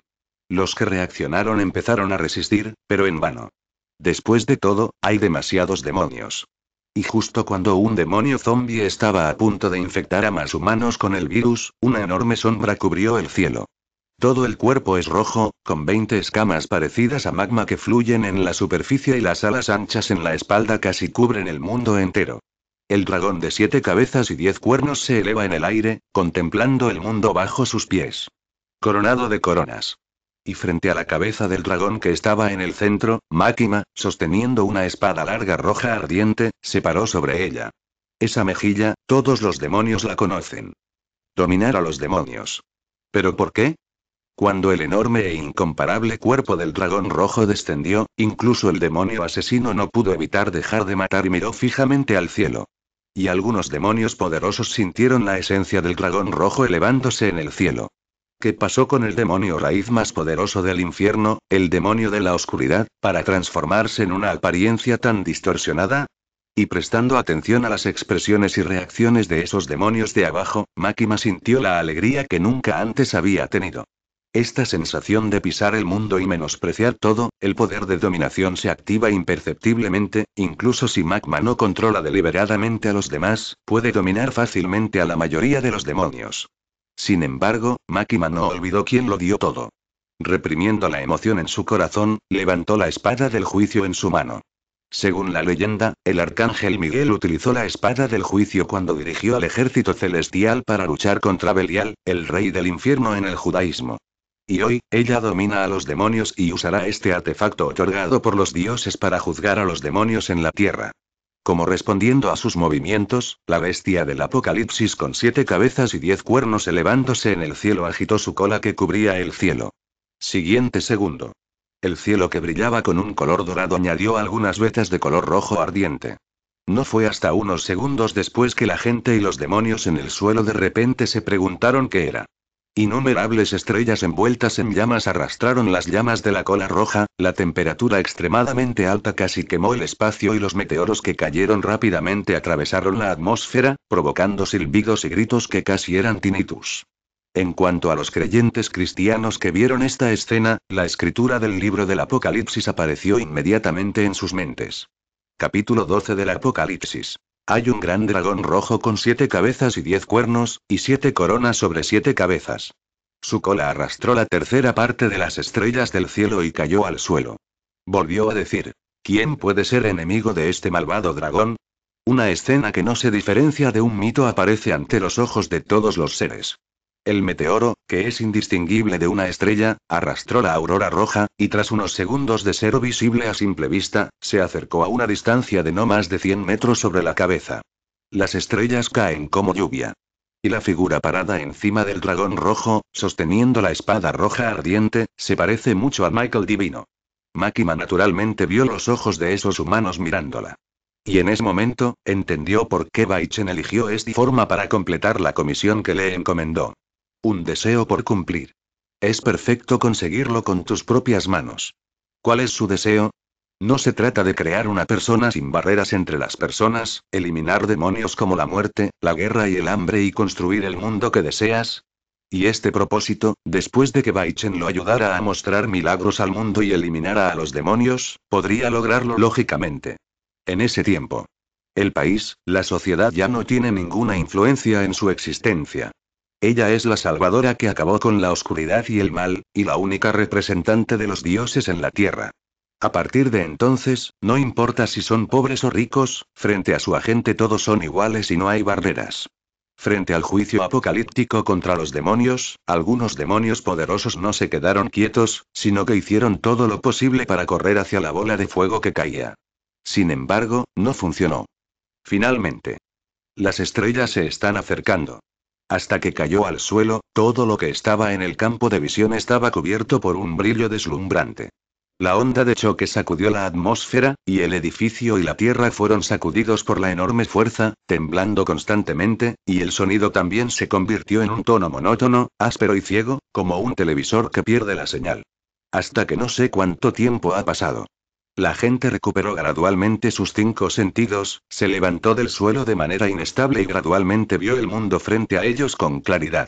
Los que reaccionaron empezaron a resistir, pero en vano. Después de todo, hay demasiados demonios. Y justo cuando un demonio zombie estaba a punto de infectar a más humanos con el virus, una enorme sombra cubrió el cielo. Todo el cuerpo es rojo, con 20 escamas parecidas a magma que fluyen en la superficie y las alas anchas en la espalda casi cubren el mundo entero. El dragón de siete cabezas y diez cuernos se eleva en el aire, contemplando el mundo bajo sus pies. Coronado de coronas. Y frente a la cabeza del dragón que estaba en el centro, Máquima, sosteniendo una espada larga roja ardiente, se paró sobre ella. Esa mejilla, todos los demonios la conocen. Dominar a los demonios. ¿Pero por qué? Cuando el enorme e incomparable cuerpo del dragón rojo descendió, incluso el demonio asesino no pudo evitar dejar de matar y miró fijamente al cielo. Y algunos demonios poderosos sintieron la esencia del dragón rojo elevándose en el cielo. ¿Qué pasó con el demonio raíz más poderoso del infierno, el demonio de la oscuridad, para transformarse en una apariencia tan distorsionada? Y prestando atención a las expresiones y reacciones de esos demonios de abajo, Makima sintió la alegría que nunca antes había tenido. Esta sensación de pisar el mundo y menospreciar todo, el poder de dominación se activa imperceptiblemente, incluso si Magma no controla deliberadamente a los demás, puede dominar fácilmente a la mayoría de los demonios. Sin embargo, Makima no olvidó quién lo dio todo. Reprimiendo la emoción en su corazón, levantó la espada del juicio en su mano. Según la leyenda, el arcángel Miguel utilizó la espada del juicio cuando dirigió al ejército celestial para luchar contra Belial, el rey del infierno en el judaísmo. Y hoy, ella domina a los demonios y usará este artefacto otorgado por los dioses para juzgar a los demonios en la tierra. Como respondiendo a sus movimientos, la bestia del Apocalipsis con siete cabezas y diez cuernos elevándose en el cielo agitó su cola que cubría el cielo. Siguiente segundo. El cielo que brillaba con un color dorado añadió algunas vetas de color rojo ardiente. No fue hasta unos segundos después que la gente y los demonios en el suelo de repente se preguntaron qué era. Innumerables estrellas envueltas en llamas arrastraron las llamas de la cola roja, la temperatura extremadamente alta casi quemó el espacio y los meteoros que cayeron rápidamente atravesaron la atmósfera, provocando silbidos y gritos que casi eran tinnitus. En cuanto a los creyentes cristianos que vieron esta escena, la escritura del libro del Apocalipsis apareció inmediatamente en sus mentes. Capítulo 12 del Apocalipsis. Hay un gran dragón rojo con siete cabezas y diez cuernos, y siete coronas sobre siete cabezas. Su cola arrastró la tercera parte de las estrellas del cielo y cayó al suelo. Volvió a decir, ¿quién puede ser enemigo de este malvado dragón? Una escena que no se diferencia de un mito aparece ante los ojos de todos los seres. El meteoro, que es indistinguible de una estrella, arrastró la aurora roja, y tras unos segundos de ser visible a simple vista, se acercó a una distancia de no más de 100 metros sobre la cabeza. Las estrellas caen como lluvia. Y la figura parada encima del dragón rojo, sosteniendo la espada roja ardiente, se parece mucho a Michael Divino. Máquina naturalmente vio los ojos de esos humanos mirándola. Y en ese momento, entendió por qué Baichen eligió esta forma para completar la comisión que le encomendó. Un deseo por cumplir. Es perfecto conseguirlo con tus propias manos. ¿Cuál es su deseo? No se trata de crear una persona sin barreras entre las personas, eliminar demonios como la muerte, la guerra y el hambre y construir el mundo que deseas. Y este propósito, después de que Baichen lo ayudara a mostrar milagros al mundo y eliminara a los demonios, podría lograrlo lógicamente. En ese tiempo. El país, la sociedad ya no tiene ninguna influencia en su existencia. Ella es la salvadora que acabó con la oscuridad y el mal, y la única representante de los dioses en la tierra. A partir de entonces, no importa si son pobres o ricos, frente a su agente todos son iguales y no hay barreras. Frente al juicio apocalíptico contra los demonios, algunos demonios poderosos no se quedaron quietos, sino que hicieron todo lo posible para correr hacia la bola de fuego que caía. Sin embargo, no funcionó. Finalmente. Las estrellas se están acercando hasta que cayó al suelo, todo lo que estaba en el campo de visión estaba cubierto por un brillo deslumbrante. La onda de choque sacudió la atmósfera, y el edificio y la tierra fueron sacudidos por la enorme fuerza, temblando constantemente, y el sonido también se convirtió en un tono monótono, áspero y ciego, como un televisor que pierde la señal. Hasta que no sé cuánto tiempo ha pasado. La gente recuperó gradualmente sus cinco sentidos, se levantó del suelo de manera inestable y gradualmente vio el mundo frente a ellos con claridad.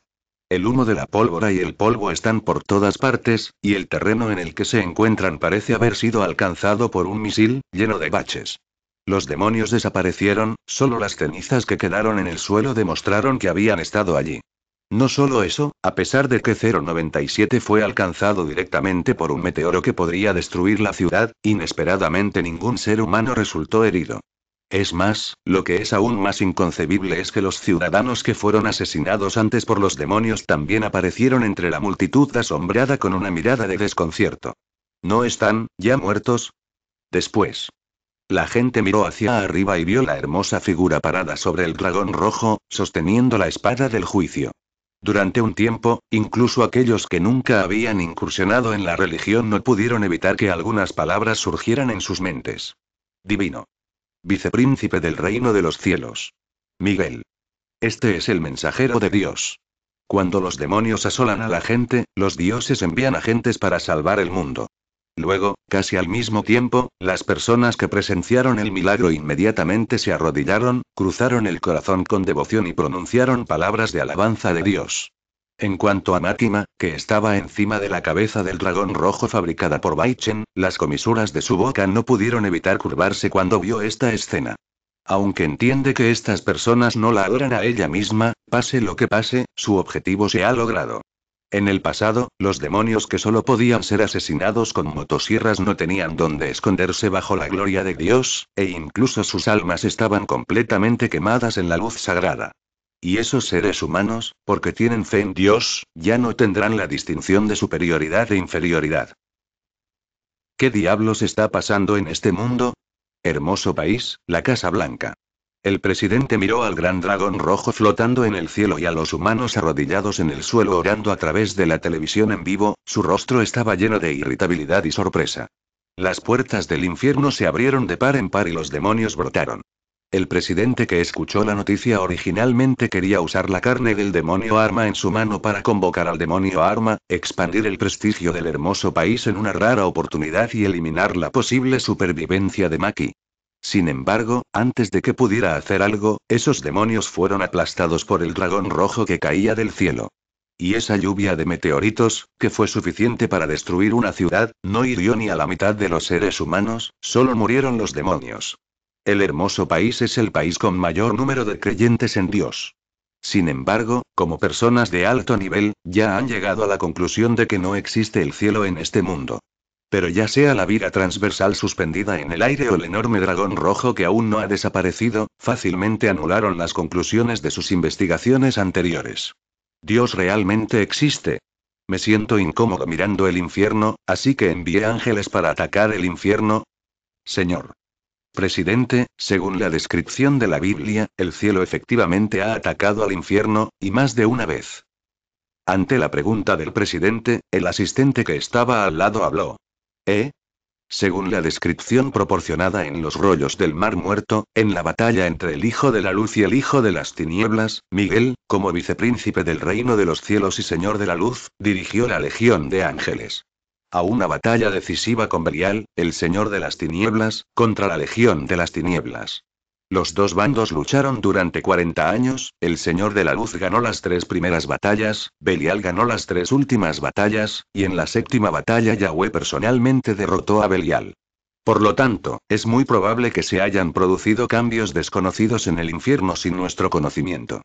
El humo de la pólvora y el polvo están por todas partes, y el terreno en el que se encuentran parece haber sido alcanzado por un misil, lleno de baches. Los demonios desaparecieron, solo las cenizas que quedaron en el suelo demostraron que habían estado allí. No solo eso, a pesar de que 097 fue alcanzado directamente por un meteoro que podría destruir la ciudad, inesperadamente ningún ser humano resultó herido. Es más, lo que es aún más inconcebible es que los ciudadanos que fueron asesinados antes por los demonios también aparecieron entre la multitud asombrada con una mirada de desconcierto. ¿No están, ya muertos? Después. La gente miró hacia arriba y vio la hermosa figura parada sobre el dragón rojo, sosteniendo la espada del juicio. Durante un tiempo, incluso aquellos que nunca habían incursionado en la religión no pudieron evitar que algunas palabras surgieran en sus mentes. Divino. Vicepríncipe del reino de los cielos. Miguel. Este es el mensajero de Dios. Cuando los demonios asolan a la gente, los dioses envían agentes para salvar el mundo. Luego, casi al mismo tiempo, las personas que presenciaron el milagro inmediatamente se arrodillaron, cruzaron el corazón con devoción y pronunciaron palabras de alabanza de Dios. En cuanto a Mátima, que estaba encima de la cabeza del dragón rojo fabricada por Baichen, las comisuras de su boca no pudieron evitar curvarse cuando vio esta escena. Aunque entiende que estas personas no la adoran a ella misma, pase lo que pase, su objetivo se ha logrado. En el pasado, los demonios que solo podían ser asesinados con motosierras no tenían dónde esconderse bajo la gloria de Dios, e incluso sus almas estaban completamente quemadas en la luz sagrada. Y esos seres humanos, porque tienen fe en Dios, ya no tendrán la distinción de superioridad e inferioridad. ¿Qué diablos está pasando en este mundo? Hermoso país, la Casa Blanca. El presidente miró al gran dragón rojo flotando en el cielo y a los humanos arrodillados en el suelo orando a través de la televisión en vivo, su rostro estaba lleno de irritabilidad y sorpresa. Las puertas del infierno se abrieron de par en par y los demonios brotaron. El presidente que escuchó la noticia originalmente quería usar la carne del demonio arma en su mano para convocar al demonio arma, expandir el prestigio del hermoso país en una rara oportunidad y eliminar la posible supervivencia de Maki. Sin embargo, antes de que pudiera hacer algo, esos demonios fueron aplastados por el dragón rojo que caía del cielo. Y esa lluvia de meteoritos, que fue suficiente para destruir una ciudad, no hirió ni a la mitad de los seres humanos, solo murieron los demonios. El hermoso país es el país con mayor número de creyentes en Dios. Sin embargo, como personas de alto nivel, ya han llegado a la conclusión de que no existe el cielo en este mundo pero ya sea la vida transversal suspendida en el aire o el enorme dragón rojo que aún no ha desaparecido, fácilmente anularon las conclusiones de sus investigaciones anteriores. Dios realmente existe. Me siento incómodo mirando el infierno, así que envié ángeles para atacar el infierno. Señor. Presidente, según la descripción de la Biblia, el cielo efectivamente ha atacado al infierno, y más de una vez. Ante la pregunta del presidente, el asistente que estaba al lado habló. ¿Eh? Según la descripción proporcionada en los rollos del Mar Muerto, en la batalla entre el Hijo de la Luz y el Hijo de las Tinieblas, Miguel, como vicepríncipe del Reino de los Cielos y Señor de la Luz, dirigió la Legión de Ángeles. A una batalla decisiva con Belial, el Señor de las Tinieblas, contra la Legión de las Tinieblas. Los dos bandos lucharon durante 40 años, el Señor de la Luz ganó las tres primeras batallas, Belial ganó las tres últimas batallas, y en la séptima batalla Yahweh personalmente derrotó a Belial. Por lo tanto, es muy probable que se hayan producido cambios desconocidos en el infierno sin nuestro conocimiento.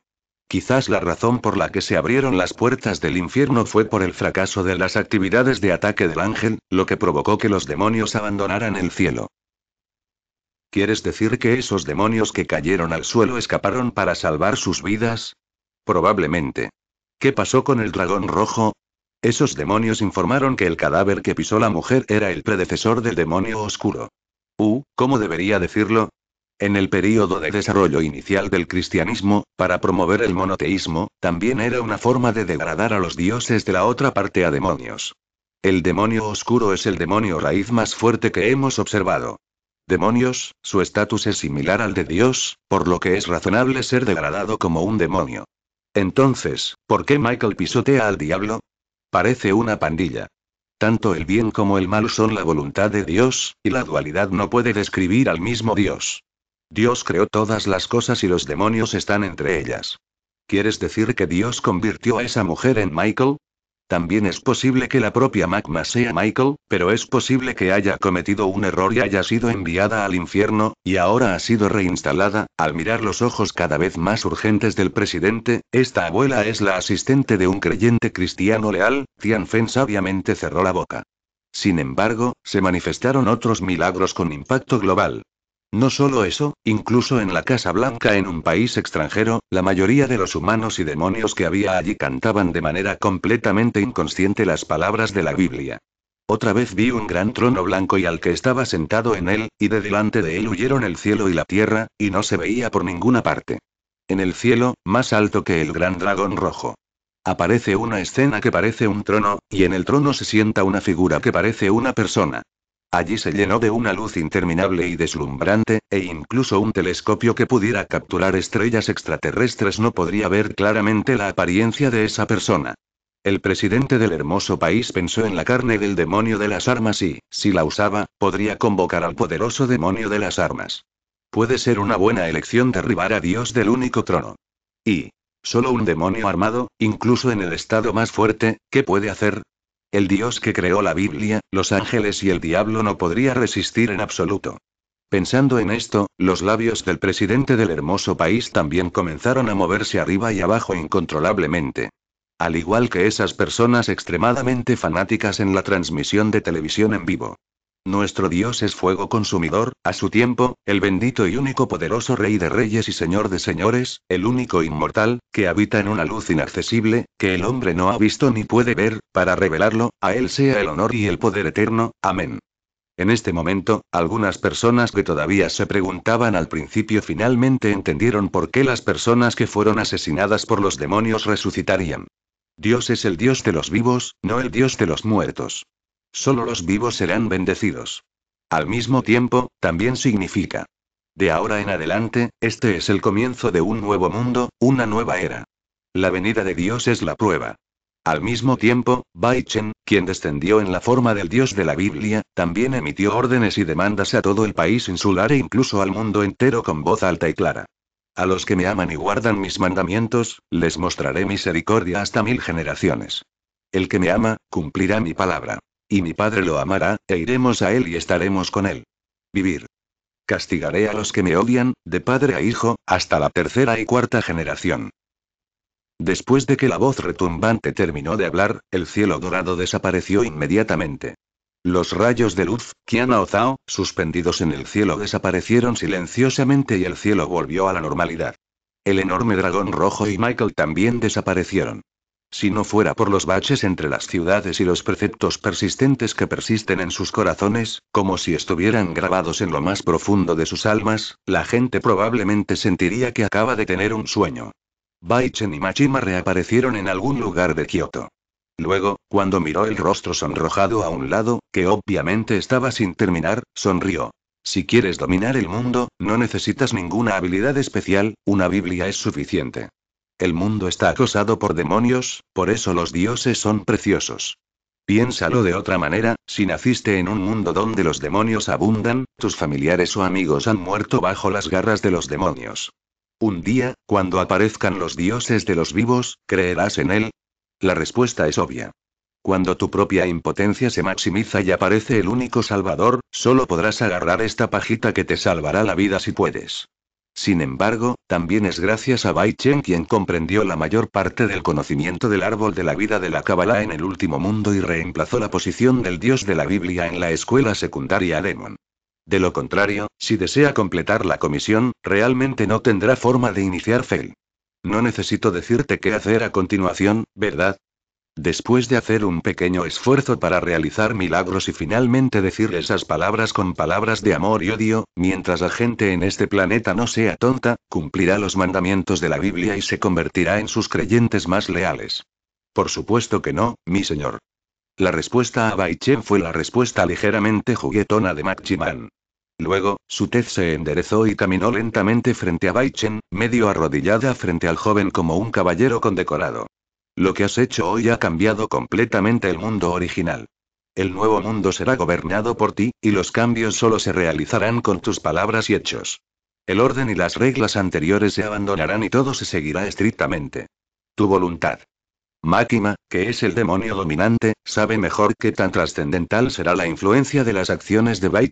Quizás la razón por la que se abrieron las puertas del infierno fue por el fracaso de las actividades de ataque del ángel, lo que provocó que los demonios abandonaran el cielo. ¿Quieres decir que esos demonios que cayeron al suelo escaparon para salvar sus vidas? Probablemente. ¿Qué pasó con el dragón rojo? Esos demonios informaron que el cadáver que pisó la mujer era el predecesor del demonio oscuro. Uh, ¿cómo debería decirlo? En el período de desarrollo inicial del cristianismo, para promover el monoteísmo, también era una forma de degradar a los dioses de la otra parte a demonios. El demonio oscuro es el demonio raíz más fuerte que hemos observado. Demonios, su estatus es similar al de Dios, por lo que es razonable ser degradado como un demonio. Entonces, ¿por qué Michael pisotea al diablo? Parece una pandilla. Tanto el bien como el mal son la voluntad de Dios, y la dualidad no puede describir al mismo Dios. Dios creó todas las cosas y los demonios están entre ellas. ¿Quieres decir que Dios convirtió a esa mujer en Michael? También es posible que la propia Magma sea Michael, pero es posible que haya cometido un error y haya sido enviada al infierno, y ahora ha sido reinstalada. Al mirar los ojos cada vez más urgentes del presidente, esta abuela es la asistente de un creyente cristiano leal, Tian Fen sabiamente cerró la boca. Sin embargo, se manifestaron otros milagros con impacto global. No solo eso, incluso en la Casa Blanca en un país extranjero, la mayoría de los humanos y demonios que había allí cantaban de manera completamente inconsciente las palabras de la Biblia. Otra vez vi un gran trono blanco y al que estaba sentado en él, y de delante de él huyeron el cielo y la tierra, y no se veía por ninguna parte. En el cielo, más alto que el gran dragón rojo. Aparece una escena que parece un trono, y en el trono se sienta una figura que parece una persona. Allí se llenó de una luz interminable y deslumbrante, e incluso un telescopio que pudiera capturar estrellas extraterrestres no podría ver claramente la apariencia de esa persona. El presidente del hermoso país pensó en la carne del demonio de las armas y, si la usaba, podría convocar al poderoso demonio de las armas. Puede ser una buena elección derribar a Dios del único trono. Y, solo un demonio armado, incluso en el estado más fuerte, ¿qué puede hacer? El Dios que creó la Biblia, los ángeles y el diablo no podría resistir en absoluto. Pensando en esto, los labios del presidente del hermoso país también comenzaron a moverse arriba y abajo incontrolablemente. Al igual que esas personas extremadamente fanáticas en la transmisión de televisión en vivo. Nuestro Dios es fuego consumidor, a su tiempo, el bendito y único poderoso Rey de Reyes y Señor de Señores, el único inmortal, que habita en una luz inaccesible, que el hombre no ha visto ni puede ver, para revelarlo, a Él sea el honor y el poder eterno, amén. En este momento, algunas personas que todavía se preguntaban al principio finalmente entendieron por qué las personas que fueron asesinadas por los demonios resucitarían. Dios es el Dios de los vivos, no el Dios de los muertos solo los vivos serán bendecidos. Al mismo tiempo, también significa. De ahora en adelante, este es el comienzo de un nuevo mundo, una nueva era. La venida de Dios es la prueba. Al mismo tiempo, Baichen, quien descendió en la forma del dios de la Biblia, también emitió órdenes y demandas a todo el país insular e incluso al mundo entero con voz alta y clara. A los que me aman y guardan mis mandamientos, les mostraré misericordia hasta mil generaciones. El que me ama, cumplirá mi palabra. Y mi padre lo amará, e iremos a él y estaremos con él. Vivir. Castigaré a los que me odian, de padre a hijo, hasta la tercera y cuarta generación. Después de que la voz retumbante terminó de hablar, el cielo dorado desapareció inmediatamente. Los rayos de luz, Kiana o suspendidos en el cielo desaparecieron silenciosamente y el cielo volvió a la normalidad. El enorme dragón rojo y Michael también desaparecieron. Si no fuera por los baches entre las ciudades y los preceptos persistentes que persisten en sus corazones, como si estuvieran grabados en lo más profundo de sus almas, la gente probablemente sentiría que acaba de tener un sueño. Baichen y Machima reaparecieron en algún lugar de Kioto. Luego, cuando miró el rostro sonrojado a un lado, que obviamente estaba sin terminar, sonrió. Si quieres dominar el mundo, no necesitas ninguna habilidad especial, una Biblia es suficiente. El mundo está acosado por demonios, por eso los dioses son preciosos. Piénsalo de otra manera, si naciste en un mundo donde los demonios abundan, tus familiares o amigos han muerto bajo las garras de los demonios. Un día, cuando aparezcan los dioses de los vivos, ¿creerás en él? La respuesta es obvia. Cuando tu propia impotencia se maximiza y aparece el único salvador, solo podrás agarrar esta pajita que te salvará la vida si puedes. Sin embargo, también es gracias a Bai Chen quien comprendió la mayor parte del conocimiento del árbol de la vida de la Kabbalah en el último mundo y reemplazó la posición del dios de la Biblia en la escuela secundaria Lemon. De lo contrario, si desea completar la comisión, realmente no tendrá forma de iniciar fe. No necesito decirte qué hacer a continuación, ¿verdad? Después de hacer un pequeño esfuerzo para realizar milagros y finalmente decir esas palabras con palabras de amor y odio, mientras la gente en este planeta no sea tonta, cumplirá los mandamientos de la Biblia y se convertirá en sus creyentes más leales. Por supuesto que no, mi señor. La respuesta a Baichen fue la respuesta ligeramente juguetona de Machiman. Luego, su tez se enderezó y caminó lentamente frente a Baichen, medio arrodillada frente al joven como un caballero condecorado. Lo que has hecho hoy ha cambiado completamente el mundo original. El nuevo mundo será gobernado por ti, y los cambios solo se realizarán con tus palabras y hechos. El orden y las reglas anteriores se abandonarán y todo se seguirá estrictamente. Tu voluntad. Máquina, que es el demonio dominante, sabe mejor que tan trascendental será la influencia de las acciones de Bai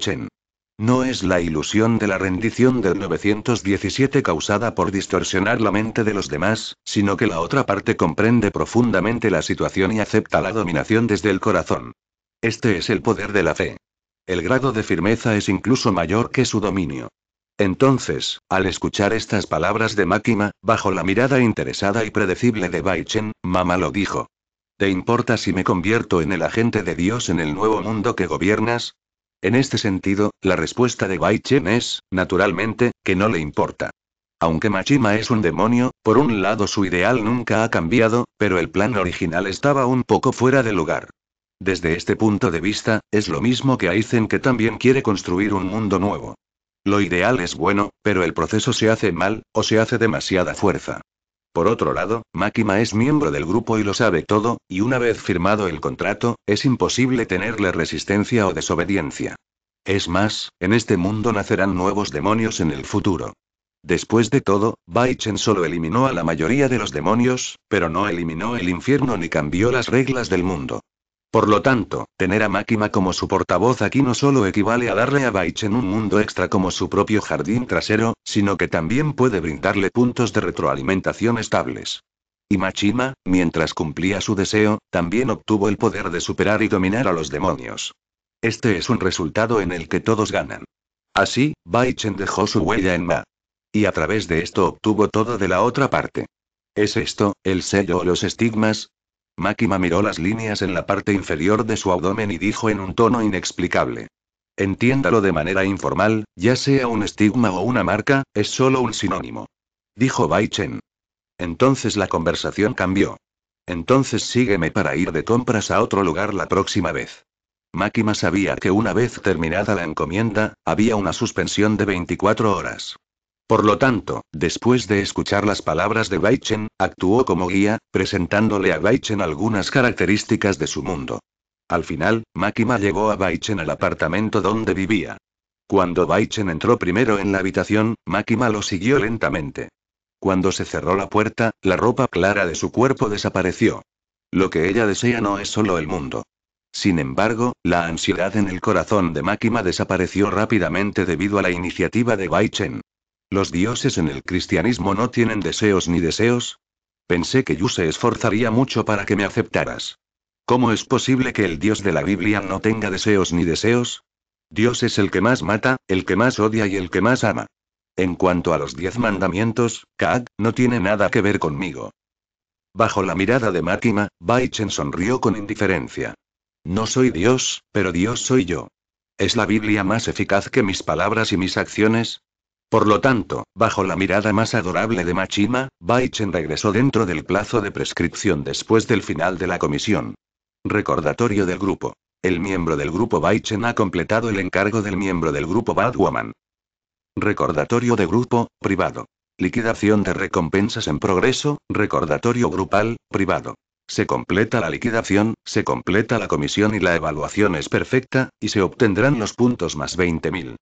no es la ilusión de la rendición del 917 causada por distorsionar la mente de los demás, sino que la otra parte comprende profundamente la situación y acepta la dominación desde el corazón. Este es el poder de la fe. El grado de firmeza es incluso mayor que su dominio. Entonces, al escuchar estas palabras de Máquima, bajo la mirada interesada y predecible de Baichen, Mama lo dijo. ¿Te importa si me convierto en el agente de Dios en el nuevo mundo que gobiernas? En este sentido, la respuesta de Bai Chen es, naturalmente, que no le importa. Aunque Machima es un demonio, por un lado su ideal nunca ha cambiado, pero el plan original estaba un poco fuera de lugar. Desde este punto de vista, es lo mismo que Aizen que también quiere construir un mundo nuevo. Lo ideal es bueno, pero el proceso se hace mal, o se hace demasiada fuerza. Por otro lado, Makima es miembro del grupo y lo sabe todo, y una vez firmado el contrato, es imposible tenerle resistencia o desobediencia. Es más, en este mundo nacerán nuevos demonios en el futuro. Después de todo, Baichen solo eliminó a la mayoría de los demonios, pero no eliminó el infierno ni cambió las reglas del mundo. Por lo tanto, tener a Makima como su portavoz aquí no solo equivale a darle a Baichen un mundo extra como su propio jardín trasero, sino que también puede brindarle puntos de retroalimentación estables. Y Machima, mientras cumplía su deseo, también obtuvo el poder de superar y dominar a los demonios. Este es un resultado en el que todos ganan. Así, Baichen dejó su huella en Ma. Y a través de esto obtuvo todo de la otra parte. ¿Es esto, el sello o los estigmas? Makima miró las líneas en la parte inferior de su abdomen y dijo en un tono inexplicable. Entiéndalo de manera informal, ya sea un estigma o una marca, es solo un sinónimo. Dijo Bai Chen. Entonces la conversación cambió. Entonces sígueme para ir de compras a otro lugar la próxima vez. Makima sabía que una vez terminada la encomienda, había una suspensión de 24 horas. Por lo tanto, después de escuchar las palabras de Baichen, actuó como guía, presentándole a Baichen algunas características de su mundo. Al final, Makima llegó a Baichen al apartamento donde vivía. Cuando Baichen entró primero en la habitación, Makima lo siguió lentamente. Cuando se cerró la puerta, la ropa clara de su cuerpo desapareció. Lo que ella desea no es solo el mundo. Sin embargo, la ansiedad en el corazón de Makima desapareció rápidamente debido a la iniciativa de Baichen. ¿Los dioses en el cristianismo no tienen deseos ni deseos? Pensé que yo se esforzaría mucho para que me aceptaras. ¿Cómo es posible que el dios de la Biblia no tenga deseos ni deseos? Dios es el que más mata, el que más odia y el que más ama. En cuanto a los diez mandamientos, Kaag, no tiene nada que ver conmigo. Bajo la mirada de Máquina, Baichen sonrió con indiferencia. No soy Dios, pero Dios soy yo. ¿Es la Biblia más eficaz que mis palabras y mis acciones? Por lo tanto, bajo la mirada más adorable de Machima, Baichen regresó dentro del plazo de prescripción después del final de la comisión. Recordatorio del grupo. El miembro del grupo Baichen ha completado el encargo del miembro del grupo Woman. Recordatorio de grupo, privado. Liquidación de recompensas en progreso, recordatorio grupal, privado. Se completa la liquidación, se completa la comisión y la evaluación es perfecta, y se obtendrán los puntos más 20.000.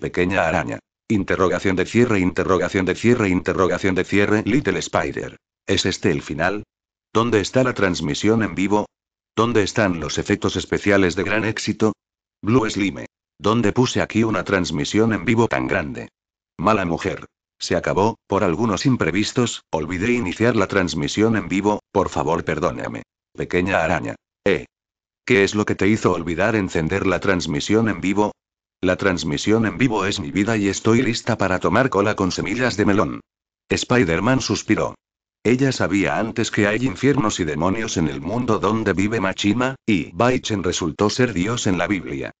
Pequeña araña. Interrogación de cierre, interrogación de cierre, interrogación de cierre, Little Spider. ¿Es este el final? ¿Dónde está la transmisión en vivo? ¿Dónde están los efectos especiales de gran éxito? Blue Slime. ¿Dónde puse aquí una transmisión en vivo tan grande? Mala mujer. Se acabó, por algunos imprevistos, olvidé iniciar la transmisión en vivo, por favor perdóname. Pequeña araña. Eh. ¿Qué es lo que te hizo olvidar encender la transmisión en vivo? La transmisión en vivo es mi vida y estoy lista para tomar cola con semillas de melón. Spider-Man suspiró. Ella sabía antes que hay infiernos y demonios en el mundo donde vive Machima, y Baichen resultó ser Dios en la Biblia.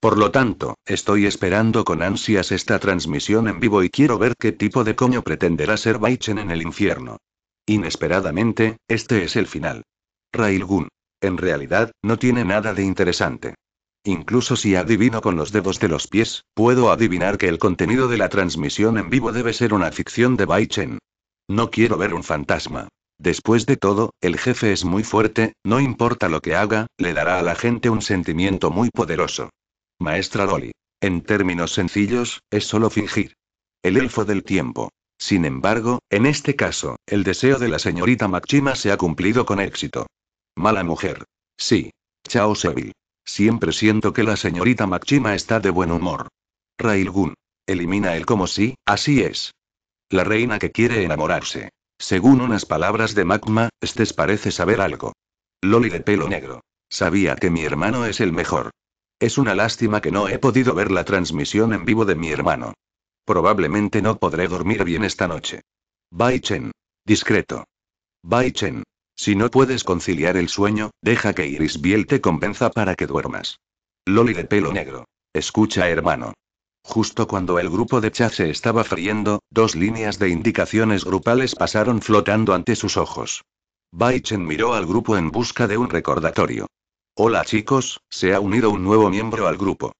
Por lo tanto, estoy esperando con ansias esta transmisión en vivo y quiero ver qué tipo de coño pretenderá ser Baichen en el infierno. Inesperadamente, este es el final. Railgun. En realidad, no tiene nada de interesante. Incluso si adivino con los dedos de los pies, puedo adivinar que el contenido de la transmisión en vivo debe ser una ficción de Bai Chen. No quiero ver un fantasma. Después de todo, el jefe es muy fuerte, no importa lo que haga, le dará a la gente un sentimiento muy poderoso. Maestra Loli. En términos sencillos, es solo fingir. El elfo del tiempo. Sin embargo, en este caso, el deseo de la señorita Machima se ha cumplido con éxito. Mala mujer. Sí. Chao Seville. Siempre siento que la señorita Machima está de buen humor. Railgun. Elimina el como si, así es. La reina que quiere enamorarse. Según unas palabras de Magma, estés parece saber algo. Loli de pelo negro. Sabía que mi hermano es el mejor. Es una lástima que no he podido ver la transmisión en vivo de mi hermano. Probablemente no podré dormir bien esta noche. Bai Chen. Discreto. Bai Chen. Si no puedes conciliar el sueño, deja que Iris Biel te convenza para que duermas. Loli de pelo negro. Escucha, hermano. Justo cuando el grupo de chat se estaba friendo, dos líneas de indicaciones grupales pasaron flotando ante sus ojos. Baichen miró al grupo en busca de un recordatorio. Hola chicos, se ha unido un nuevo miembro al grupo.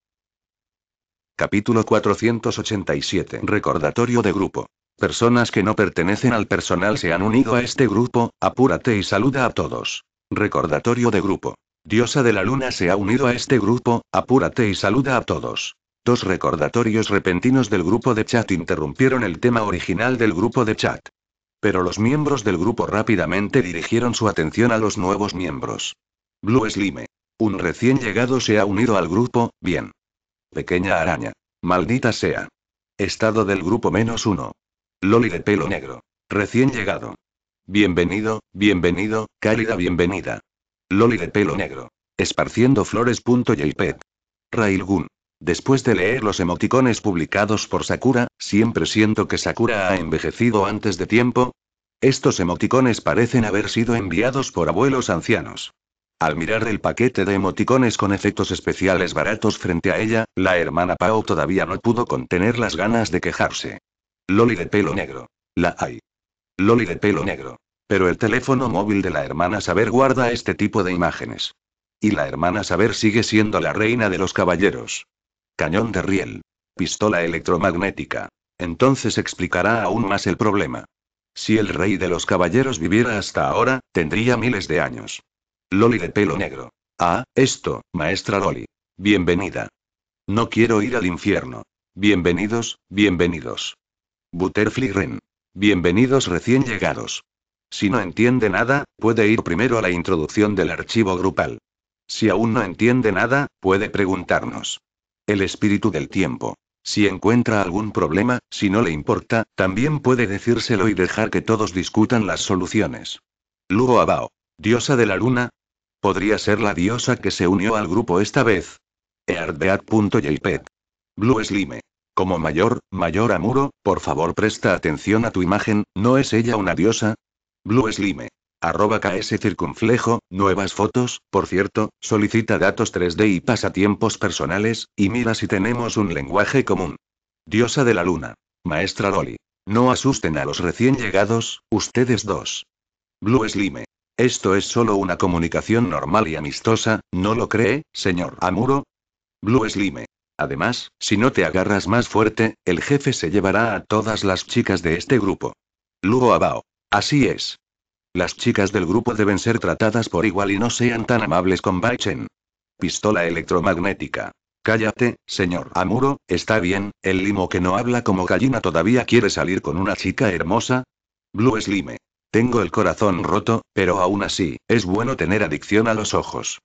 Capítulo 487 Recordatorio de grupo. Personas que no pertenecen al personal se han unido a este grupo, apúrate y saluda a todos. Recordatorio de grupo. Diosa de la Luna se ha unido a este grupo, apúrate y saluda a todos. Dos recordatorios repentinos del grupo de chat interrumpieron el tema original del grupo de chat. Pero los miembros del grupo rápidamente dirigieron su atención a los nuevos miembros. Blue Slime. Un recién llegado se ha unido al grupo, bien. Pequeña araña. Maldita sea. Estado del grupo menos uno. Loli de pelo negro. Recién llegado. Bienvenido, bienvenido, cálida bienvenida. Loli de pelo negro. Esparciendo flores.jpg. Railgun. Después de leer los emoticones publicados por Sakura, siempre siento que Sakura ha envejecido antes de tiempo. Estos emoticones parecen haber sido enviados por abuelos ancianos. Al mirar el paquete de emoticones con efectos especiales baratos frente a ella, la hermana Pau todavía no pudo contener las ganas de quejarse. Loli de pelo negro. La hay. Loli de pelo negro. Pero el teléfono móvil de la hermana Saber guarda este tipo de imágenes. Y la hermana Saber sigue siendo la reina de los caballeros. Cañón de riel. Pistola electromagnética. Entonces explicará aún más el problema. Si el rey de los caballeros viviera hasta ahora, tendría miles de años. Loli de pelo negro. Ah, esto, maestra Loli. Bienvenida. No quiero ir al infierno. Bienvenidos, bienvenidos. Butterfly Bienvenidos recién llegados. Si no entiende nada, puede ir primero a la introducción del archivo grupal. Si aún no entiende nada, puede preguntarnos. El espíritu del tiempo. Si encuentra algún problema, si no le importa, también puede decírselo y dejar que todos discutan las soluciones. Luo Abao. Diosa de la luna. Podría ser la diosa que se unió al grupo esta vez. Eardbeat.jpg. Blue Slime. Como mayor, mayor Amuro, por favor presta atención a tu imagen, ¿no es ella una diosa? Blue Slime. Arroba KS circunflejo, nuevas fotos, por cierto, solicita datos 3D y pasatiempos personales, y mira si tenemos un lenguaje común. Diosa de la luna. Maestra Loli. No asusten a los recién llegados, ustedes dos. Blue Slime. Esto es solo una comunicación normal y amistosa, ¿no lo cree, señor Amuro? Blue Slime. Además, si no te agarras más fuerte, el jefe se llevará a todas las chicas de este grupo. Lugo Abao. Así es. Las chicas del grupo deben ser tratadas por igual y no sean tan amables con Baichen. Pistola electromagnética. Cállate, señor Amuro, está bien, el limo que no habla como gallina todavía quiere salir con una chica hermosa. Blue Slime. Tengo el corazón roto, pero aún así, es bueno tener adicción a los ojos.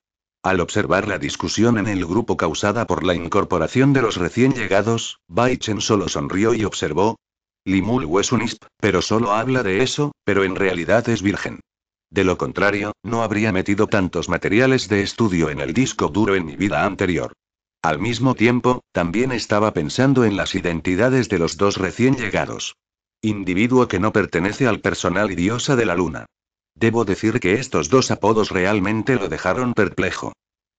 Al observar la discusión en el grupo causada por la incorporación de los recién llegados, Baichen solo sonrió y observó. Limulu es un isp, pero solo habla de eso, pero en realidad es virgen. De lo contrario, no habría metido tantos materiales de estudio en el disco duro en mi vida anterior. Al mismo tiempo, también estaba pensando en las identidades de los dos recién llegados. Individuo que no pertenece al personal y diosa de la luna. Debo decir que estos dos apodos realmente lo dejaron perplejo.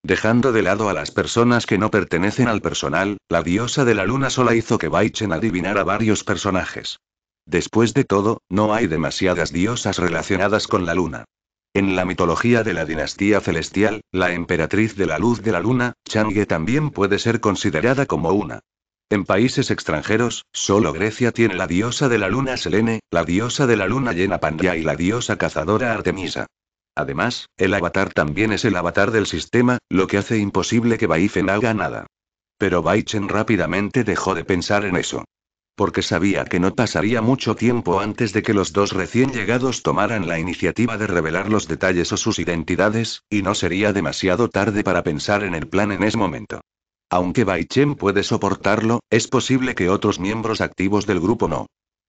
Dejando de lado a las personas que no pertenecen al personal, la diosa de la luna sola hizo que Baichen adivinara varios personajes. Después de todo, no hay demasiadas diosas relacionadas con la luna. En la mitología de la dinastía celestial, la emperatriz de la luz de la luna, Chang'e también puede ser considerada como una. En países extranjeros, solo Grecia tiene la diosa de la luna Selene, la diosa de la luna llena Pandya y la diosa cazadora Artemisa. Además, el avatar también es el avatar del sistema, lo que hace imposible que Baifen haga nada. Pero Baichen rápidamente dejó de pensar en eso. Porque sabía que no pasaría mucho tiempo antes de que los dos recién llegados tomaran la iniciativa de revelar los detalles o sus identidades, y no sería demasiado tarde para pensar en el plan en ese momento. Aunque Baichen puede soportarlo, es posible que otros miembros activos del grupo no.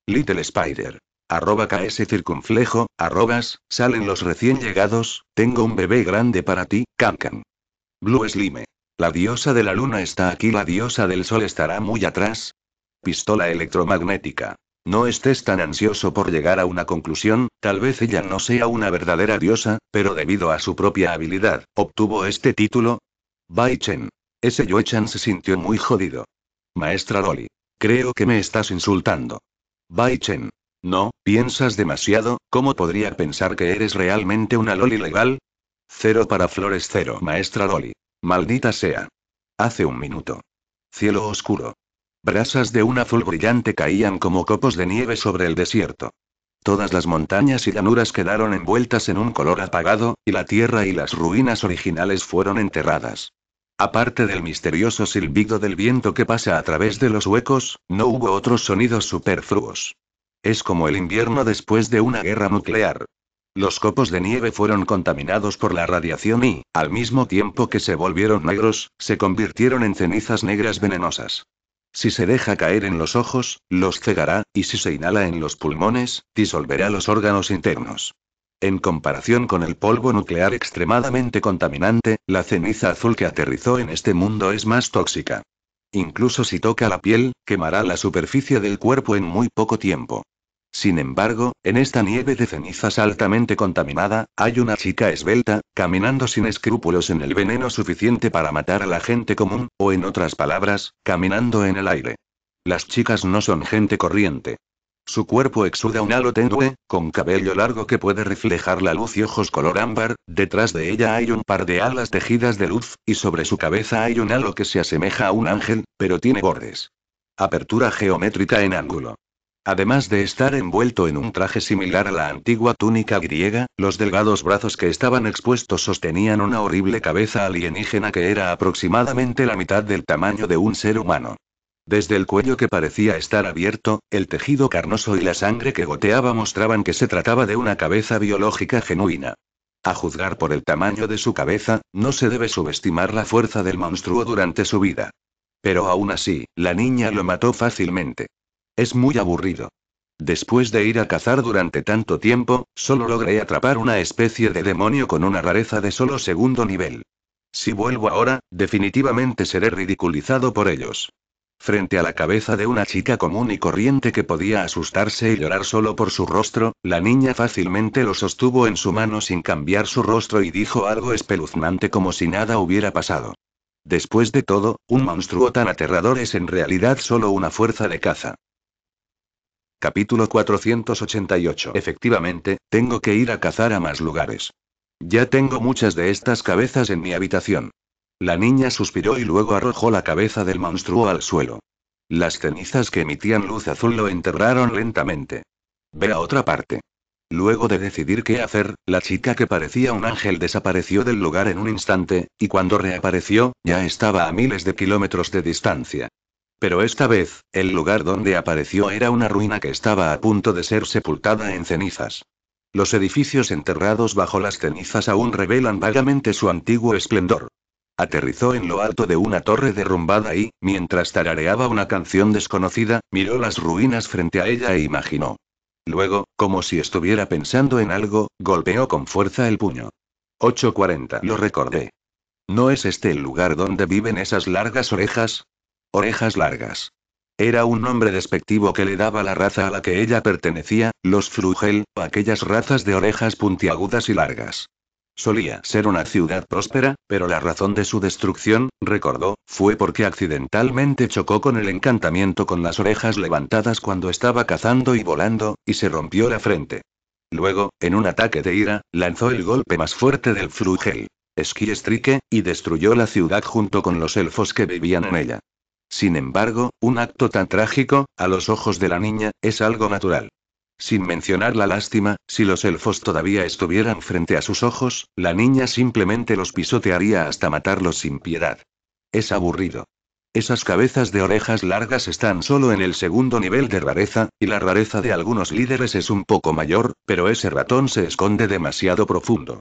Little Spider. Arroba KS circunflejo, arrobas, salen los recién llegados, tengo un bebé grande para ti, Kankan. Blue Slime. La diosa de la luna está aquí, la diosa del sol estará muy atrás. Pistola electromagnética. No estés tan ansioso por llegar a una conclusión, tal vez ella no sea una verdadera diosa, pero debido a su propia habilidad, obtuvo este título. Bai Chen. Ese Yuechan se sintió muy jodido. Maestra Loli. Creo que me estás insultando. Bai Chen. No, piensas demasiado, ¿cómo podría pensar que eres realmente una Loli legal? Cero para flores cero, maestra Loli. Maldita sea. Hace un minuto. Cielo oscuro. Brasas de un azul brillante caían como copos de nieve sobre el desierto. Todas las montañas y llanuras quedaron envueltas en un color apagado, y la tierra y las ruinas originales fueron enterradas. Aparte del misterioso silbido del viento que pasa a través de los huecos, no hubo otros sonidos superfluos. Es como el invierno después de una guerra nuclear. Los copos de nieve fueron contaminados por la radiación y, al mismo tiempo que se volvieron negros, se convirtieron en cenizas negras venenosas. Si se deja caer en los ojos, los cegará, y si se inhala en los pulmones, disolverá los órganos internos. En comparación con el polvo nuclear extremadamente contaminante, la ceniza azul que aterrizó en este mundo es más tóxica. Incluso si toca la piel, quemará la superficie del cuerpo en muy poco tiempo. Sin embargo, en esta nieve de cenizas altamente contaminada, hay una chica esbelta, caminando sin escrúpulos en el veneno suficiente para matar a la gente común, o en otras palabras, caminando en el aire. Las chicas no son gente corriente. Su cuerpo exuda un halo tenue, con cabello largo que puede reflejar la luz y ojos color ámbar, detrás de ella hay un par de alas tejidas de luz, y sobre su cabeza hay un halo que se asemeja a un ángel, pero tiene bordes. Apertura geométrica en ángulo. Además de estar envuelto en un traje similar a la antigua túnica griega, los delgados brazos que estaban expuestos sostenían una horrible cabeza alienígena que era aproximadamente la mitad del tamaño de un ser humano. Desde el cuello que parecía estar abierto, el tejido carnoso y la sangre que goteaba mostraban que se trataba de una cabeza biológica genuina. A juzgar por el tamaño de su cabeza, no se debe subestimar la fuerza del monstruo durante su vida. Pero aún así, la niña lo mató fácilmente. Es muy aburrido. Después de ir a cazar durante tanto tiempo, solo logré atrapar una especie de demonio con una rareza de solo segundo nivel. Si vuelvo ahora, definitivamente seré ridiculizado por ellos. Frente a la cabeza de una chica común y corriente que podía asustarse y llorar solo por su rostro, la niña fácilmente lo sostuvo en su mano sin cambiar su rostro y dijo algo espeluznante como si nada hubiera pasado. Después de todo, un monstruo tan aterrador es en realidad solo una fuerza de caza. Capítulo 488 Efectivamente, tengo que ir a cazar a más lugares. Ya tengo muchas de estas cabezas en mi habitación. La niña suspiró y luego arrojó la cabeza del monstruo al suelo. Las cenizas que emitían luz azul lo enterraron lentamente. Ve a otra parte. Luego de decidir qué hacer, la chica que parecía un ángel desapareció del lugar en un instante, y cuando reapareció, ya estaba a miles de kilómetros de distancia. Pero esta vez, el lugar donde apareció era una ruina que estaba a punto de ser sepultada en cenizas. Los edificios enterrados bajo las cenizas aún revelan vagamente su antiguo esplendor. Aterrizó en lo alto de una torre derrumbada y, mientras tarareaba una canción desconocida, miró las ruinas frente a ella e imaginó. Luego, como si estuviera pensando en algo, golpeó con fuerza el puño. 8.40. Lo recordé. ¿No es este el lugar donde viven esas largas orejas? Orejas largas. Era un nombre despectivo que le daba la raza a la que ella pertenecía, los frugel, aquellas razas de orejas puntiagudas y largas. Solía ser una ciudad próspera, pero la razón de su destrucción, recordó, fue porque accidentalmente chocó con el encantamiento con las orejas levantadas cuando estaba cazando y volando, y se rompió la frente. Luego, en un ataque de ira, lanzó el golpe más fuerte del Frugel, Esquí y destruyó la ciudad junto con los elfos que vivían en ella. Sin embargo, un acto tan trágico, a los ojos de la niña, es algo natural. Sin mencionar la lástima, si los elfos todavía estuvieran frente a sus ojos, la niña simplemente los pisotearía hasta matarlos sin piedad. Es aburrido. Esas cabezas de orejas largas están solo en el segundo nivel de rareza, y la rareza de algunos líderes es un poco mayor, pero ese ratón se esconde demasiado profundo.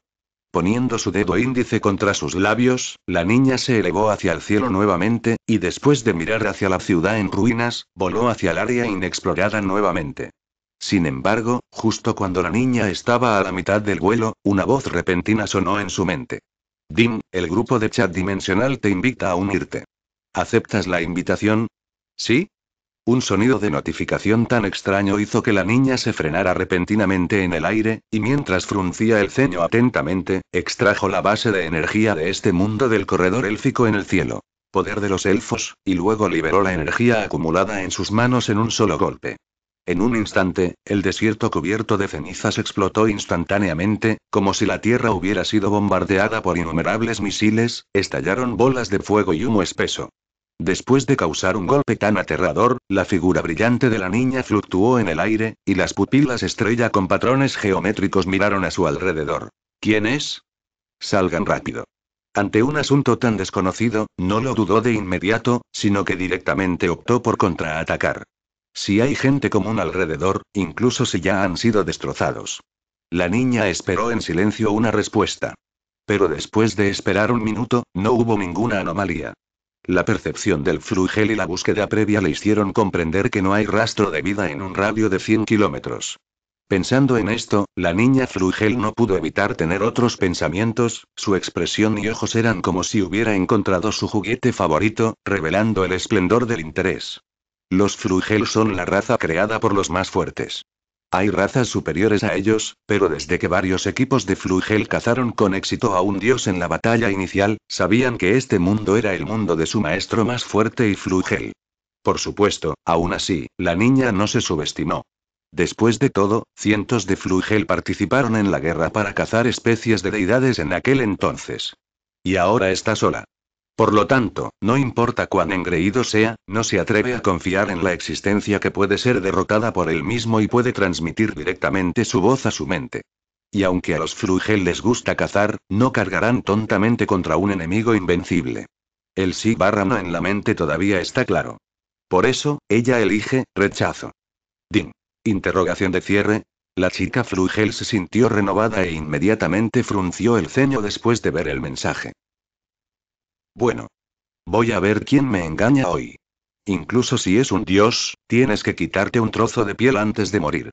Poniendo su dedo índice contra sus labios, la niña se elevó hacia el cielo nuevamente, y después de mirar hacia la ciudad en ruinas, voló hacia el área inexplorada nuevamente. Sin embargo, justo cuando la niña estaba a la mitad del vuelo, una voz repentina sonó en su mente. Dim, el grupo de chat dimensional te invita a unirte. ¿Aceptas la invitación? ¿Sí? Un sonido de notificación tan extraño hizo que la niña se frenara repentinamente en el aire, y mientras fruncía el ceño atentamente, extrajo la base de energía de este mundo del corredor élfico en el cielo. Poder de los elfos, y luego liberó la energía acumulada en sus manos en un solo golpe. En un instante, el desierto cubierto de cenizas explotó instantáneamente, como si la tierra hubiera sido bombardeada por innumerables misiles, estallaron bolas de fuego y humo espeso. Después de causar un golpe tan aterrador, la figura brillante de la niña fluctuó en el aire, y las pupilas estrella con patrones geométricos miraron a su alrededor. ¿Quién es? Salgan rápido. Ante un asunto tan desconocido, no lo dudó de inmediato, sino que directamente optó por contraatacar. Si hay gente común alrededor, incluso si ya han sido destrozados. La niña esperó en silencio una respuesta. Pero después de esperar un minuto, no hubo ninguna anomalía. La percepción del Frugel y la búsqueda previa le hicieron comprender que no hay rastro de vida en un radio de 100 kilómetros. Pensando en esto, la niña frugel no pudo evitar tener otros pensamientos, su expresión y ojos eran como si hubiera encontrado su juguete favorito, revelando el esplendor del interés. Los Frugel son la raza creada por los más fuertes. Hay razas superiores a ellos, pero desde que varios equipos de Frugel cazaron con éxito a un dios en la batalla inicial, sabían que este mundo era el mundo de su maestro más fuerte y Frugel. Por supuesto, aún así, la niña no se subestimó. Después de todo, cientos de Flugel participaron en la guerra para cazar especies de deidades en aquel entonces. Y ahora está sola. Por lo tanto, no importa cuán engreído sea, no se atreve a confiar en la existencia que puede ser derrotada por él mismo y puede transmitir directamente su voz a su mente. Y aunque a los Frugel les gusta cazar, no cargarán tontamente contra un enemigo invencible. El sí barra no en la mente todavía está claro. Por eso, ella elige, rechazo. Din. Interrogación de cierre, la chica Frugel se sintió renovada e inmediatamente frunció el ceño después de ver el mensaje. Bueno. Voy a ver quién me engaña hoy. Incluso si es un dios, tienes que quitarte un trozo de piel antes de morir.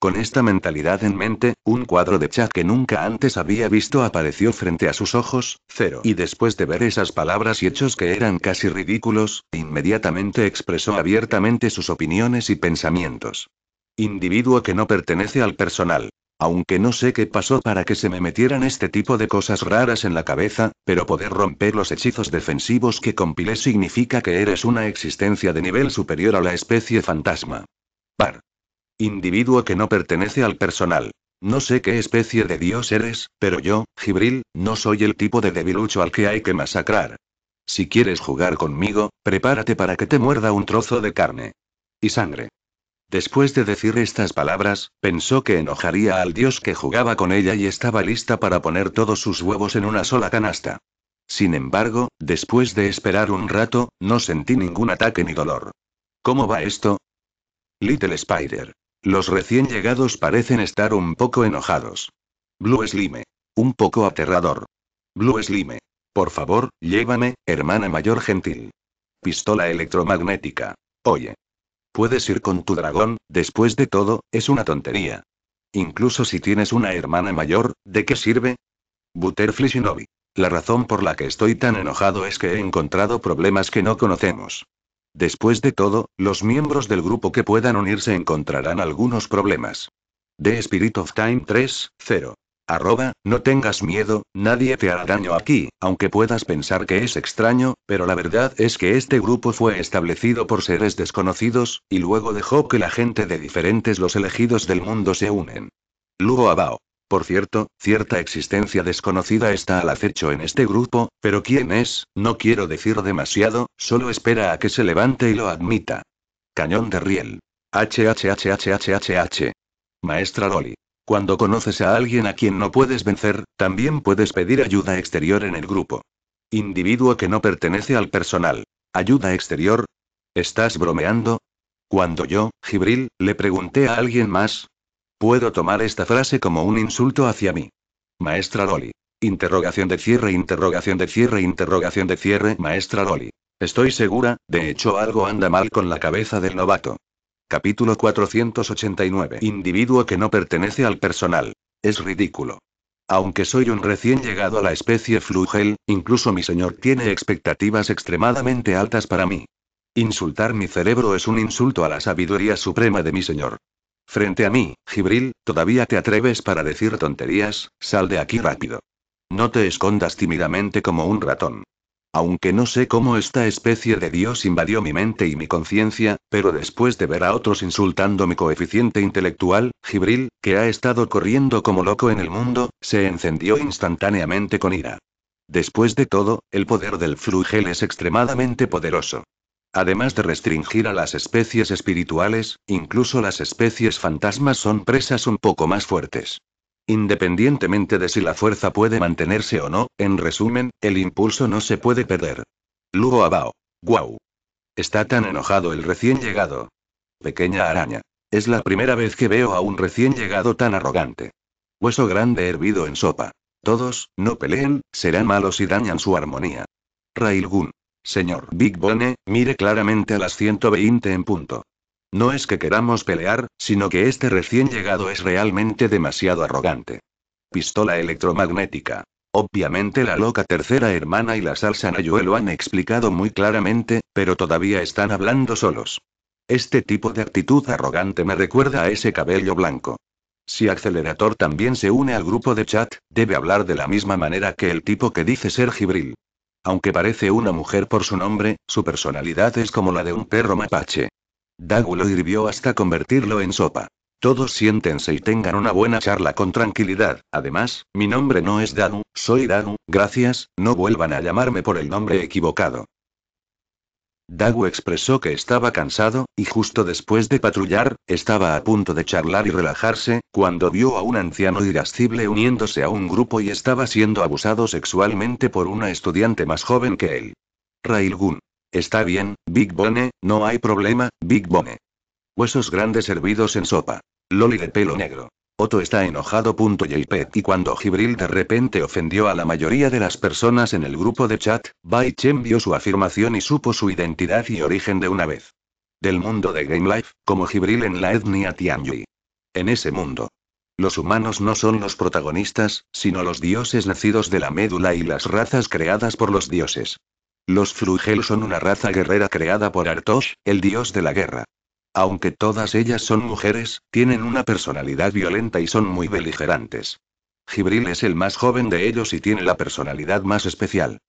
Con esta mentalidad en mente, un cuadro de chat que nunca antes había visto apareció frente a sus ojos, cero. Y después de ver esas palabras y hechos que eran casi ridículos, inmediatamente expresó abiertamente sus opiniones y pensamientos. Individuo que no pertenece al personal. Aunque no sé qué pasó para que se me metieran este tipo de cosas raras en la cabeza, pero poder romper los hechizos defensivos que compilé significa que eres una existencia de nivel superior a la especie fantasma. Par. Individuo que no pertenece al personal. No sé qué especie de dios eres, pero yo, Gibril, no soy el tipo de debilucho al que hay que masacrar. Si quieres jugar conmigo, prepárate para que te muerda un trozo de carne. Y sangre. Después de decir estas palabras, pensó que enojaría al dios que jugaba con ella y estaba lista para poner todos sus huevos en una sola canasta. Sin embargo, después de esperar un rato, no sentí ningún ataque ni dolor. ¿Cómo va esto? Little Spider. Los recién llegados parecen estar un poco enojados. Blue Slime. Un poco aterrador. Blue Slime. Por favor, llévame, hermana mayor gentil. Pistola electromagnética. Oye. Puedes ir con tu dragón, después de todo, es una tontería. Incluso si tienes una hermana mayor, ¿de qué sirve? Butterfly Shinobi. La razón por la que estoy tan enojado es que he encontrado problemas que no conocemos. Después de todo, los miembros del grupo que puedan unirse encontrarán algunos problemas. The Spirit of Time 3.0 Arroba, no tengas miedo, nadie te hará daño aquí, aunque puedas pensar que es extraño, pero la verdad es que este grupo fue establecido por seres desconocidos, y luego dejó que la gente de diferentes los elegidos del mundo se unen. Lugo Abao. Por cierto, cierta existencia desconocida está al acecho en este grupo, pero quién es, no quiero decir demasiado, solo espera a que se levante y lo admita. Cañón de riel. HHHHHH. Maestra Loli. Cuando conoces a alguien a quien no puedes vencer, también puedes pedir ayuda exterior en el grupo. Individuo que no pertenece al personal. ¿Ayuda exterior? ¿Estás bromeando? Cuando yo, Gibril, le pregunté a alguien más. Puedo tomar esta frase como un insulto hacia mí. Maestra Loli. Interrogación de cierre, interrogación de cierre, interrogación de cierre, maestra Loli. Estoy segura, de hecho algo anda mal con la cabeza del novato. Capítulo 489. Individuo que no pertenece al personal. Es ridículo. Aunque soy un recién llegado a la especie Flugel, incluso mi señor tiene expectativas extremadamente altas para mí. Insultar mi cerebro es un insulto a la sabiduría suprema de mi señor. Frente a mí, Gibril, todavía te atreves para decir tonterías, sal de aquí rápido. No te escondas tímidamente como un ratón. Aunque no sé cómo esta especie de Dios invadió mi mente y mi conciencia, pero después de ver a otros insultando mi coeficiente intelectual, Gibril, que ha estado corriendo como loco en el mundo, se encendió instantáneamente con ira. Después de todo, el poder del flugel es extremadamente poderoso. Además de restringir a las especies espirituales, incluso las especies fantasmas son presas un poco más fuertes. Independientemente de si la fuerza puede mantenerse o no, en resumen, el impulso no se puede perder. Lugo Abao. Guau. Está tan enojado el recién llegado. Pequeña araña. Es la primera vez que veo a un recién llegado tan arrogante. Hueso grande hervido en sopa. Todos, no peleen, serán malos y dañan su armonía. Railgun. Señor Big Bone, mire claramente a las 120 en punto. No es que queramos pelear, sino que este recién llegado es realmente demasiado arrogante. Pistola electromagnética. Obviamente la loca tercera hermana y la salsa Nayue lo han explicado muy claramente, pero todavía están hablando solos. Este tipo de actitud arrogante me recuerda a ese cabello blanco. Si Accelerator también se une al grupo de chat, debe hablar de la misma manera que el tipo que dice ser Gibril. Aunque parece una mujer por su nombre, su personalidad es como la de un perro mapache. Dagu lo hirvió hasta convertirlo en sopa. Todos siéntense y tengan una buena charla con tranquilidad. Además, mi nombre no es Dagu, soy Dagu, gracias, no vuelvan a llamarme por el nombre equivocado. Dagu expresó que estaba cansado, y justo después de patrullar, estaba a punto de charlar y relajarse, cuando vio a un anciano irascible uniéndose a un grupo y estaba siendo abusado sexualmente por una estudiante más joven que él. Railgun. Está bien, Big Bone, no hay problema, Big Bone. Huesos grandes hervidos en sopa. Loli de pelo negro. Otto está enojado. JPEG. Y cuando Gibril de repente ofendió a la mayoría de las personas en el grupo de chat, Bai Chen vio su afirmación y supo su identidad y origen de una vez. Del mundo de Game Life, como Gibril en la etnia Tianyi. En ese mundo. Los humanos no son los protagonistas, sino los dioses nacidos de la médula y las razas creadas por los dioses. Los Flugel son una raza guerrera creada por Artosh, el dios de la guerra. Aunque todas ellas son mujeres, tienen una personalidad violenta y son muy beligerantes. Gibril es el más joven de ellos y tiene la personalidad más especial.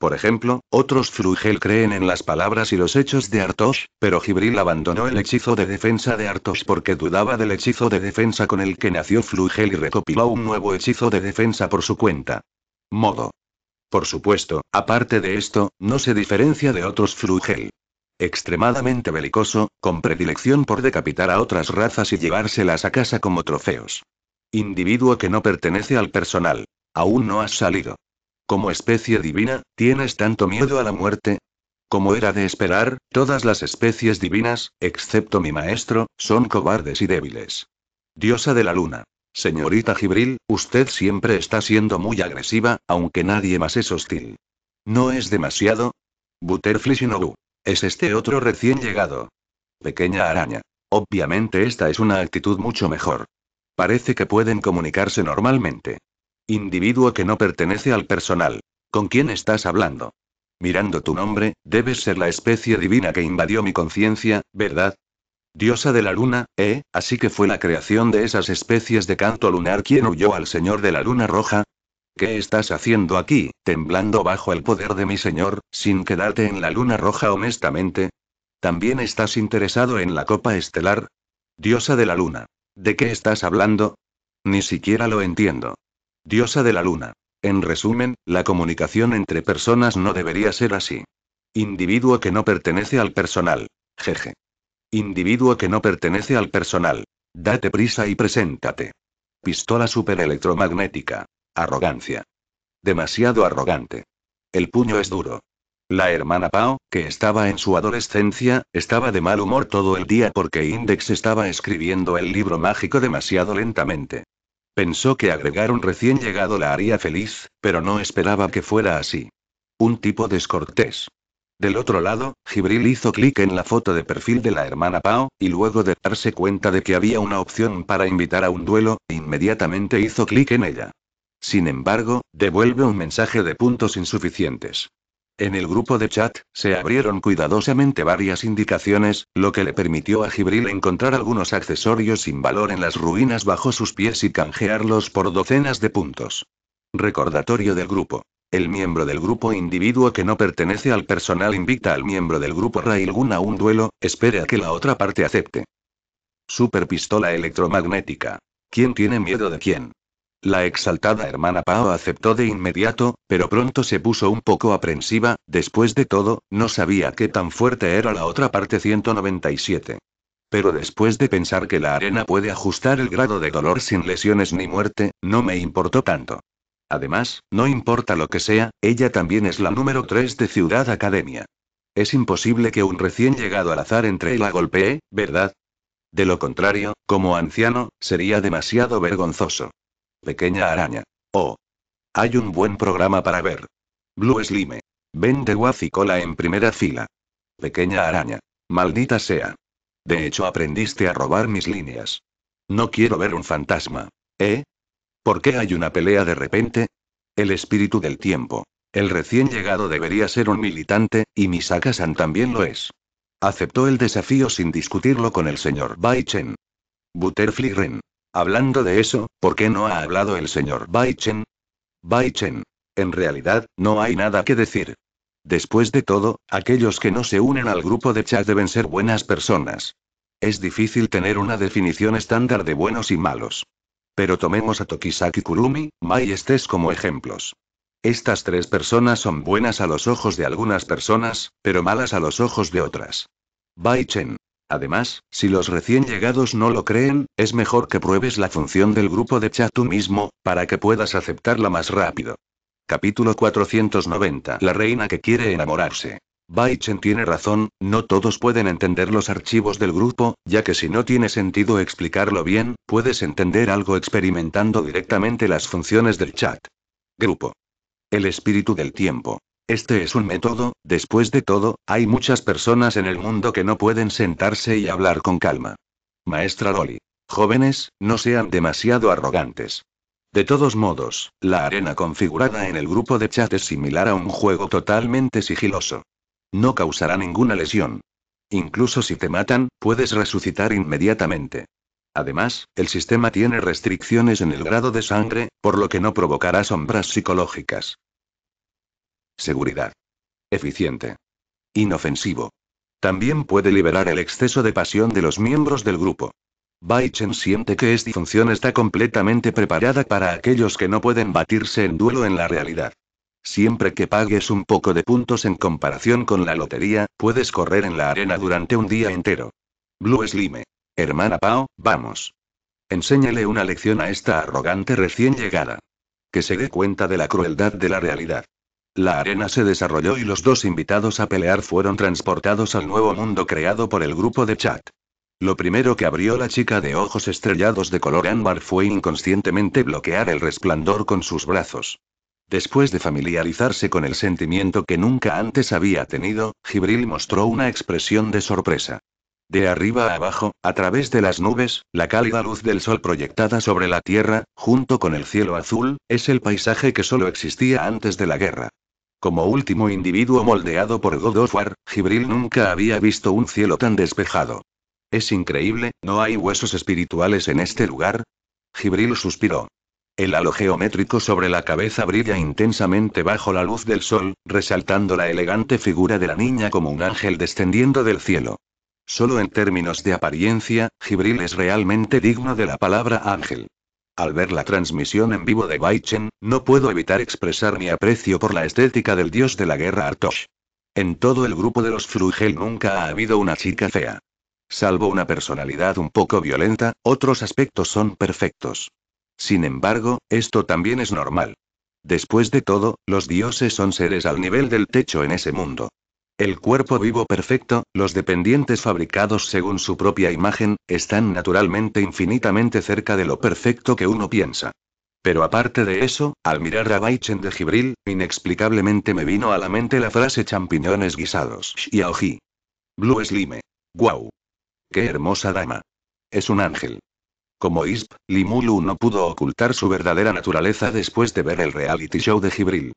Por ejemplo, otros Flugel creen en las palabras y los hechos de Artosh, pero Gibril abandonó el hechizo de defensa de Artosh porque dudaba del hechizo de defensa con el que nació Flugel y recopiló un nuevo hechizo de defensa por su cuenta. Modo. Por supuesto, aparte de esto, no se diferencia de otros Frugel. Extremadamente belicoso, con predilección por decapitar a otras razas y llevárselas a casa como trofeos. Individuo que no pertenece al personal. Aún no has salido. Como especie divina, ¿tienes tanto miedo a la muerte? Como era de esperar, todas las especies divinas, excepto mi maestro, son cobardes y débiles. Diosa de la luna. Señorita Gibril, usted siempre está siendo muy agresiva, aunque nadie más es hostil. ¿No es demasiado? Butterfly Shinobu. Es este otro recién llegado. Pequeña araña. Obviamente esta es una actitud mucho mejor. Parece que pueden comunicarse normalmente. Individuo que no pertenece al personal. ¿Con quién estás hablando? Mirando tu nombre, debes ser la especie divina que invadió mi conciencia, ¿verdad? Diosa de la luna, ¿eh? Así que fue la creación de esas especies de canto lunar quien huyó al señor de la luna roja. ¿Qué estás haciendo aquí, temblando bajo el poder de mi señor, sin quedarte en la luna roja honestamente? ¿También estás interesado en la copa estelar? Diosa de la luna. ¿De qué estás hablando? Ni siquiera lo entiendo. Diosa de la luna. En resumen, la comunicación entre personas no debería ser así. Individuo que no pertenece al personal. Jeje. Individuo que no pertenece al personal. Date prisa y preséntate. Pistola superelectromagnética. Arrogancia. Demasiado arrogante. El puño es duro. La hermana Pao, que estaba en su adolescencia, estaba de mal humor todo el día porque Index estaba escribiendo el libro mágico demasiado lentamente. Pensó que agregar un recién llegado la haría feliz, pero no esperaba que fuera así. Un tipo descortés. Del otro lado, Gibril hizo clic en la foto de perfil de la hermana Pao, y luego de darse cuenta de que había una opción para invitar a un duelo, inmediatamente hizo clic en ella. Sin embargo, devuelve un mensaje de puntos insuficientes. En el grupo de chat, se abrieron cuidadosamente varias indicaciones, lo que le permitió a Gibril encontrar algunos accesorios sin valor en las ruinas bajo sus pies y canjearlos por docenas de puntos. Recordatorio del grupo. El miembro del grupo individuo que no pertenece al personal invita al miembro del grupo Railgun a un duelo, espere a que la otra parte acepte. Superpistola electromagnética. ¿Quién tiene miedo de quién? La exaltada hermana Pao aceptó de inmediato, pero pronto se puso un poco aprensiva, después de todo, no sabía qué tan fuerte era la otra parte 197. Pero después de pensar que la arena puede ajustar el grado de dolor sin lesiones ni muerte, no me importó tanto. Además, no importa lo que sea, ella también es la número 3 de Ciudad Academia. Es imposible que un recién llegado al azar entre y la golpee, ¿verdad? De lo contrario, como anciano, sería demasiado vergonzoso. Pequeña araña. Oh. Hay un buen programa para ver. Blue Slime. Vende de y cola en primera fila. Pequeña araña. Maldita sea. De hecho, aprendiste a robar mis líneas. No quiero ver un fantasma. ¿Eh? ¿Por qué hay una pelea de repente? El espíritu del tiempo. El recién llegado debería ser un militante, y Misaka-san también lo es. Aceptó el desafío sin discutirlo con el señor Bai Chen. Butterfly Ren. Hablando de eso, ¿por qué no ha hablado el señor Bai Chen? Bai Chen. En realidad, no hay nada que decir. Después de todo, aquellos que no se unen al grupo de chat deben ser buenas personas. Es difícil tener una definición estándar de buenos y malos. Pero tomemos a Tokisaki Kurumi, Mai Estés como ejemplos. Estas tres personas son buenas a los ojos de algunas personas, pero malas a los ojos de otras. Bai Chen. Además, si los recién llegados no lo creen, es mejor que pruebes la función del grupo de chat tú mismo, para que puedas aceptarla más rápido. Capítulo 490 La reina que quiere enamorarse. Baichen tiene razón, no todos pueden entender los archivos del grupo, ya que si no tiene sentido explicarlo bien, puedes entender algo experimentando directamente las funciones del chat. Grupo. El espíritu del tiempo. Este es un método, después de todo, hay muchas personas en el mundo que no pueden sentarse y hablar con calma. Maestra Loli, Jóvenes, no sean demasiado arrogantes. De todos modos, la arena configurada en el grupo de chat es similar a un juego totalmente sigiloso. No causará ninguna lesión. Incluso si te matan, puedes resucitar inmediatamente. Además, el sistema tiene restricciones en el grado de sangre, por lo que no provocará sombras psicológicas. Seguridad. Eficiente. Inofensivo. También puede liberar el exceso de pasión de los miembros del grupo. Baichen siente que esta función está completamente preparada para aquellos que no pueden batirse en duelo en la realidad. Siempre que pagues un poco de puntos en comparación con la lotería, puedes correr en la arena durante un día entero. Blue Slime. Hermana Pao, vamos. Enséñale una lección a esta arrogante recién llegada. Que se dé cuenta de la crueldad de la realidad. La arena se desarrolló y los dos invitados a pelear fueron transportados al nuevo mundo creado por el grupo de chat. Lo primero que abrió la chica de ojos estrellados de color ámbar fue inconscientemente bloquear el resplandor con sus brazos. Después de familiarizarse con el sentimiento que nunca antes había tenido, Gibril mostró una expresión de sorpresa. De arriba a abajo, a través de las nubes, la cálida luz del sol proyectada sobre la tierra, junto con el cielo azul, es el paisaje que solo existía antes de la guerra. Como último individuo moldeado por God Gibril nunca había visto un cielo tan despejado. Es increíble, ¿no hay huesos espirituales en este lugar? Gibril suspiró. El halo geométrico sobre la cabeza brilla intensamente bajo la luz del sol, resaltando la elegante figura de la niña como un ángel descendiendo del cielo. Solo en términos de apariencia, Gibril es realmente digno de la palabra ángel. Al ver la transmisión en vivo de Baichen, no puedo evitar expresar mi aprecio por la estética del dios de la guerra Artosh. En todo el grupo de los Frugel nunca ha habido una chica fea. Salvo una personalidad un poco violenta, otros aspectos son perfectos. Sin embargo, esto también es normal. Después de todo, los dioses son seres al nivel del techo en ese mundo. El cuerpo vivo perfecto, los dependientes fabricados según su propia imagen, están naturalmente infinitamente cerca de lo perfecto que uno piensa. Pero aparte de eso, al mirar a Baichen de Gibril, inexplicablemente me vino a la mente la frase champiñones guisados. Xiaoji. Blue Slime. Guau. Qué hermosa dama. Es un ángel. Como Isp, Limulu no pudo ocultar su verdadera naturaleza después de ver el reality show de Gibril.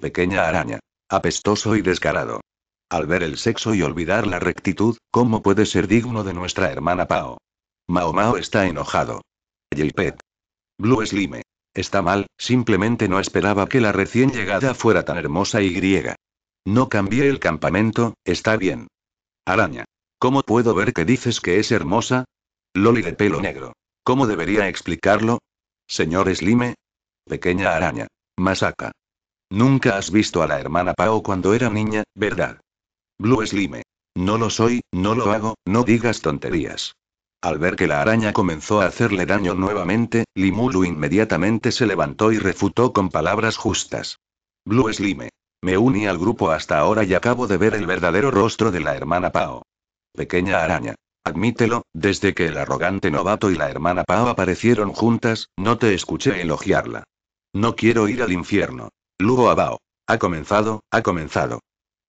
Pequeña araña. Apestoso y descarado. Al ver el sexo y olvidar la rectitud, ¿cómo puede ser digno de nuestra hermana Pao? Mao Mao está enojado. Pet. Blue Slime. Está mal, simplemente no esperaba que la recién llegada fuera tan hermosa y griega. No cambié el campamento, está bien. Araña. ¿Cómo puedo ver que dices que es hermosa? Loli de pelo negro. ¿Cómo debería explicarlo? Señor Slime. Pequeña araña. Masaka. Nunca has visto a la hermana Pao cuando era niña, ¿verdad? Blue Slime. No lo soy, no lo hago, no digas tonterías. Al ver que la araña comenzó a hacerle daño nuevamente, Limulu inmediatamente se levantó y refutó con palabras justas. Blue Slime. Me uní al grupo hasta ahora y acabo de ver el verdadero rostro de la hermana Pao. Pequeña araña. Admítelo, desde que el arrogante novato y la hermana Pao aparecieron juntas, no te escuché elogiarla. No quiero ir al infierno. Lugo Abao. Ha comenzado, ha comenzado.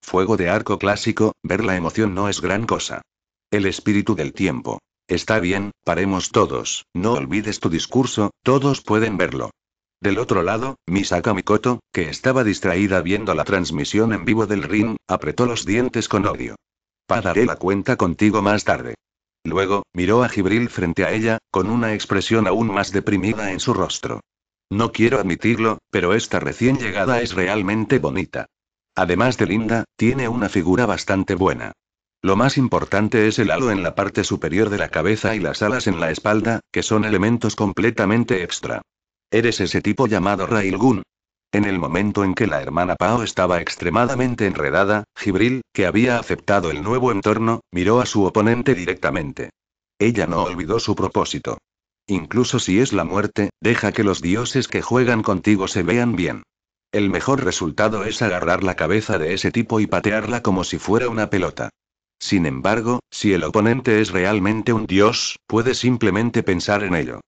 Fuego de arco clásico, ver la emoción no es gran cosa. El espíritu del tiempo. Está bien, paremos todos, no olvides tu discurso, todos pueden verlo. Del otro lado, Misaka Mikoto, que estaba distraída viendo la transmisión en vivo del ring, apretó los dientes con odio. Pagaré la cuenta contigo más tarde. Luego, miró a Gibril frente a ella, con una expresión aún más deprimida en su rostro. No quiero admitirlo, pero esta recién llegada es realmente bonita. Además de linda, tiene una figura bastante buena. Lo más importante es el halo en la parte superior de la cabeza y las alas en la espalda, que son elementos completamente extra. Eres ese tipo llamado Railgun, en el momento en que la hermana Pao estaba extremadamente enredada, Gibril, que había aceptado el nuevo entorno, miró a su oponente directamente. Ella no olvidó su propósito. Incluso si es la muerte, deja que los dioses que juegan contigo se vean bien. El mejor resultado es agarrar la cabeza de ese tipo y patearla como si fuera una pelota. Sin embargo, si el oponente es realmente un dios, puede simplemente pensar en ello.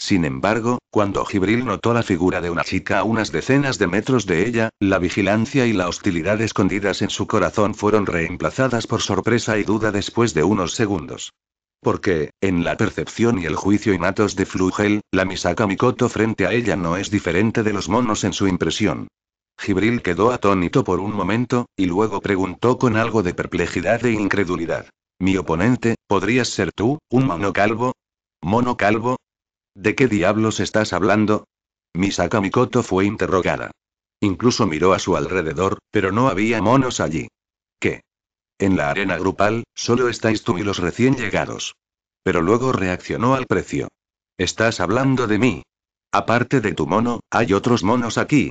Sin embargo, cuando Gibril notó la figura de una chica a unas decenas de metros de ella, la vigilancia y la hostilidad escondidas en su corazón fueron reemplazadas por sorpresa y duda después de unos segundos. Porque, en la percepción y el juicio innatos de Flugel, la Misaka Mikoto frente a ella no es diferente de los monos en su impresión. Gibril quedó atónito por un momento, y luego preguntó con algo de perplejidad e incredulidad. Mi oponente, ¿podrías ser tú, un mono calvo? ¿Mono calvo? ¿De qué diablos estás hablando? Misaka Mikoto fue interrogada. Incluso miró a su alrededor, pero no había monos allí. ¿Qué? En la arena grupal, solo estáis tú y los recién llegados. Pero luego reaccionó al precio. Estás hablando de mí. Aparte de tu mono, hay otros monos aquí.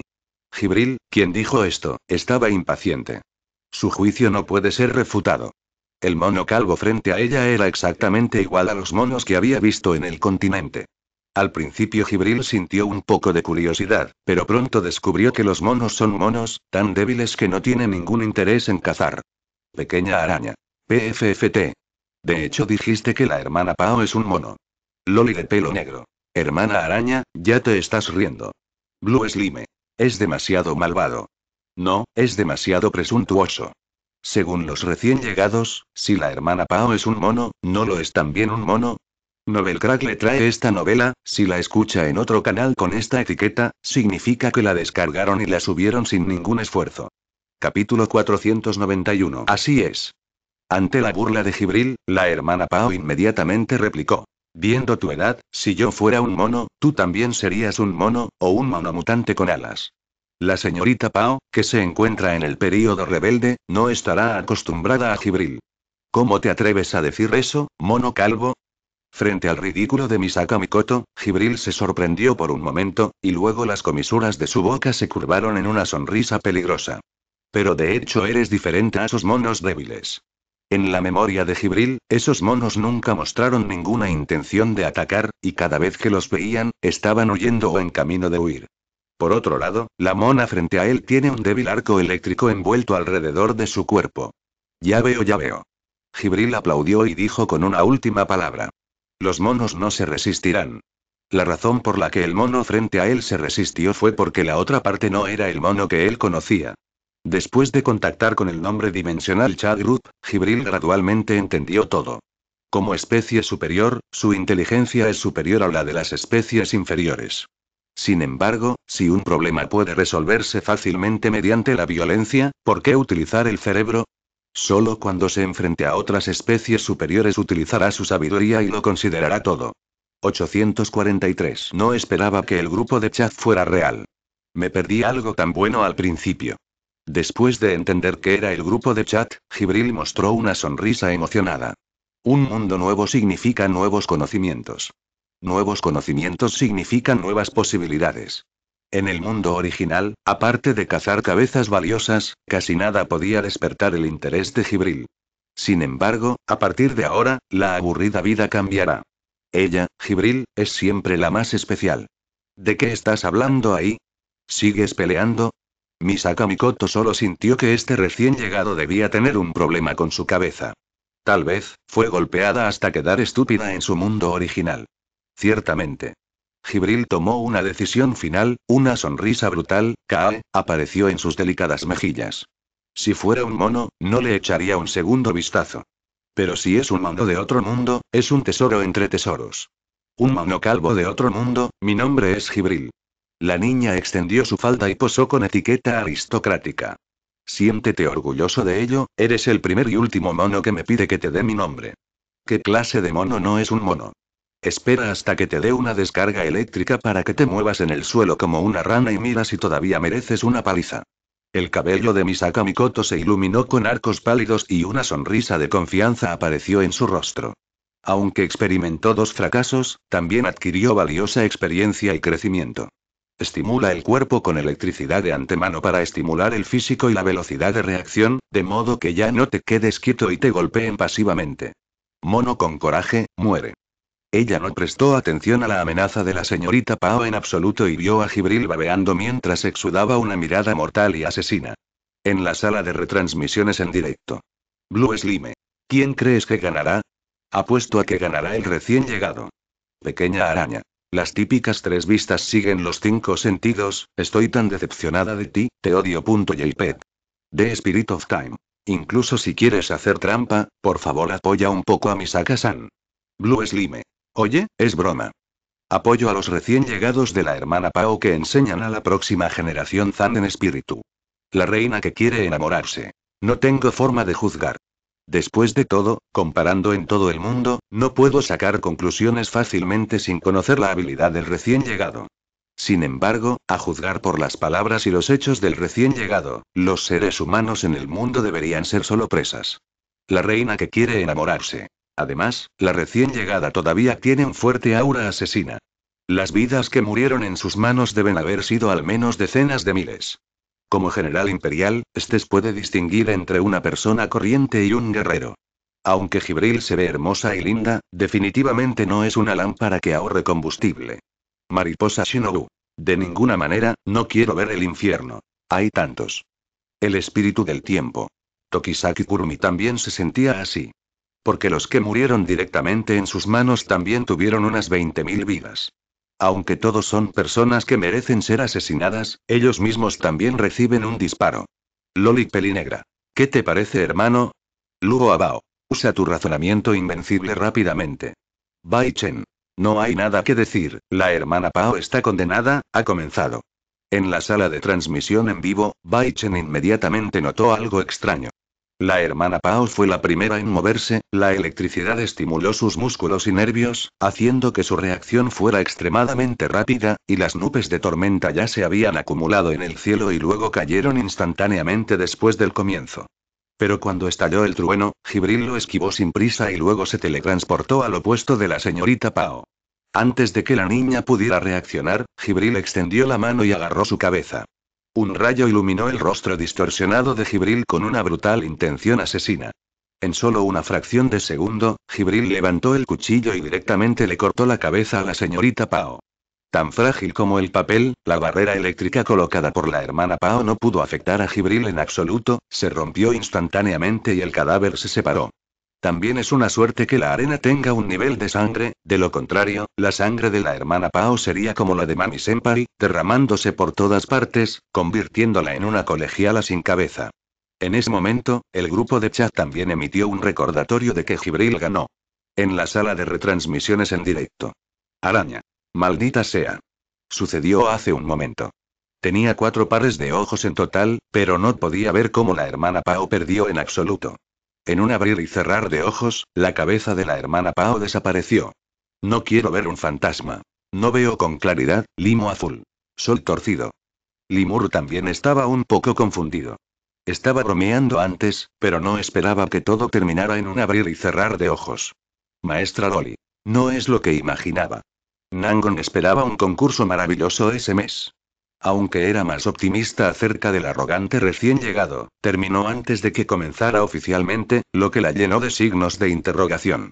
Gibril, quien dijo esto, estaba impaciente. Su juicio no puede ser refutado. El mono calvo frente a ella era exactamente igual a los monos que había visto en el continente. Al principio Gibril sintió un poco de curiosidad, pero pronto descubrió que los monos son monos, tan débiles que no tienen ningún interés en cazar. Pequeña araña. PFFT. De hecho dijiste que la hermana Pao es un mono. Loli de pelo negro. Hermana araña, ya te estás riendo. Blue Slime. Es demasiado malvado. No, es demasiado presuntuoso. Según los recién llegados, si la hermana Pao es un mono, ¿no lo es también un mono? Novelcrack le trae esta novela, si la escucha en otro canal con esta etiqueta, significa que la descargaron y la subieron sin ningún esfuerzo. Capítulo 491. Así es. Ante la burla de Gibril, la hermana Pao inmediatamente replicó. Viendo tu edad, si yo fuera un mono, tú también serías un mono, o un mono mutante con alas. La señorita Pao, que se encuentra en el período rebelde, no estará acostumbrada a Gibril. ¿Cómo te atreves a decir eso, mono calvo? Frente al ridículo de Misaka Mikoto, Gibril se sorprendió por un momento, y luego las comisuras de su boca se curvaron en una sonrisa peligrosa. Pero de hecho eres diferente a esos monos débiles. En la memoria de Gibril, esos monos nunca mostraron ninguna intención de atacar, y cada vez que los veían, estaban huyendo o en camino de huir. Por otro lado, la mona frente a él tiene un débil arco eléctrico envuelto alrededor de su cuerpo. Ya veo, ya veo. Gibril aplaudió y dijo con una última palabra. Los monos no se resistirán. La razón por la que el mono frente a él se resistió fue porque la otra parte no era el mono que él conocía. Después de contactar con el nombre dimensional Chad Group, gradualmente entendió todo. Como especie superior, su inteligencia es superior a la de las especies inferiores. Sin embargo, si un problema puede resolverse fácilmente mediante la violencia, ¿por qué utilizar el cerebro? Solo cuando se enfrente a otras especies superiores utilizará su sabiduría y lo considerará todo. 843. No esperaba que el grupo de chat fuera real. Me perdí algo tan bueno al principio. Después de entender que era el grupo de chat, Gibril mostró una sonrisa emocionada. Un mundo nuevo significa nuevos conocimientos. Nuevos conocimientos significan nuevas posibilidades. En el mundo original, aparte de cazar cabezas valiosas, casi nada podía despertar el interés de Gibril. Sin embargo, a partir de ahora, la aburrida vida cambiará. Ella, Gibril, es siempre la más especial. ¿De qué estás hablando ahí? ¿Sigues peleando? Misaka Mikoto solo sintió que este recién llegado debía tener un problema con su cabeza. Tal vez, fue golpeada hasta quedar estúpida en su mundo original. Ciertamente, Gibril tomó una decisión final, una sonrisa brutal, cae, apareció en sus delicadas mejillas. Si fuera un mono, no le echaría un segundo vistazo. Pero si es un mono de otro mundo, es un tesoro entre tesoros. Un mono calvo de otro mundo, mi nombre es Gibril. La niña extendió su falda y posó con etiqueta aristocrática. Siéntete orgulloso de ello, eres el primer y último mono que me pide que te dé mi nombre. ¿Qué clase de mono no es un mono? Espera hasta que te dé una descarga eléctrica para que te muevas en el suelo como una rana y mira si todavía mereces una paliza. El cabello de Misaka Mikoto se iluminó con arcos pálidos y una sonrisa de confianza apareció en su rostro. Aunque experimentó dos fracasos, también adquirió valiosa experiencia y crecimiento. Estimula el cuerpo con electricidad de antemano para estimular el físico y la velocidad de reacción, de modo que ya no te quedes quieto y te golpeen pasivamente. Mono con coraje, muere. Ella no prestó atención a la amenaza de la señorita Pao en absoluto y vio a Gibril babeando mientras exudaba una mirada mortal y asesina. En la sala de retransmisiones en directo. Blue Slime. ¿Quién crees que ganará? Apuesto a que ganará el recién llegado. Pequeña araña. Las típicas tres vistas siguen los cinco sentidos, estoy tan decepcionada de ti, te odio. Pete. The Spirit of Time. Incluso si quieres hacer trampa, por favor apoya un poco a Misaka-san. Blue Slime. Oye, es broma. Apoyo a los recién llegados de la hermana Pao que enseñan a la próxima generación Zan en espíritu. La reina que quiere enamorarse. No tengo forma de juzgar. Después de todo, comparando en todo el mundo, no puedo sacar conclusiones fácilmente sin conocer la habilidad del recién llegado. Sin embargo, a juzgar por las palabras y los hechos del recién llegado, los seres humanos en el mundo deberían ser solo presas. La reina que quiere enamorarse. Además, la recién llegada todavía tiene un fuerte aura asesina. Las vidas que murieron en sus manos deben haber sido al menos decenas de miles. Como general imperial, Estes puede distinguir entre una persona corriente y un guerrero. Aunque Gibril se ve hermosa y linda, definitivamente no es una lámpara que ahorre combustible. Mariposa Shinobu. De ninguna manera, no quiero ver el infierno. Hay tantos. El espíritu del tiempo. Tokisaki Kurumi también se sentía así porque los que murieron directamente en sus manos también tuvieron unas 20.000 vidas. Aunque todos son personas que merecen ser asesinadas, ellos mismos también reciben un disparo. Loli Pelinegra. ¿Qué te parece, hermano? Lugo Abao. Usa tu razonamiento invencible rápidamente. Bai Chen. No hay nada que decir, la hermana Pao está condenada, ha comenzado. En la sala de transmisión en vivo, Bai Chen inmediatamente notó algo extraño. La hermana Pao fue la primera en moverse, la electricidad estimuló sus músculos y nervios, haciendo que su reacción fuera extremadamente rápida, y las nubes de tormenta ya se habían acumulado en el cielo y luego cayeron instantáneamente después del comienzo. Pero cuando estalló el trueno, Gibril lo esquivó sin prisa y luego se teletransportó al opuesto de la señorita Pao. Antes de que la niña pudiera reaccionar, Gibril extendió la mano y agarró su cabeza. Un rayo iluminó el rostro distorsionado de Gibril con una brutal intención asesina. En solo una fracción de segundo, Gibril levantó el cuchillo y directamente le cortó la cabeza a la señorita Pao. Tan frágil como el papel, la barrera eléctrica colocada por la hermana Pao no pudo afectar a Gibril en absoluto, se rompió instantáneamente y el cadáver se separó. También es una suerte que la arena tenga un nivel de sangre, de lo contrario, la sangre de la hermana Pao sería como la de Mami Senpai, derramándose por todas partes, convirtiéndola en una colegiala sin cabeza. En ese momento, el grupo de chat también emitió un recordatorio de que Gibril ganó. En la sala de retransmisiones en directo. Araña. Maldita sea. Sucedió hace un momento. Tenía cuatro pares de ojos en total, pero no podía ver cómo la hermana Pao perdió en absoluto. En un abrir y cerrar de ojos, la cabeza de la hermana Pao desapareció. No quiero ver un fantasma. No veo con claridad, limo azul. Sol torcido. Limur también estaba un poco confundido. Estaba bromeando antes, pero no esperaba que todo terminara en un abrir y cerrar de ojos. Maestra Loli. No es lo que imaginaba. Nangon esperaba un concurso maravilloso ese mes. Aunque era más optimista acerca del arrogante recién llegado, terminó antes de que comenzara oficialmente, lo que la llenó de signos de interrogación.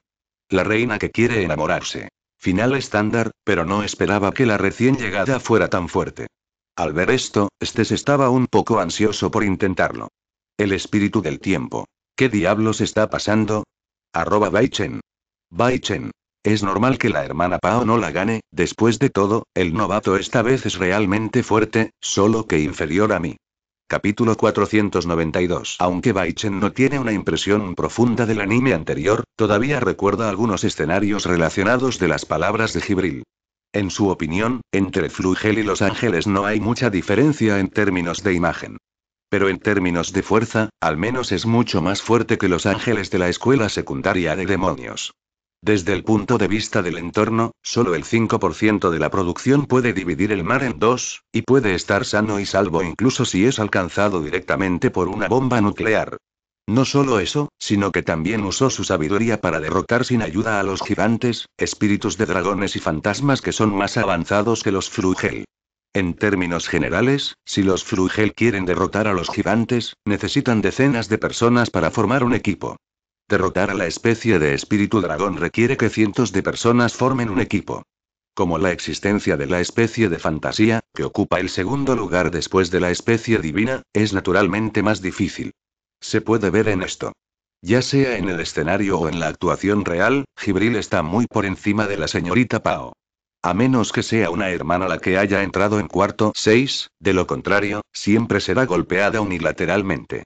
La reina que quiere enamorarse. Final estándar, pero no esperaba que la recién llegada fuera tan fuerte. Al ver esto, Estes estaba un poco ansioso por intentarlo. El espíritu del tiempo. ¿Qué diablos está pasando? Arroba Baichen. Baichen. Es normal que la hermana Pao no la gane, después de todo, el novato esta vez es realmente fuerte, solo que inferior a mí. Capítulo 492 Aunque Baichen no tiene una impresión profunda del anime anterior, todavía recuerda algunos escenarios relacionados de las palabras de Gibril. En su opinión, entre Flugel y Los Ángeles no hay mucha diferencia en términos de imagen. Pero en términos de fuerza, al menos es mucho más fuerte que Los Ángeles de la escuela secundaria de demonios. Desde el punto de vista del entorno, solo el 5% de la producción puede dividir el mar en dos, y puede estar sano y salvo incluso si es alcanzado directamente por una bomba nuclear. No solo eso, sino que también usó su sabiduría para derrotar sin ayuda a los gigantes, espíritus de dragones y fantasmas que son más avanzados que los Frugel. En términos generales, si los Frugel quieren derrotar a los gigantes, necesitan decenas de personas para formar un equipo. Derrotar a la especie de espíritu dragón requiere que cientos de personas formen un equipo. Como la existencia de la especie de fantasía, que ocupa el segundo lugar después de la especie divina, es naturalmente más difícil. Se puede ver en esto. Ya sea en el escenario o en la actuación real, Gibril está muy por encima de la señorita Pao. A menos que sea una hermana la que haya entrado en cuarto 6, de lo contrario, siempre será golpeada unilateralmente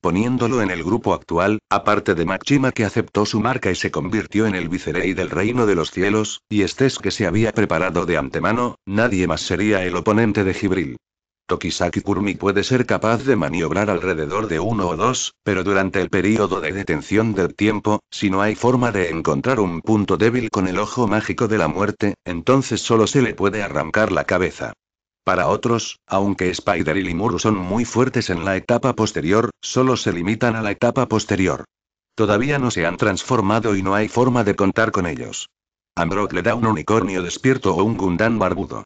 poniéndolo en el grupo actual, aparte de Machima que aceptó su marca y se convirtió en el vicerey del reino de los cielos, y es que se había preparado de antemano, nadie más sería el oponente de Gibril. Tokisaki Kurumi puede ser capaz de maniobrar alrededor de uno o dos, pero durante el período de detención del tiempo, si no hay forma de encontrar un punto débil con el ojo mágico de la muerte, entonces solo se le puede arrancar la cabeza. Para otros, aunque Spider y Limuru son muy fuertes en la etapa posterior, solo se limitan a la etapa posterior. Todavía no se han transformado y no hay forma de contar con ellos. Ambrock le da un unicornio despierto o un Gundam barbudo.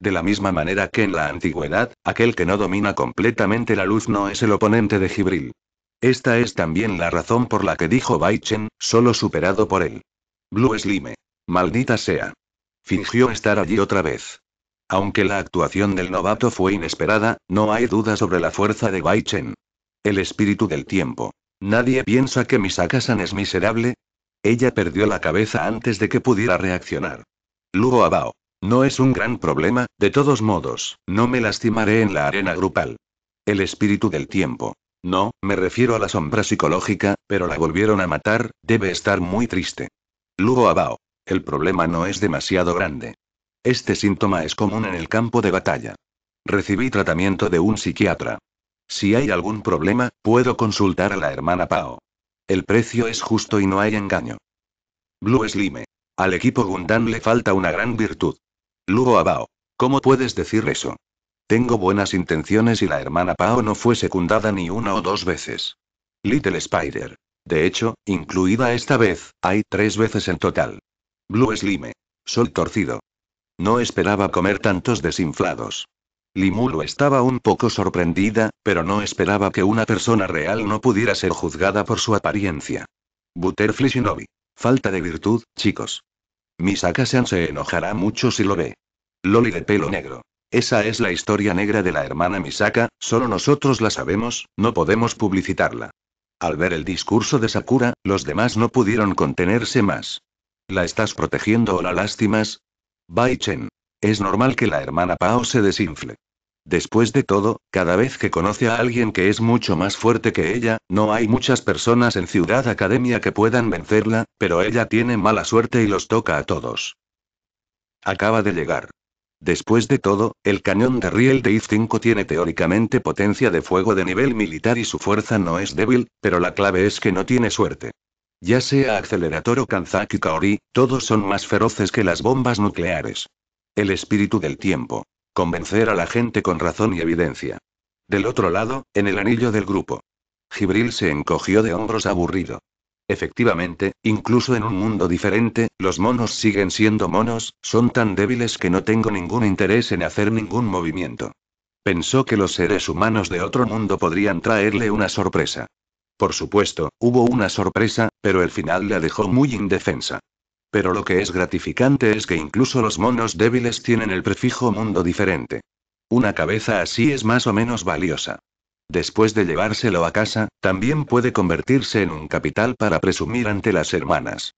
De la misma manera que en la antigüedad, aquel que no domina completamente la luz no es el oponente de Gibril. Esta es también la razón por la que dijo Baichen, solo superado por él. Blue Slime. Maldita sea. Fingió estar allí otra vez. Aunque la actuación del novato fue inesperada, no hay duda sobre la fuerza de Bai El espíritu del tiempo. ¿Nadie piensa que mi es miserable? Ella perdió la cabeza antes de que pudiera reaccionar. Lugo Abao. No es un gran problema, de todos modos, no me lastimaré en la arena grupal. El espíritu del tiempo. No, me refiero a la sombra psicológica, pero la volvieron a matar, debe estar muy triste. Lugo Abao. El problema no es demasiado grande. Este síntoma es común en el campo de batalla. Recibí tratamiento de un psiquiatra. Si hay algún problema, puedo consultar a la hermana Pao. El precio es justo y no hay engaño. Blue Slime. Al equipo Gundam le falta una gran virtud. Lugo Abao. ¿Cómo puedes decir eso? Tengo buenas intenciones y la hermana Pao no fue secundada ni una o dos veces. Little Spider. De hecho, incluida esta vez, hay tres veces en total. Blue Slime. Sol torcido. No esperaba comer tantos desinflados. Limulo estaba un poco sorprendida, pero no esperaba que una persona real no pudiera ser juzgada por su apariencia. Butterfly Shinobi. Falta de virtud, chicos. Misaka-san se enojará mucho si lo ve. Loli de pelo negro. Esa es la historia negra de la hermana Misaka, solo nosotros la sabemos, no podemos publicitarla. Al ver el discurso de Sakura, los demás no pudieron contenerse más. ¿La estás protegiendo o la lástimas? Bai Es normal que la hermana Pao se desinfle. Después de todo, cada vez que conoce a alguien que es mucho más fuerte que ella, no hay muchas personas en Ciudad Academia que puedan vencerla, pero ella tiene mala suerte y los toca a todos. Acaba de llegar. Después de todo, el cañón de Riel de 5 tiene teóricamente potencia de fuego de nivel militar y su fuerza no es débil, pero la clave es que no tiene suerte. Ya sea accelerator o Kanzaki Kaori, todos son más feroces que las bombas nucleares. El espíritu del tiempo. Convencer a la gente con razón y evidencia. Del otro lado, en el anillo del grupo. Gibril se encogió de hombros aburrido. Efectivamente, incluso en un mundo diferente, los monos siguen siendo monos, son tan débiles que no tengo ningún interés en hacer ningún movimiento. Pensó que los seres humanos de otro mundo podrían traerle una sorpresa. Por supuesto, hubo una sorpresa, pero el final la dejó muy indefensa. Pero lo que es gratificante es que incluso los monos débiles tienen el prefijo mundo diferente. Una cabeza así es más o menos valiosa. Después de llevárselo a casa, también puede convertirse en un capital para presumir ante las hermanas.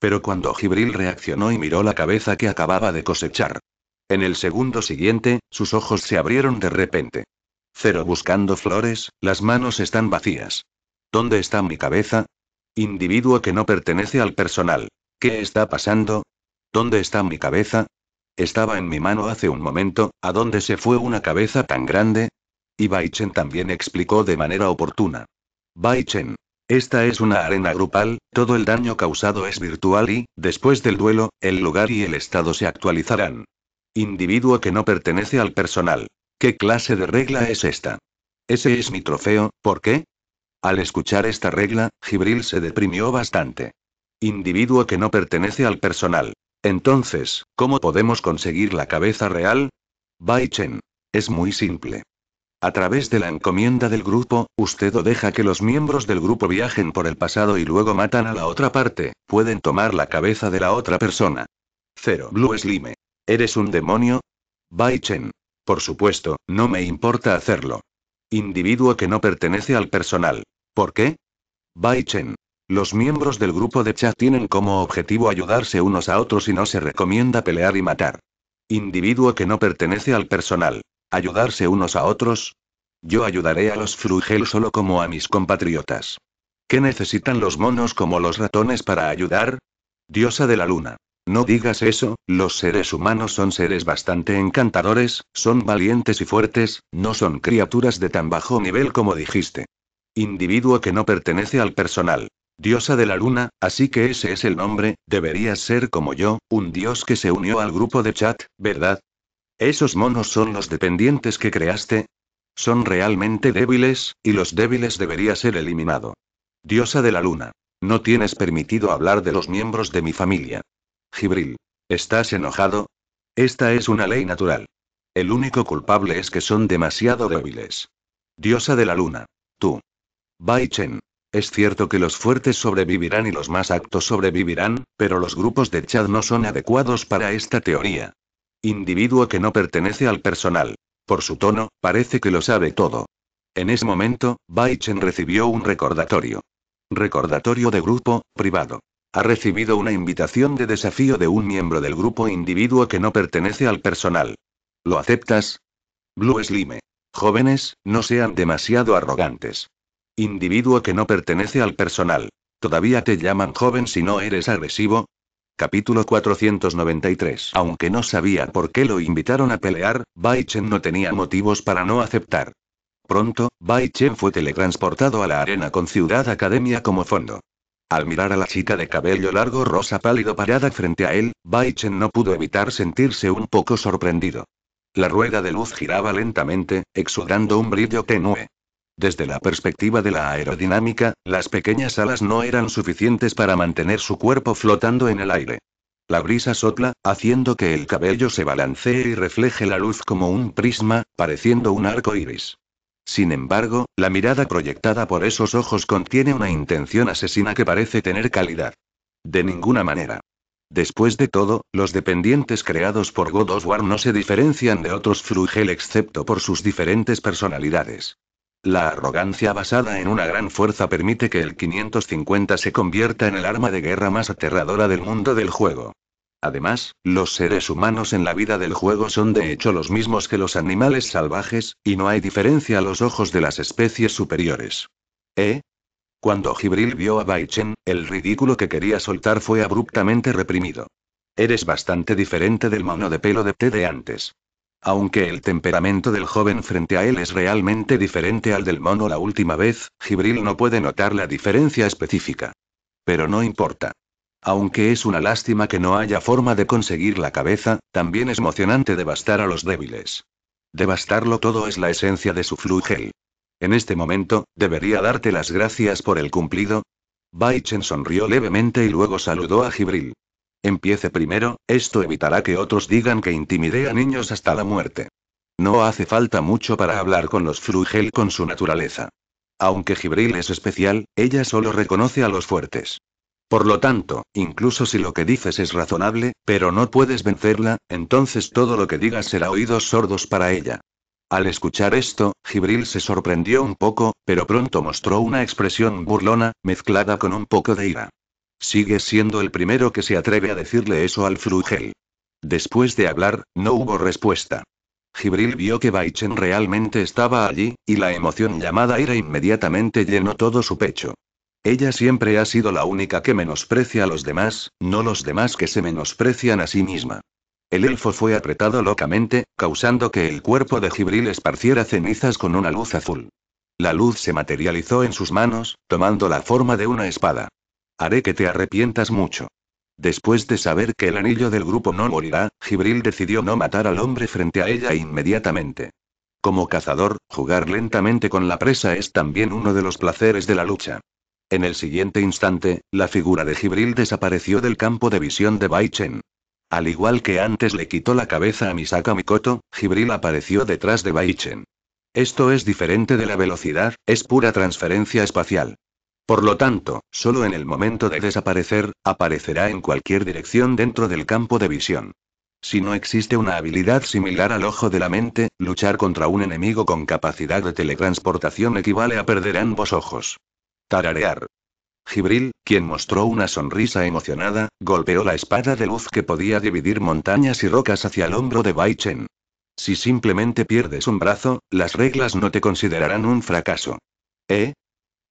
Pero cuando Gibril reaccionó y miró la cabeza que acababa de cosechar. En el segundo siguiente, sus ojos se abrieron de repente. Cero buscando flores, las manos están vacías. ¿Dónde está mi cabeza? Individuo que no pertenece al personal. ¿Qué está pasando? ¿Dónde está mi cabeza? Estaba en mi mano hace un momento, ¿a dónde se fue una cabeza tan grande? Y Baichen también explicó de manera oportuna. Baichen. Esta es una arena grupal, todo el daño causado es virtual y, después del duelo, el lugar y el estado se actualizarán. Individuo que no pertenece al personal. ¿Qué clase de regla es esta? Ese es mi trofeo, ¿por qué? Al escuchar esta regla, Gibril se deprimió bastante. Individuo que no pertenece al personal. Entonces, ¿cómo podemos conseguir la cabeza real? Bai Chen. Es muy simple. A través de la encomienda del grupo, usted o deja que los miembros del grupo viajen por el pasado y luego matan a la otra parte, pueden tomar la cabeza de la otra persona. Cero. Blue Slim. ¿Eres un demonio? Bai Chen. Por supuesto, no me importa hacerlo. Individuo que no pertenece al personal. ¿Por qué? Bai Chen. Los miembros del grupo de chat tienen como objetivo ayudarse unos a otros y no se recomienda pelear y matar. Individuo que no pertenece al personal. Ayudarse unos a otros. Yo ayudaré a los Frugel solo como a mis compatriotas. ¿Qué necesitan los monos como los ratones para ayudar? Diosa de la luna. No digas eso, los seres humanos son seres bastante encantadores, son valientes y fuertes, no son criaturas de tan bajo nivel como dijiste. Individuo que no pertenece al personal. Diosa de la luna, así que ese es el nombre, deberías ser como yo, un dios que se unió al grupo de chat, ¿verdad? ¿Esos monos son los dependientes que creaste? Son realmente débiles, y los débiles debería ser eliminado. Diosa de la luna. No tienes permitido hablar de los miembros de mi familia. Gibril. ¿Estás enojado? Esta es una ley natural. El único culpable es que son demasiado débiles. Diosa de la luna. Tú. Bai Chen. Es cierto que los fuertes sobrevivirán y los más actos sobrevivirán, pero los grupos de chat no son adecuados para esta teoría. Individuo que no pertenece al personal. Por su tono, parece que lo sabe todo. En ese momento, Bai Chen recibió un recordatorio. Recordatorio de grupo, privado. Ha recibido una invitación de desafío de un miembro del grupo individuo que no pertenece al personal. ¿Lo aceptas? Blue Slime. Jóvenes, no sean demasiado arrogantes. Individuo que no pertenece al personal. Todavía te llaman joven si no eres agresivo. Capítulo 493. Aunque no sabía por qué lo invitaron a pelear, Bai no tenía motivos para no aceptar. Pronto, Bai Chen fue teletransportado a la arena con Ciudad Academia como fondo. Al mirar a la chica de cabello largo rosa pálido parada frente a él, Bai no pudo evitar sentirse un poco sorprendido. La rueda de luz giraba lentamente, exudando un brillo tenue. Desde la perspectiva de la aerodinámica, las pequeñas alas no eran suficientes para mantener su cuerpo flotando en el aire. La brisa sopla, haciendo que el cabello se balancee y refleje la luz como un prisma, pareciendo un arco iris. Sin embargo, la mirada proyectada por esos ojos contiene una intención asesina que parece tener calidad. De ninguna manera. Después de todo, los dependientes creados por God of War no se diferencian de otros Frugel excepto por sus diferentes personalidades. La arrogancia basada en una gran fuerza permite que el 550 se convierta en el arma de guerra más aterradora del mundo del juego. Además, los seres humanos en la vida del juego son de hecho los mismos que los animales salvajes, y no hay diferencia a los ojos de las especies superiores. ¿Eh? Cuando Gibril vio a Baichen, el ridículo que quería soltar fue abruptamente reprimido. Eres bastante diferente del mono de pelo de T de antes. Aunque el temperamento del joven frente a él es realmente diferente al del mono la última vez, Gibril no puede notar la diferencia específica. Pero no importa. Aunque es una lástima que no haya forma de conseguir la cabeza, también es emocionante devastar a los débiles. Devastarlo todo es la esencia de su flugel. En este momento, debería darte las gracias por el cumplido. Baichen sonrió levemente y luego saludó a Gibril. Empiece primero, esto evitará que otros digan que intimide a niños hasta la muerte. No hace falta mucho para hablar con los Frugel con su naturaleza. Aunque Gibril es especial, ella solo reconoce a los fuertes. Por lo tanto, incluso si lo que dices es razonable, pero no puedes vencerla, entonces todo lo que digas será oídos sordos para ella. Al escuchar esto, Gibril se sorprendió un poco, pero pronto mostró una expresión burlona, mezclada con un poco de ira. Sigue siendo el primero que se atreve a decirle eso al Frugel. Después de hablar, no hubo respuesta. Gibril vio que Baichen realmente estaba allí, y la emoción llamada ira inmediatamente llenó todo su pecho. Ella siempre ha sido la única que menosprecia a los demás, no los demás que se menosprecian a sí misma. El elfo fue apretado locamente, causando que el cuerpo de Gibril esparciera cenizas con una luz azul. La luz se materializó en sus manos, tomando la forma de una espada. Haré que te arrepientas mucho. Después de saber que el anillo del grupo no morirá, Gibril decidió no matar al hombre frente a ella inmediatamente. Como cazador, jugar lentamente con la presa es también uno de los placeres de la lucha. En el siguiente instante, la figura de Gibril desapareció del campo de visión de Baichen. Al igual que antes le quitó la cabeza a Misaka Mikoto, Gibril apareció detrás de Baichen. Esto es diferente de la velocidad, es pura transferencia espacial. Por lo tanto, solo en el momento de desaparecer, aparecerá en cualquier dirección dentro del campo de visión. Si no existe una habilidad similar al ojo de la mente, luchar contra un enemigo con capacidad de teletransportación equivale a perder ambos ojos. Tararear. Gibril, quien mostró una sonrisa emocionada, golpeó la espada de luz que podía dividir montañas y rocas hacia el hombro de Baichen. Si simplemente pierdes un brazo, las reglas no te considerarán un fracaso. ¿Eh?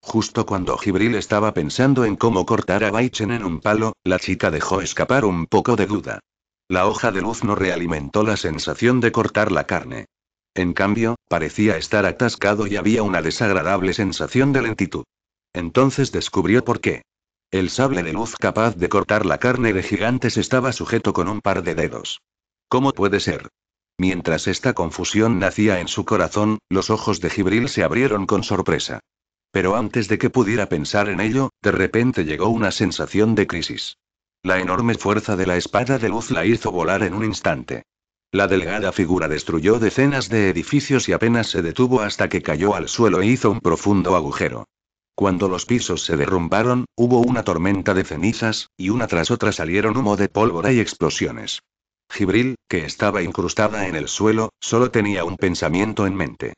Justo cuando Gibril estaba pensando en cómo cortar a Baichen en un palo, la chica dejó escapar un poco de duda. La hoja de luz no realimentó la sensación de cortar la carne. En cambio, parecía estar atascado y había una desagradable sensación de lentitud. Entonces descubrió por qué. El sable de luz capaz de cortar la carne de gigantes estaba sujeto con un par de dedos. ¿Cómo puede ser? Mientras esta confusión nacía en su corazón, los ojos de Gibril se abrieron con sorpresa. Pero antes de que pudiera pensar en ello, de repente llegó una sensación de crisis. La enorme fuerza de la espada de luz la hizo volar en un instante. La delgada figura destruyó decenas de edificios y apenas se detuvo hasta que cayó al suelo e hizo un profundo agujero. Cuando los pisos se derrumbaron, hubo una tormenta de cenizas, y una tras otra salieron humo de pólvora y explosiones. Gibril, que estaba incrustada en el suelo, solo tenía un pensamiento en mente.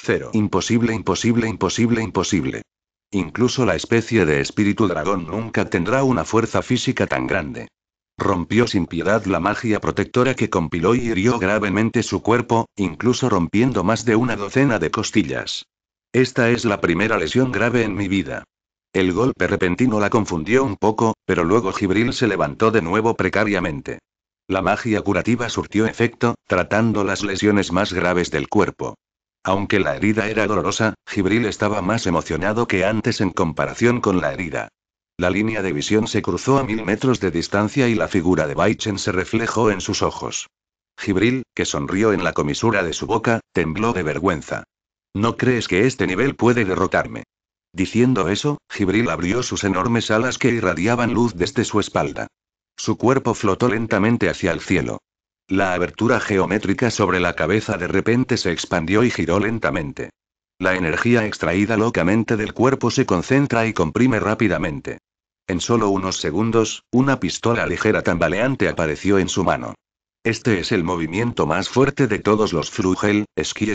Cero. Imposible, imposible, imposible, imposible. Incluso la especie de espíritu dragón nunca tendrá una fuerza física tan grande. Rompió sin piedad la magia protectora que compiló y hirió gravemente su cuerpo, incluso rompiendo más de una docena de costillas. Esta es la primera lesión grave en mi vida. El golpe repentino la confundió un poco, pero luego Gibril se levantó de nuevo precariamente. La magia curativa surtió efecto, tratando las lesiones más graves del cuerpo. Aunque la herida era dolorosa, Gibril estaba más emocionado que antes en comparación con la herida. La línea de visión se cruzó a mil metros de distancia y la figura de Baichen se reflejó en sus ojos. Gibril, que sonrió en la comisura de su boca, tembló de vergüenza. ¿No crees que este nivel puede derrotarme? Diciendo eso, Gibril abrió sus enormes alas que irradiaban luz desde su espalda. Su cuerpo flotó lentamente hacia el cielo. La abertura geométrica sobre la cabeza de repente se expandió y giró lentamente. La energía extraída locamente del cuerpo se concentra y comprime rápidamente. En solo unos segundos, una pistola ligera tambaleante apareció en su mano. Este es el movimiento más fuerte de todos los Frugel, Ski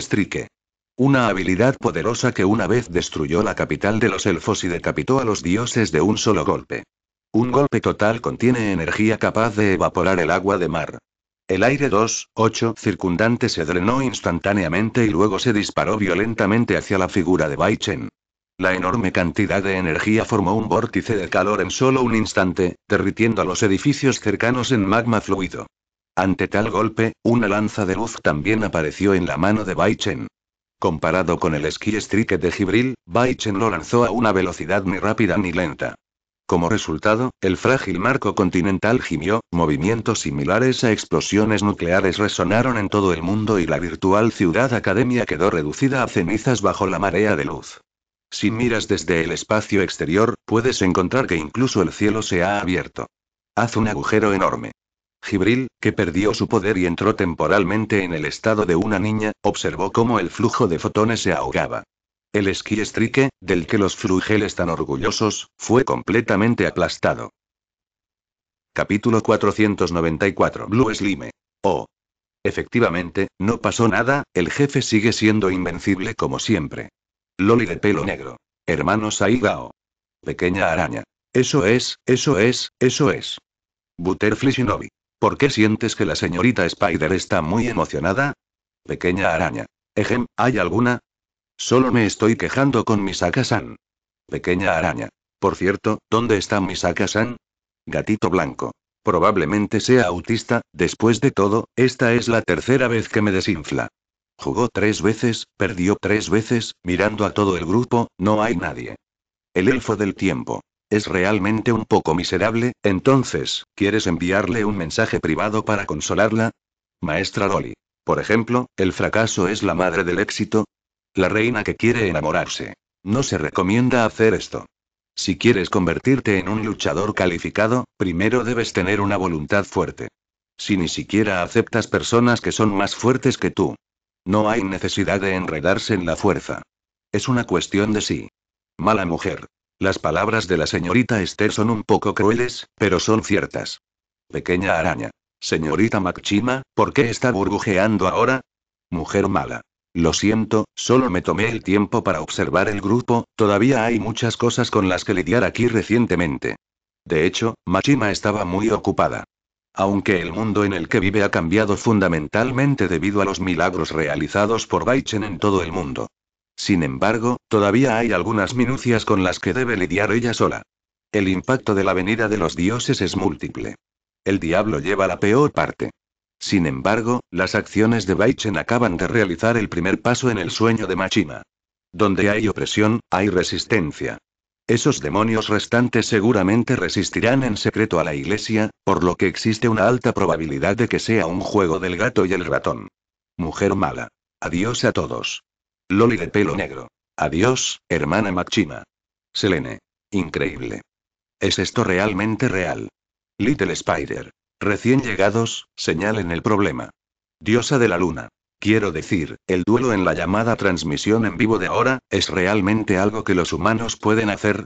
Una habilidad poderosa que una vez destruyó la capital de los elfos y decapitó a los dioses de un solo golpe. Un golpe total contiene energía capaz de evaporar el agua de mar. El aire 2-8 circundante se drenó instantáneamente y luego se disparó violentamente hacia la figura de Bai La enorme cantidad de energía formó un vórtice de calor en solo un instante, derritiendo a los edificios cercanos en magma fluido. Ante tal golpe, una lanza de luz también apareció en la mano de Bai Chen. Comparado con el esquí streak de Gibril, Bai lo lanzó a una velocidad ni rápida ni lenta. Como resultado, el frágil marco continental gimió, movimientos similares a explosiones nucleares resonaron en todo el mundo y la virtual ciudad academia quedó reducida a cenizas bajo la marea de luz. Si miras desde el espacio exterior, puedes encontrar que incluso el cielo se ha abierto. Haz un agujero enorme. Gibril, que perdió su poder y entró temporalmente en el estado de una niña, observó cómo el flujo de fotones se ahogaba. El esquí estrique, del que los frugeles tan orgullosos, fue completamente aplastado. Capítulo 494 Blue Slime. Oh. Efectivamente, no pasó nada, el jefe sigue siendo invencible como siempre. Loli de pelo negro. Hermano Saigao. Pequeña araña. Eso es, eso es, eso es. Butterfly Shinobi. ¿Por qué sientes que la señorita Spider está muy emocionada? Pequeña araña. Ejem, ¿hay alguna? Solo me estoy quejando con Misaka-san. Pequeña araña. Por cierto, ¿dónde está Misaka-san? Gatito blanco. Probablemente sea autista, después de todo, esta es la tercera vez que me desinfla. Jugó tres veces, perdió tres veces, mirando a todo el grupo, no hay nadie. El elfo del tiempo. Es realmente un poco miserable, entonces, ¿quieres enviarle un mensaje privado para consolarla? Maestra Loli. Por ejemplo, ¿el fracaso es la madre del éxito? La reina que quiere enamorarse. No se recomienda hacer esto. Si quieres convertirte en un luchador calificado, primero debes tener una voluntad fuerte. Si ni siquiera aceptas personas que son más fuertes que tú. No hay necesidad de enredarse en la fuerza. Es una cuestión de sí. Mala mujer. Las palabras de la señorita Esther son un poco crueles, pero son ciertas. Pequeña araña. Señorita Machima, ¿por qué está burbujeando ahora? Mujer mala. Lo siento, solo me tomé el tiempo para observar el grupo, todavía hay muchas cosas con las que lidiar aquí recientemente. De hecho, Machima estaba muy ocupada. Aunque el mundo en el que vive ha cambiado fundamentalmente debido a los milagros realizados por Baichen en todo el mundo. Sin embargo, todavía hay algunas minucias con las que debe lidiar ella sola. El impacto de la venida de los dioses es múltiple. El diablo lleva la peor parte. Sin embargo, las acciones de Baichen acaban de realizar el primer paso en el sueño de Machima. Donde hay opresión, hay resistencia. Esos demonios restantes seguramente resistirán en secreto a la iglesia, por lo que existe una alta probabilidad de que sea un juego del gato y el ratón. Mujer mala. Adiós a todos. Loli de pelo negro. Adiós, hermana Machima. Selene. Increíble. ¿Es esto realmente real? Little Spider. Recién llegados, señalen el problema. Diosa de la luna. Quiero decir, el duelo en la llamada transmisión en vivo de ahora, ¿es realmente algo que los humanos pueden hacer?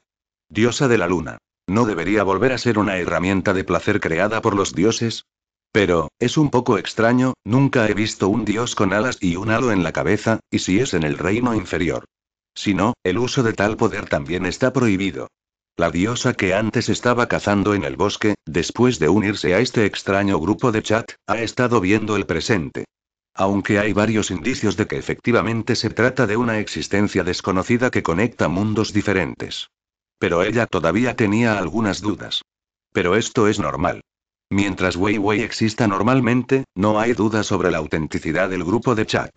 Diosa de la luna. ¿No debería volver a ser una herramienta de placer creada por los dioses? Pero, es un poco extraño, nunca he visto un dios con alas y un halo en la cabeza, y si es en el reino inferior. Si no, el uso de tal poder también está prohibido. La diosa que antes estaba cazando en el bosque, después de unirse a este extraño grupo de chat, ha estado viendo el presente. Aunque hay varios indicios de que efectivamente se trata de una existencia desconocida que conecta mundos diferentes. Pero ella todavía tenía algunas dudas. Pero esto es normal. Mientras Weiwei exista normalmente, no hay duda sobre la autenticidad del grupo de chat.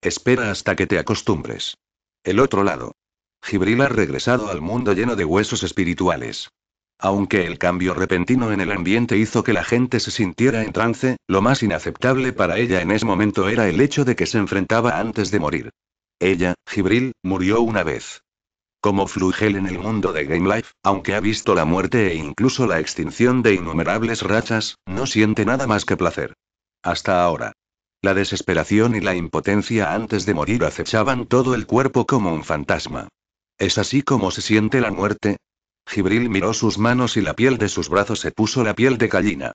Espera hasta que te acostumbres. El otro lado. Gibril ha regresado al mundo lleno de huesos espirituales. Aunque el cambio repentino en el ambiente hizo que la gente se sintiera en trance, lo más inaceptable para ella en ese momento era el hecho de que se enfrentaba antes de morir. Ella, Gibril, murió una vez. Como flugel en el mundo de Game Life, aunque ha visto la muerte e incluso la extinción de innumerables rachas, no siente nada más que placer. Hasta ahora. La desesperación y la impotencia antes de morir acechaban todo el cuerpo como un fantasma. ¿Es así como se siente la muerte? Gibril miró sus manos y la piel de sus brazos se puso la piel de gallina.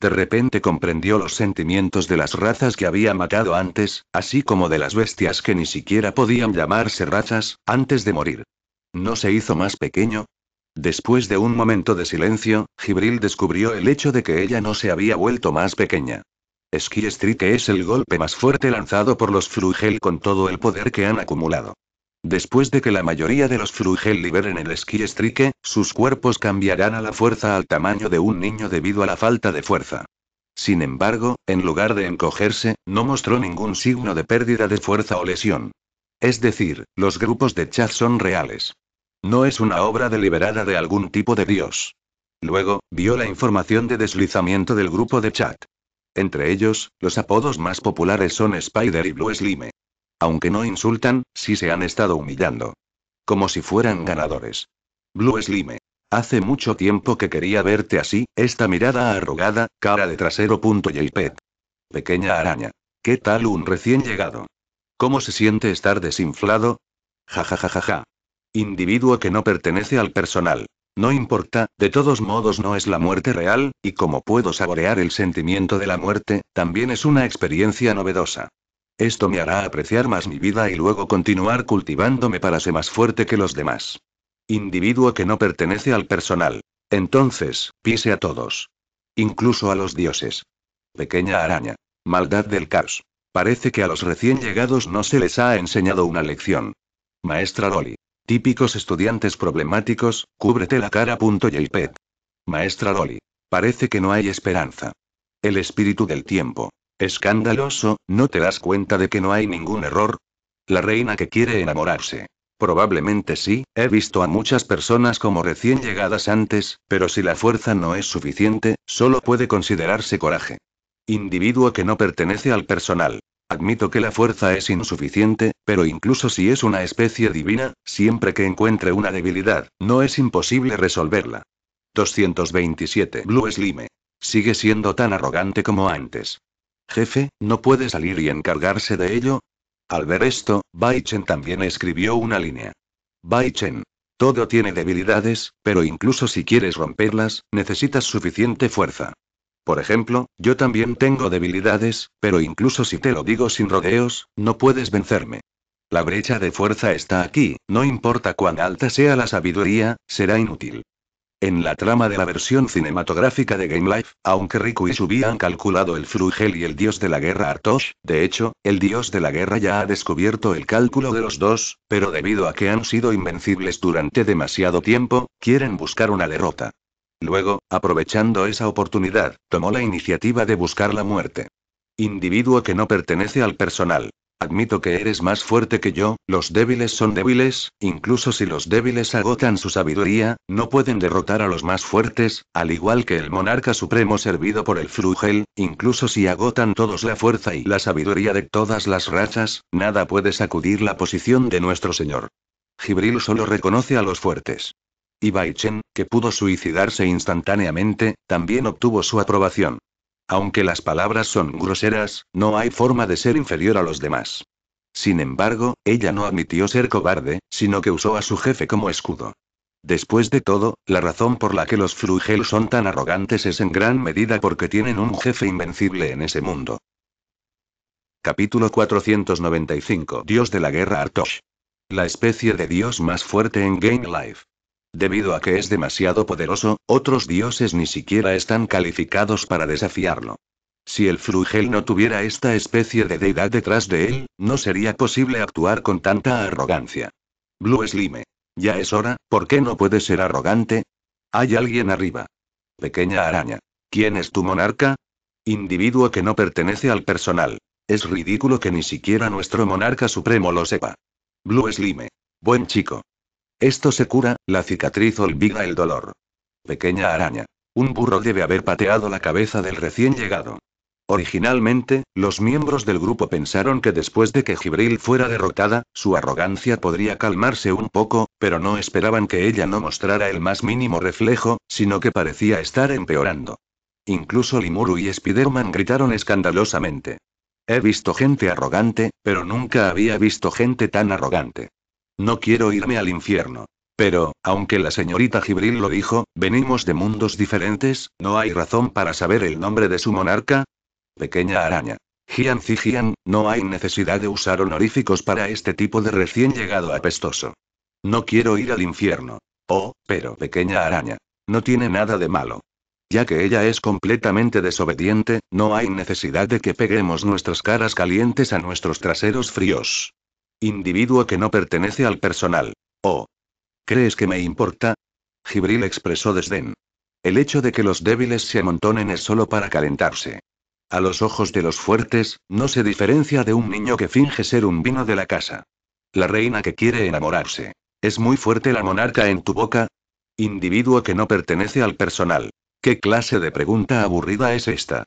De repente comprendió los sentimientos de las razas que había matado antes, así como de las bestias que ni siquiera podían llamarse razas, antes de morir. ¿No se hizo más pequeño? Después de un momento de silencio, Gibril descubrió el hecho de que ella no se había vuelto más pequeña. Ski Street es el golpe más fuerte lanzado por los Frugel con todo el poder que han acumulado. Después de que la mayoría de los Frugel liberen el esquí estrique, sus cuerpos cambiarán a la fuerza al tamaño de un niño debido a la falta de fuerza. Sin embargo, en lugar de encogerse, no mostró ningún signo de pérdida de fuerza o lesión. Es decir, los grupos de chat son reales. No es una obra deliberada de algún tipo de dios. Luego, vio la información de deslizamiento del grupo de chat. Entre ellos, los apodos más populares son Spider y Blue Slime. Aunque no insultan, sí se han estado humillando. Como si fueran ganadores. Blue Slime. Hace mucho tiempo que quería verte así, esta mirada arrugada, cara de trasero. JPEG. Pequeña araña. ¿Qué tal un recién llegado? ¿Cómo se siente estar desinflado? Ja Individuo que no pertenece al personal. No importa, de todos modos no es la muerte real, y como puedo saborear el sentimiento de la muerte, también es una experiencia novedosa. Esto me hará apreciar más mi vida y luego continuar cultivándome para ser más fuerte que los demás. Individuo que no pertenece al personal. Entonces, pise a todos. Incluso a los dioses. Pequeña araña. Maldad del caos. Parece que a los recién llegados no se les ha enseñado una lección. Maestra Loli. Típicos estudiantes problemáticos, cúbrete la cara. E Maestra Loli. Parece que no hay esperanza. El espíritu del tiempo. Escandaloso, ¿no te das cuenta de que no hay ningún error? La reina que quiere enamorarse. Probablemente sí, he visto a muchas personas como recién llegadas antes, pero si la fuerza no es suficiente, solo puede considerarse coraje. Individuo que no pertenece al personal. Admito que la fuerza es insuficiente, pero incluso si es una especie divina, siempre que encuentre una debilidad, no es imposible resolverla. 227 Blue Slime. Sigue siendo tan arrogante como antes. Jefe, ¿no puede salir y encargarse de ello? Al ver esto, Bai Chen también escribió una línea. Bai Chen. Todo tiene debilidades, pero incluso si quieres romperlas, necesitas suficiente fuerza. Por ejemplo, yo también tengo debilidades, pero incluso si te lo digo sin rodeos, no puedes vencerme. La brecha de fuerza está aquí, no importa cuán alta sea la sabiduría, será inútil. En la trama de la versión cinematográfica de Game Life, aunque Riku y Shubi han calculado el Frugel y el dios de la guerra Artosh, de hecho, el dios de la guerra ya ha descubierto el cálculo de los dos, pero debido a que han sido invencibles durante demasiado tiempo, quieren buscar una derrota. Luego, aprovechando esa oportunidad, tomó la iniciativa de buscar la muerte. Individuo que no pertenece al personal. Admito que eres más fuerte que yo, los débiles son débiles, incluso si los débiles agotan su sabiduría, no pueden derrotar a los más fuertes, al igual que el monarca supremo servido por el Frugel, incluso si agotan todos la fuerza y la sabiduría de todas las razas, nada puede sacudir la posición de nuestro señor. Gibril solo reconoce a los fuertes. Y Baichen, que pudo suicidarse instantáneamente, también obtuvo su aprobación. Aunque las palabras son groseras, no hay forma de ser inferior a los demás. Sin embargo, ella no admitió ser cobarde, sino que usó a su jefe como escudo. Después de todo, la razón por la que los Frugel son tan arrogantes es en gran medida porque tienen un jefe invencible en ese mundo. Capítulo 495 Dios de la Guerra Artosh. La especie de dios más fuerte en Game Life. Debido a que es demasiado poderoso, otros dioses ni siquiera están calificados para desafiarlo. Si el Frugel no tuviera esta especie de deidad detrás de él, no sería posible actuar con tanta arrogancia. Blue Slime. Ya es hora, ¿por qué no puedes ser arrogante? Hay alguien arriba. Pequeña araña. ¿Quién es tu monarca? Individuo que no pertenece al personal. Es ridículo que ni siquiera nuestro monarca supremo lo sepa. Blue Slime. Buen chico. Esto se cura, la cicatriz olvida el dolor. Pequeña araña. Un burro debe haber pateado la cabeza del recién llegado. Originalmente, los miembros del grupo pensaron que después de que Gibril fuera derrotada, su arrogancia podría calmarse un poco, pero no esperaban que ella no mostrara el más mínimo reflejo, sino que parecía estar empeorando. Incluso Limuru y Spiderman gritaron escandalosamente. He visto gente arrogante, pero nunca había visto gente tan arrogante. No quiero irme al infierno. Pero, aunque la señorita Gibril lo dijo, venimos de mundos diferentes, ¿no hay razón para saber el nombre de su monarca? Pequeña araña. Gian no hay necesidad de usar honoríficos para este tipo de recién llegado apestoso. No quiero ir al infierno. Oh, pero pequeña araña. No tiene nada de malo. Ya que ella es completamente desobediente, no hay necesidad de que peguemos nuestras caras calientes a nuestros traseros fríos. Individuo que no pertenece al personal. Oh. ¿Crees que me importa? Gibril expresó desdén. El hecho de que los débiles se amontonen es solo para calentarse. A los ojos de los fuertes, no se diferencia de un niño que finge ser un vino de la casa. La reina que quiere enamorarse. ¿Es muy fuerte la monarca en tu boca? Individuo que no pertenece al personal. ¿Qué clase de pregunta aburrida es esta?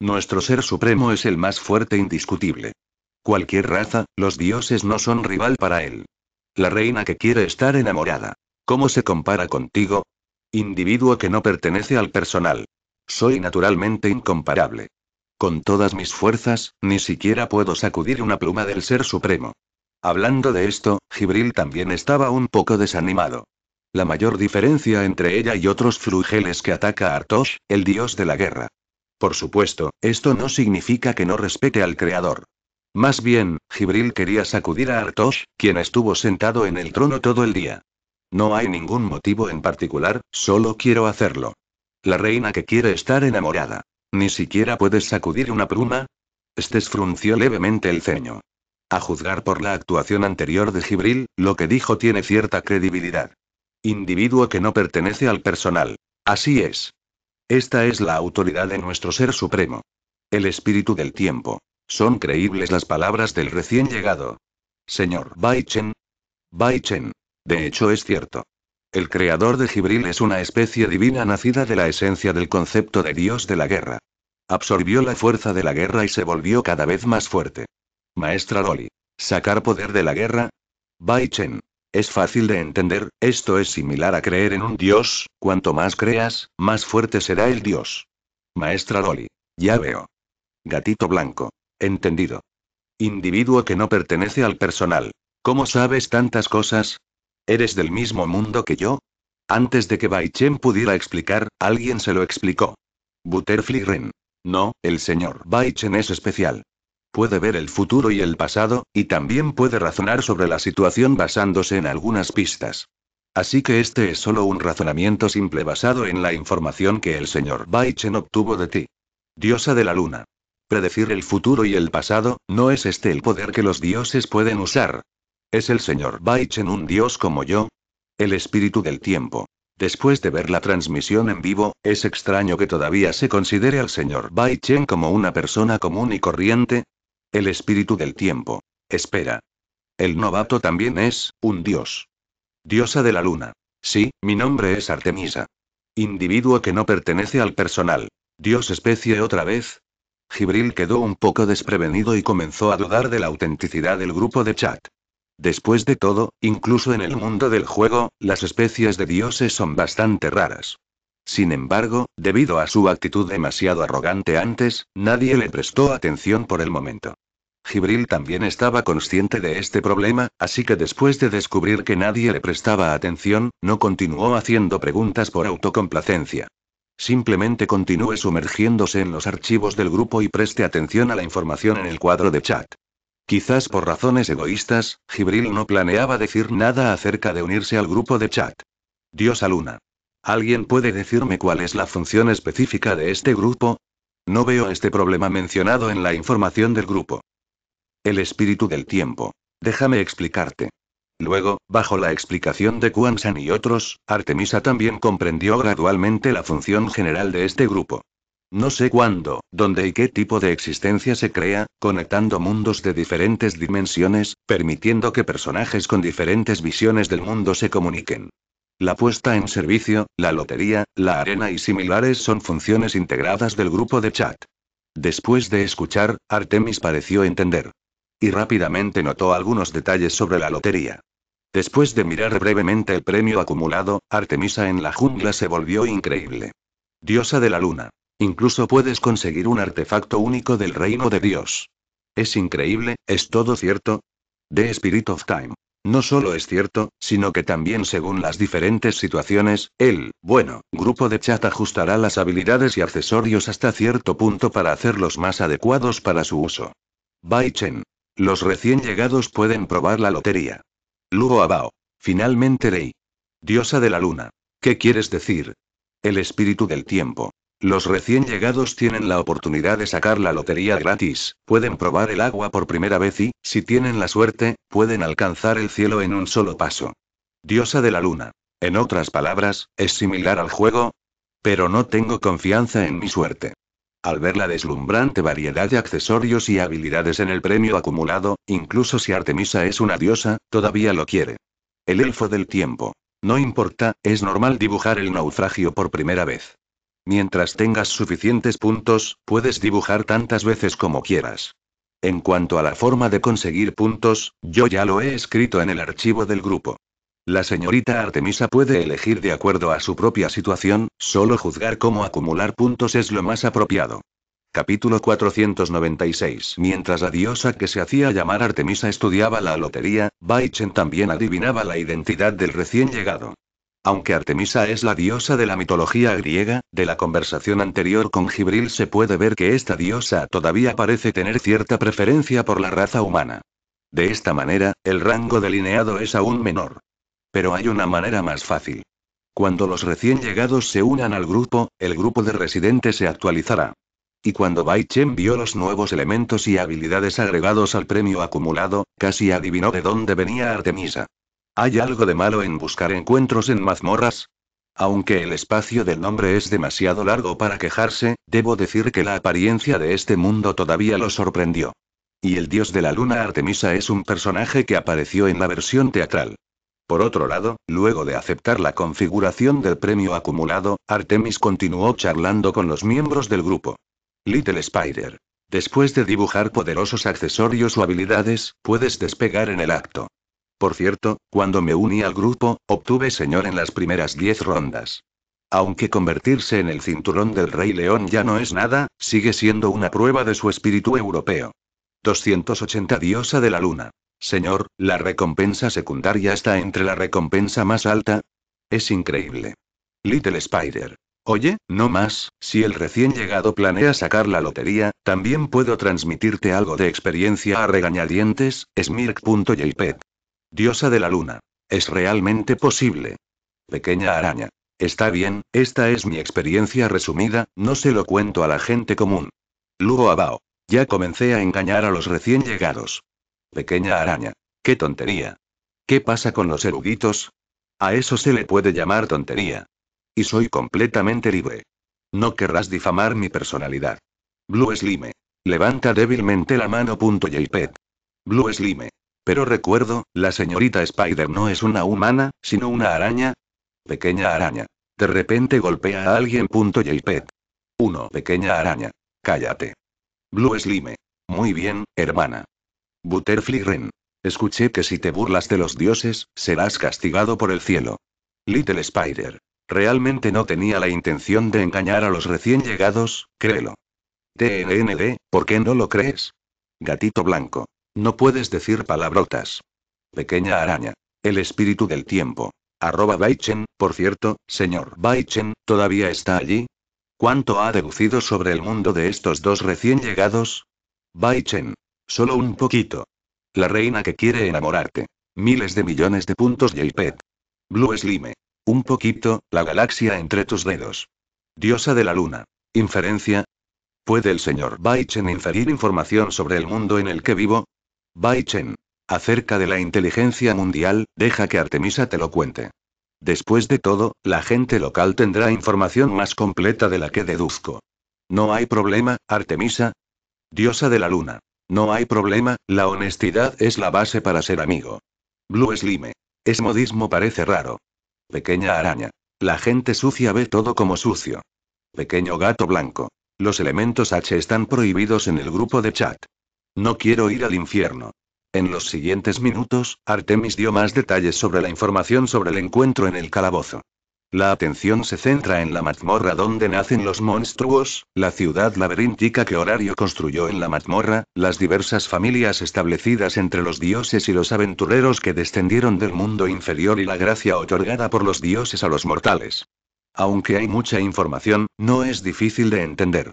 Nuestro ser supremo es el más fuerte indiscutible. Cualquier raza, los dioses no son rival para él. La reina que quiere estar enamorada. ¿Cómo se compara contigo? Individuo que no pertenece al personal. Soy naturalmente incomparable. Con todas mis fuerzas, ni siquiera puedo sacudir una pluma del Ser Supremo. Hablando de esto, Gibril también estaba un poco desanimado. La mayor diferencia entre ella y otros frugeles que ataca a Artosh, el dios de la guerra. Por supuesto, esto no significa que no respete al creador. Más bien, Gibril quería sacudir a Artosh, quien estuvo sentado en el trono todo el día. No hay ningún motivo en particular, solo quiero hacerlo. La reina que quiere estar enamorada. ¿Ni siquiera puedes sacudir una pluma? Estes frunció levemente el ceño. A juzgar por la actuación anterior de Gibril, lo que dijo tiene cierta credibilidad. Individuo que no pertenece al personal. Así es. Esta es la autoridad de nuestro ser supremo. El espíritu del tiempo. Son creíbles las palabras del recién llegado. Señor Bai Chen. Bai Chen. De hecho es cierto. El creador de Jibril es una especie divina nacida de la esencia del concepto de Dios de la guerra. Absorbió la fuerza de la guerra y se volvió cada vez más fuerte. Maestra Loli. ¿Sacar poder de la guerra? Bai Chen. Es fácil de entender, esto es similar a creer en un dios, cuanto más creas, más fuerte será el dios. Maestra Loli. Ya veo. Gatito blanco. Entendido. Individuo que no pertenece al personal. ¿Cómo sabes tantas cosas? ¿Eres del mismo mundo que yo? Antes de que Baichen pudiera explicar, alguien se lo explicó. Butterfly Ren. No, el señor Baichen es especial. Puede ver el futuro y el pasado, y también puede razonar sobre la situación basándose en algunas pistas. Así que este es solo un razonamiento simple basado en la información que el señor Baichen obtuvo de ti. Diosa de la luna decir el futuro y el pasado, no es este el poder que los dioses pueden usar. ¿Es el señor Chen un dios como yo? El espíritu del tiempo. Después de ver la transmisión en vivo, es extraño que todavía se considere al señor Bai Chen como una persona común y corriente. El espíritu del tiempo. Espera. El novato también es, un dios. Diosa de la luna. Sí, mi nombre es Artemisa. Individuo que no pertenece al personal. Dios especie otra vez, Gibril quedó un poco desprevenido y comenzó a dudar de la autenticidad del grupo de chat. Después de todo, incluso en el mundo del juego, las especies de dioses son bastante raras. Sin embargo, debido a su actitud demasiado arrogante antes, nadie le prestó atención por el momento. Gibril también estaba consciente de este problema, así que después de descubrir que nadie le prestaba atención, no continuó haciendo preguntas por autocomplacencia. Simplemente continúe sumergiéndose en los archivos del grupo y preste atención a la información en el cuadro de chat. Quizás por razones egoístas, Gibril no planeaba decir nada acerca de unirse al grupo de chat. Diosa Luna. ¿Alguien puede decirme cuál es la función específica de este grupo? No veo este problema mencionado en la información del grupo. El espíritu del tiempo. Déjame explicarte. Luego, bajo la explicación de Kuan San y otros, Artemisa también comprendió gradualmente la función general de este grupo. No sé cuándo, dónde y qué tipo de existencia se crea, conectando mundos de diferentes dimensiones, permitiendo que personajes con diferentes visiones del mundo se comuniquen. La puesta en servicio, la lotería, la arena y similares son funciones integradas del grupo de chat. Después de escuchar, Artemis pareció entender. Y rápidamente notó algunos detalles sobre la lotería. Después de mirar brevemente el premio acumulado, Artemisa en la jungla se volvió increíble. Diosa de la luna. Incluso puedes conseguir un artefacto único del reino de Dios. Es increíble, ¿es todo cierto? The Spirit of Time. No solo es cierto, sino que también según las diferentes situaciones, el, bueno, grupo de chat ajustará las habilidades y accesorios hasta cierto punto para hacerlos más adecuados para su uso. Bai Chen. Los recién llegados pueden probar la lotería. Lugo Abao. Finalmente Rey. Diosa de la luna. ¿Qué quieres decir? El espíritu del tiempo. Los recién llegados tienen la oportunidad de sacar la lotería gratis, pueden probar el agua por primera vez y, si tienen la suerte, pueden alcanzar el cielo en un solo paso. Diosa de la luna. En otras palabras, es similar al juego. Pero no tengo confianza en mi suerte. Al ver la deslumbrante variedad de accesorios y habilidades en el premio acumulado, incluso si Artemisa es una diosa, todavía lo quiere. El elfo del tiempo. No importa, es normal dibujar el naufragio por primera vez. Mientras tengas suficientes puntos, puedes dibujar tantas veces como quieras. En cuanto a la forma de conseguir puntos, yo ya lo he escrito en el archivo del grupo. La señorita Artemisa puede elegir de acuerdo a su propia situación, solo juzgar cómo acumular puntos es lo más apropiado. Capítulo 496 Mientras la diosa que se hacía llamar Artemisa estudiaba la lotería, Baichen también adivinaba la identidad del recién llegado. Aunque Artemisa es la diosa de la mitología griega, de la conversación anterior con Gibril se puede ver que esta diosa todavía parece tener cierta preferencia por la raza humana. De esta manera, el rango delineado es aún menor. Pero hay una manera más fácil. Cuando los recién llegados se unan al grupo, el grupo de residentes se actualizará. Y cuando Bai Chen vio los nuevos elementos y habilidades agregados al premio acumulado, casi adivinó de dónde venía Artemisa. ¿Hay algo de malo en buscar encuentros en mazmorras? Aunque el espacio del nombre es demasiado largo para quejarse, debo decir que la apariencia de este mundo todavía lo sorprendió. Y el dios de la luna Artemisa es un personaje que apareció en la versión teatral. Por otro lado, luego de aceptar la configuración del premio acumulado, Artemis continuó charlando con los miembros del grupo. Little Spider. Después de dibujar poderosos accesorios o habilidades, puedes despegar en el acto. Por cierto, cuando me uní al grupo, obtuve señor en las primeras 10 rondas. Aunque convertirse en el cinturón del Rey León ya no es nada, sigue siendo una prueba de su espíritu europeo. 280 Diosa de la Luna. Señor, la recompensa secundaria está entre la recompensa más alta. Es increíble. Little Spider. Oye, no más, si el recién llegado planea sacar la lotería, también puedo transmitirte algo de experiencia a regañadientes, smirk.jpg. E Diosa de la luna. Es realmente posible. Pequeña araña. Está bien, esta es mi experiencia resumida, no se lo cuento a la gente común. Lugo Abao. Ya comencé a engañar a los recién llegados. Pequeña araña. ¡Qué tontería! ¿Qué pasa con los eruguitos? A eso se le puede llamar tontería. Y soy completamente libre. No querrás difamar mi personalidad. Blue Slime. Levanta débilmente la mano. pet Blue Slime. Pero recuerdo, la señorita Spider no es una humana, sino una araña. Pequeña araña. De repente golpea a alguien. pet Uno, Pequeña araña. Cállate. Blue Slime. Muy bien, hermana. Butterfly Ren. Escuché que si te burlas de los dioses, serás castigado por el cielo. Little Spider. Realmente no tenía la intención de engañar a los recién llegados, créelo. TND, ¿por qué no lo crees? Gatito blanco. No puedes decir palabrotas. Pequeña araña. El espíritu del tiempo. Arroba Baichen, por cierto, señor Baichen, ¿todavía está allí? ¿Cuánto ha deducido sobre el mundo de estos dos recién llegados? Baichen, Solo un poquito. La reina que quiere enamorarte. Miles de millones de puntos JPEG. Blue Slime. Un poquito, la galaxia entre tus dedos. Diosa de la luna. Inferencia. ¿Puede el señor Baichen inferir información sobre el mundo en el que vivo? Baichen. Acerca de la inteligencia mundial, deja que Artemisa te lo cuente. Después de todo, la gente local tendrá información más completa de la que deduzco. No hay problema, Artemisa. Diosa de la luna. No hay problema, la honestidad es la base para ser amigo. Blue Slime. Es modismo parece raro. Pequeña araña. La gente sucia ve todo como sucio. Pequeño gato blanco. Los elementos H están prohibidos en el grupo de chat. No quiero ir al infierno. En los siguientes minutos, Artemis dio más detalles sobre la información sobre el encuentro en el calabozo. La atención se centra en la mazmorra donde nacen los monstruos, la ciudad laberíntica que Horario construyó en la mazmorra, las diversas familias establecidas entre los dioses y los aventureros que descendieron del mundo inferior y la gracia otorgada por los dioses a los mortales. Aunque hay mucha información, no es difícil de entender.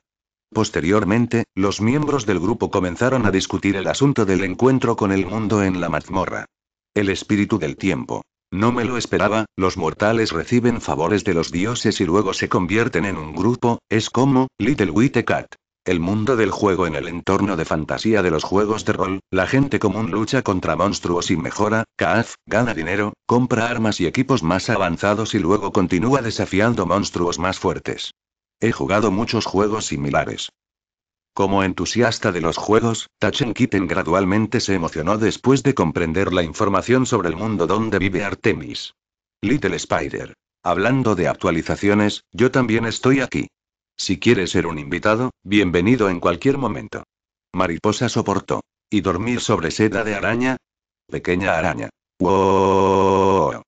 Posteriormente, los miembros del grupo comenzaron a discutir el asunto del encuentro con el mundo en la mazmorra. El espíritu del tiempo. No me lo esperaba, los mortales reciben favores de los dioses y luego se convierten en un grupo, es como, Little White Cat. El mundo del juego en el entorno de fantasía de los juegos de rol, la gente común lucha contra monstruos y mejora, Kaaf, gana dinero, compra armas y equipos más avanzados y luego continúa desafiando monstruos más fuertes. He jugado muchos juegos similares. Como entusiasta de los juegos, Tachen Kitten gradualmente se emocionó después de comprender la información sobre el mundo donde vive Artemis. Little Spider. Hablando de actualizaciones, yo también estoy aquí. Si quieres ser un invitado, bienvenido en cualquier momento. Mariposa soportó. ¿Y dormir sobre seda de araña? Pequeña araña. ¡Wow!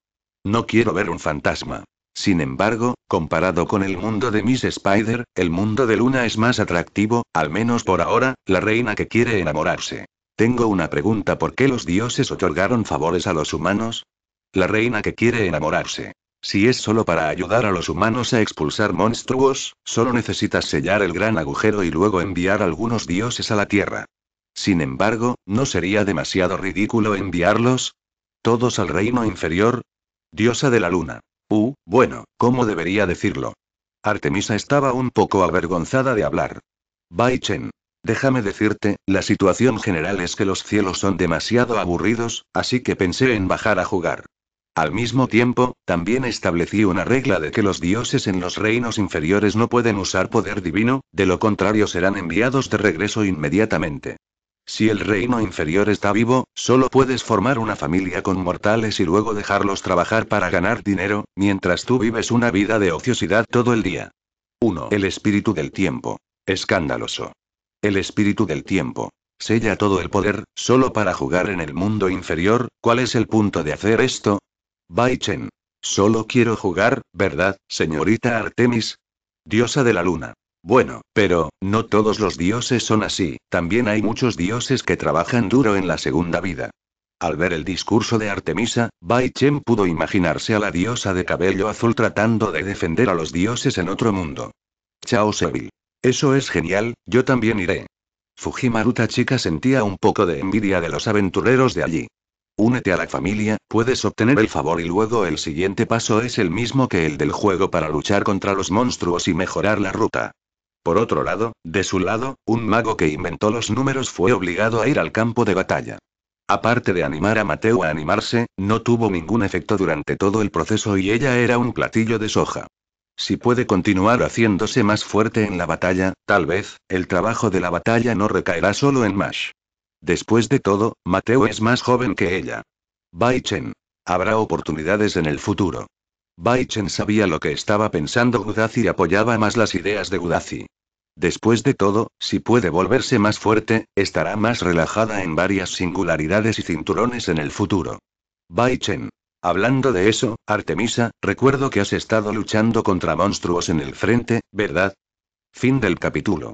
No quiero ver un fantasma. Sin embargo, comparado con el mundo de Miss Spider, el mundo de Luna es más atractivo, al menos por ahora, la reina que quiere enamorarse. Tengo una pregunta, ¿por qué los dioses otorgaron favores a los humanos? La reina que quiere enamorarse. Si es solo para ayudar a los humanos a expulsar monstruos, solo necesitas sellar el gran agujero y luego enviar algunos dioses a la Tierra. Sin embargo, ¿no sería demasiado ridículo enviarlos? Todos al reino inferior. Diosa de la luna. Uh, bueno, ¿cómo debería decirlo? Artemisa estaba un poco avergonzada de hablar. Bai Chen. Déjame decirte, la situación general es que los cielos son demasiado aburridos, así que pensé en bajar a jugar. Al mismo tiempo, también establecí una regla de que los dioses en los reinos inferiores no pueden usar poder divino, de lo contrario serán enviados de regreso inmediatamente. Si el reino inferior está vivo, solo puedes formar una familia con mortales y luego dejarlos trabajar para ganar dinero, mientras tú vives una vida de ociosidad todo el día. 1. El espíritu del tiempo. Escandaloso. El espíritu del tiempo. Sella todo el poder, solo para jugar en el mundo inferior, ¿cuál es el punto de hacer esto? Bai Chen. Solo quiero jugar, ¿verdad, señorita Artemis? Diosa de la luna. Bueno, pero, no todos los dioses son así, también hay muchos dioses que trabajan duro en la segunda vida. Al ver el discurso de Artemisa, Bai Chen pudo imaginarse a la diosa de cabello azul tratando de defender a los dioses en otro mundo. Chao Sevil, Eso es genial, yo también iré. Fujimaruta chica sentía un poco de envidia de los aventureros de allí. Únete a la familia, puedes obtener el favor y luego el siguiente paso es el mismo que el del juego para luchar contra los monstruos y mejorar la ruta. Por otro lado, de su lado, un mago que inventó los números fue obligado a ir al campo de batalla. Aparte de animar a Mateo a animarse, no tuvo ningún efecto durante todo el proceso y ella era un platillo de soja. Si puede continuar haciéndose más fuerte en la batalla, tal vez, el trabajo de la batalla no recaerá solo en Mash. Después de todo, Mateo es más joven que ella. Bai Chen. Habrá oportunidades en el futuro. Baichen sabía lo que estaba pensando Gudazi y apoyaba más las ideas de Gudazi. Después de todo, si puede volverse más fuerte, estará más relajada en varias singularidades y cinturones en el futuro. Baichen. Hablando de eso, Artemisa, recuerdo que has estado luchando contra monstruos en el frente, ¿verdad? Fin del capítulo.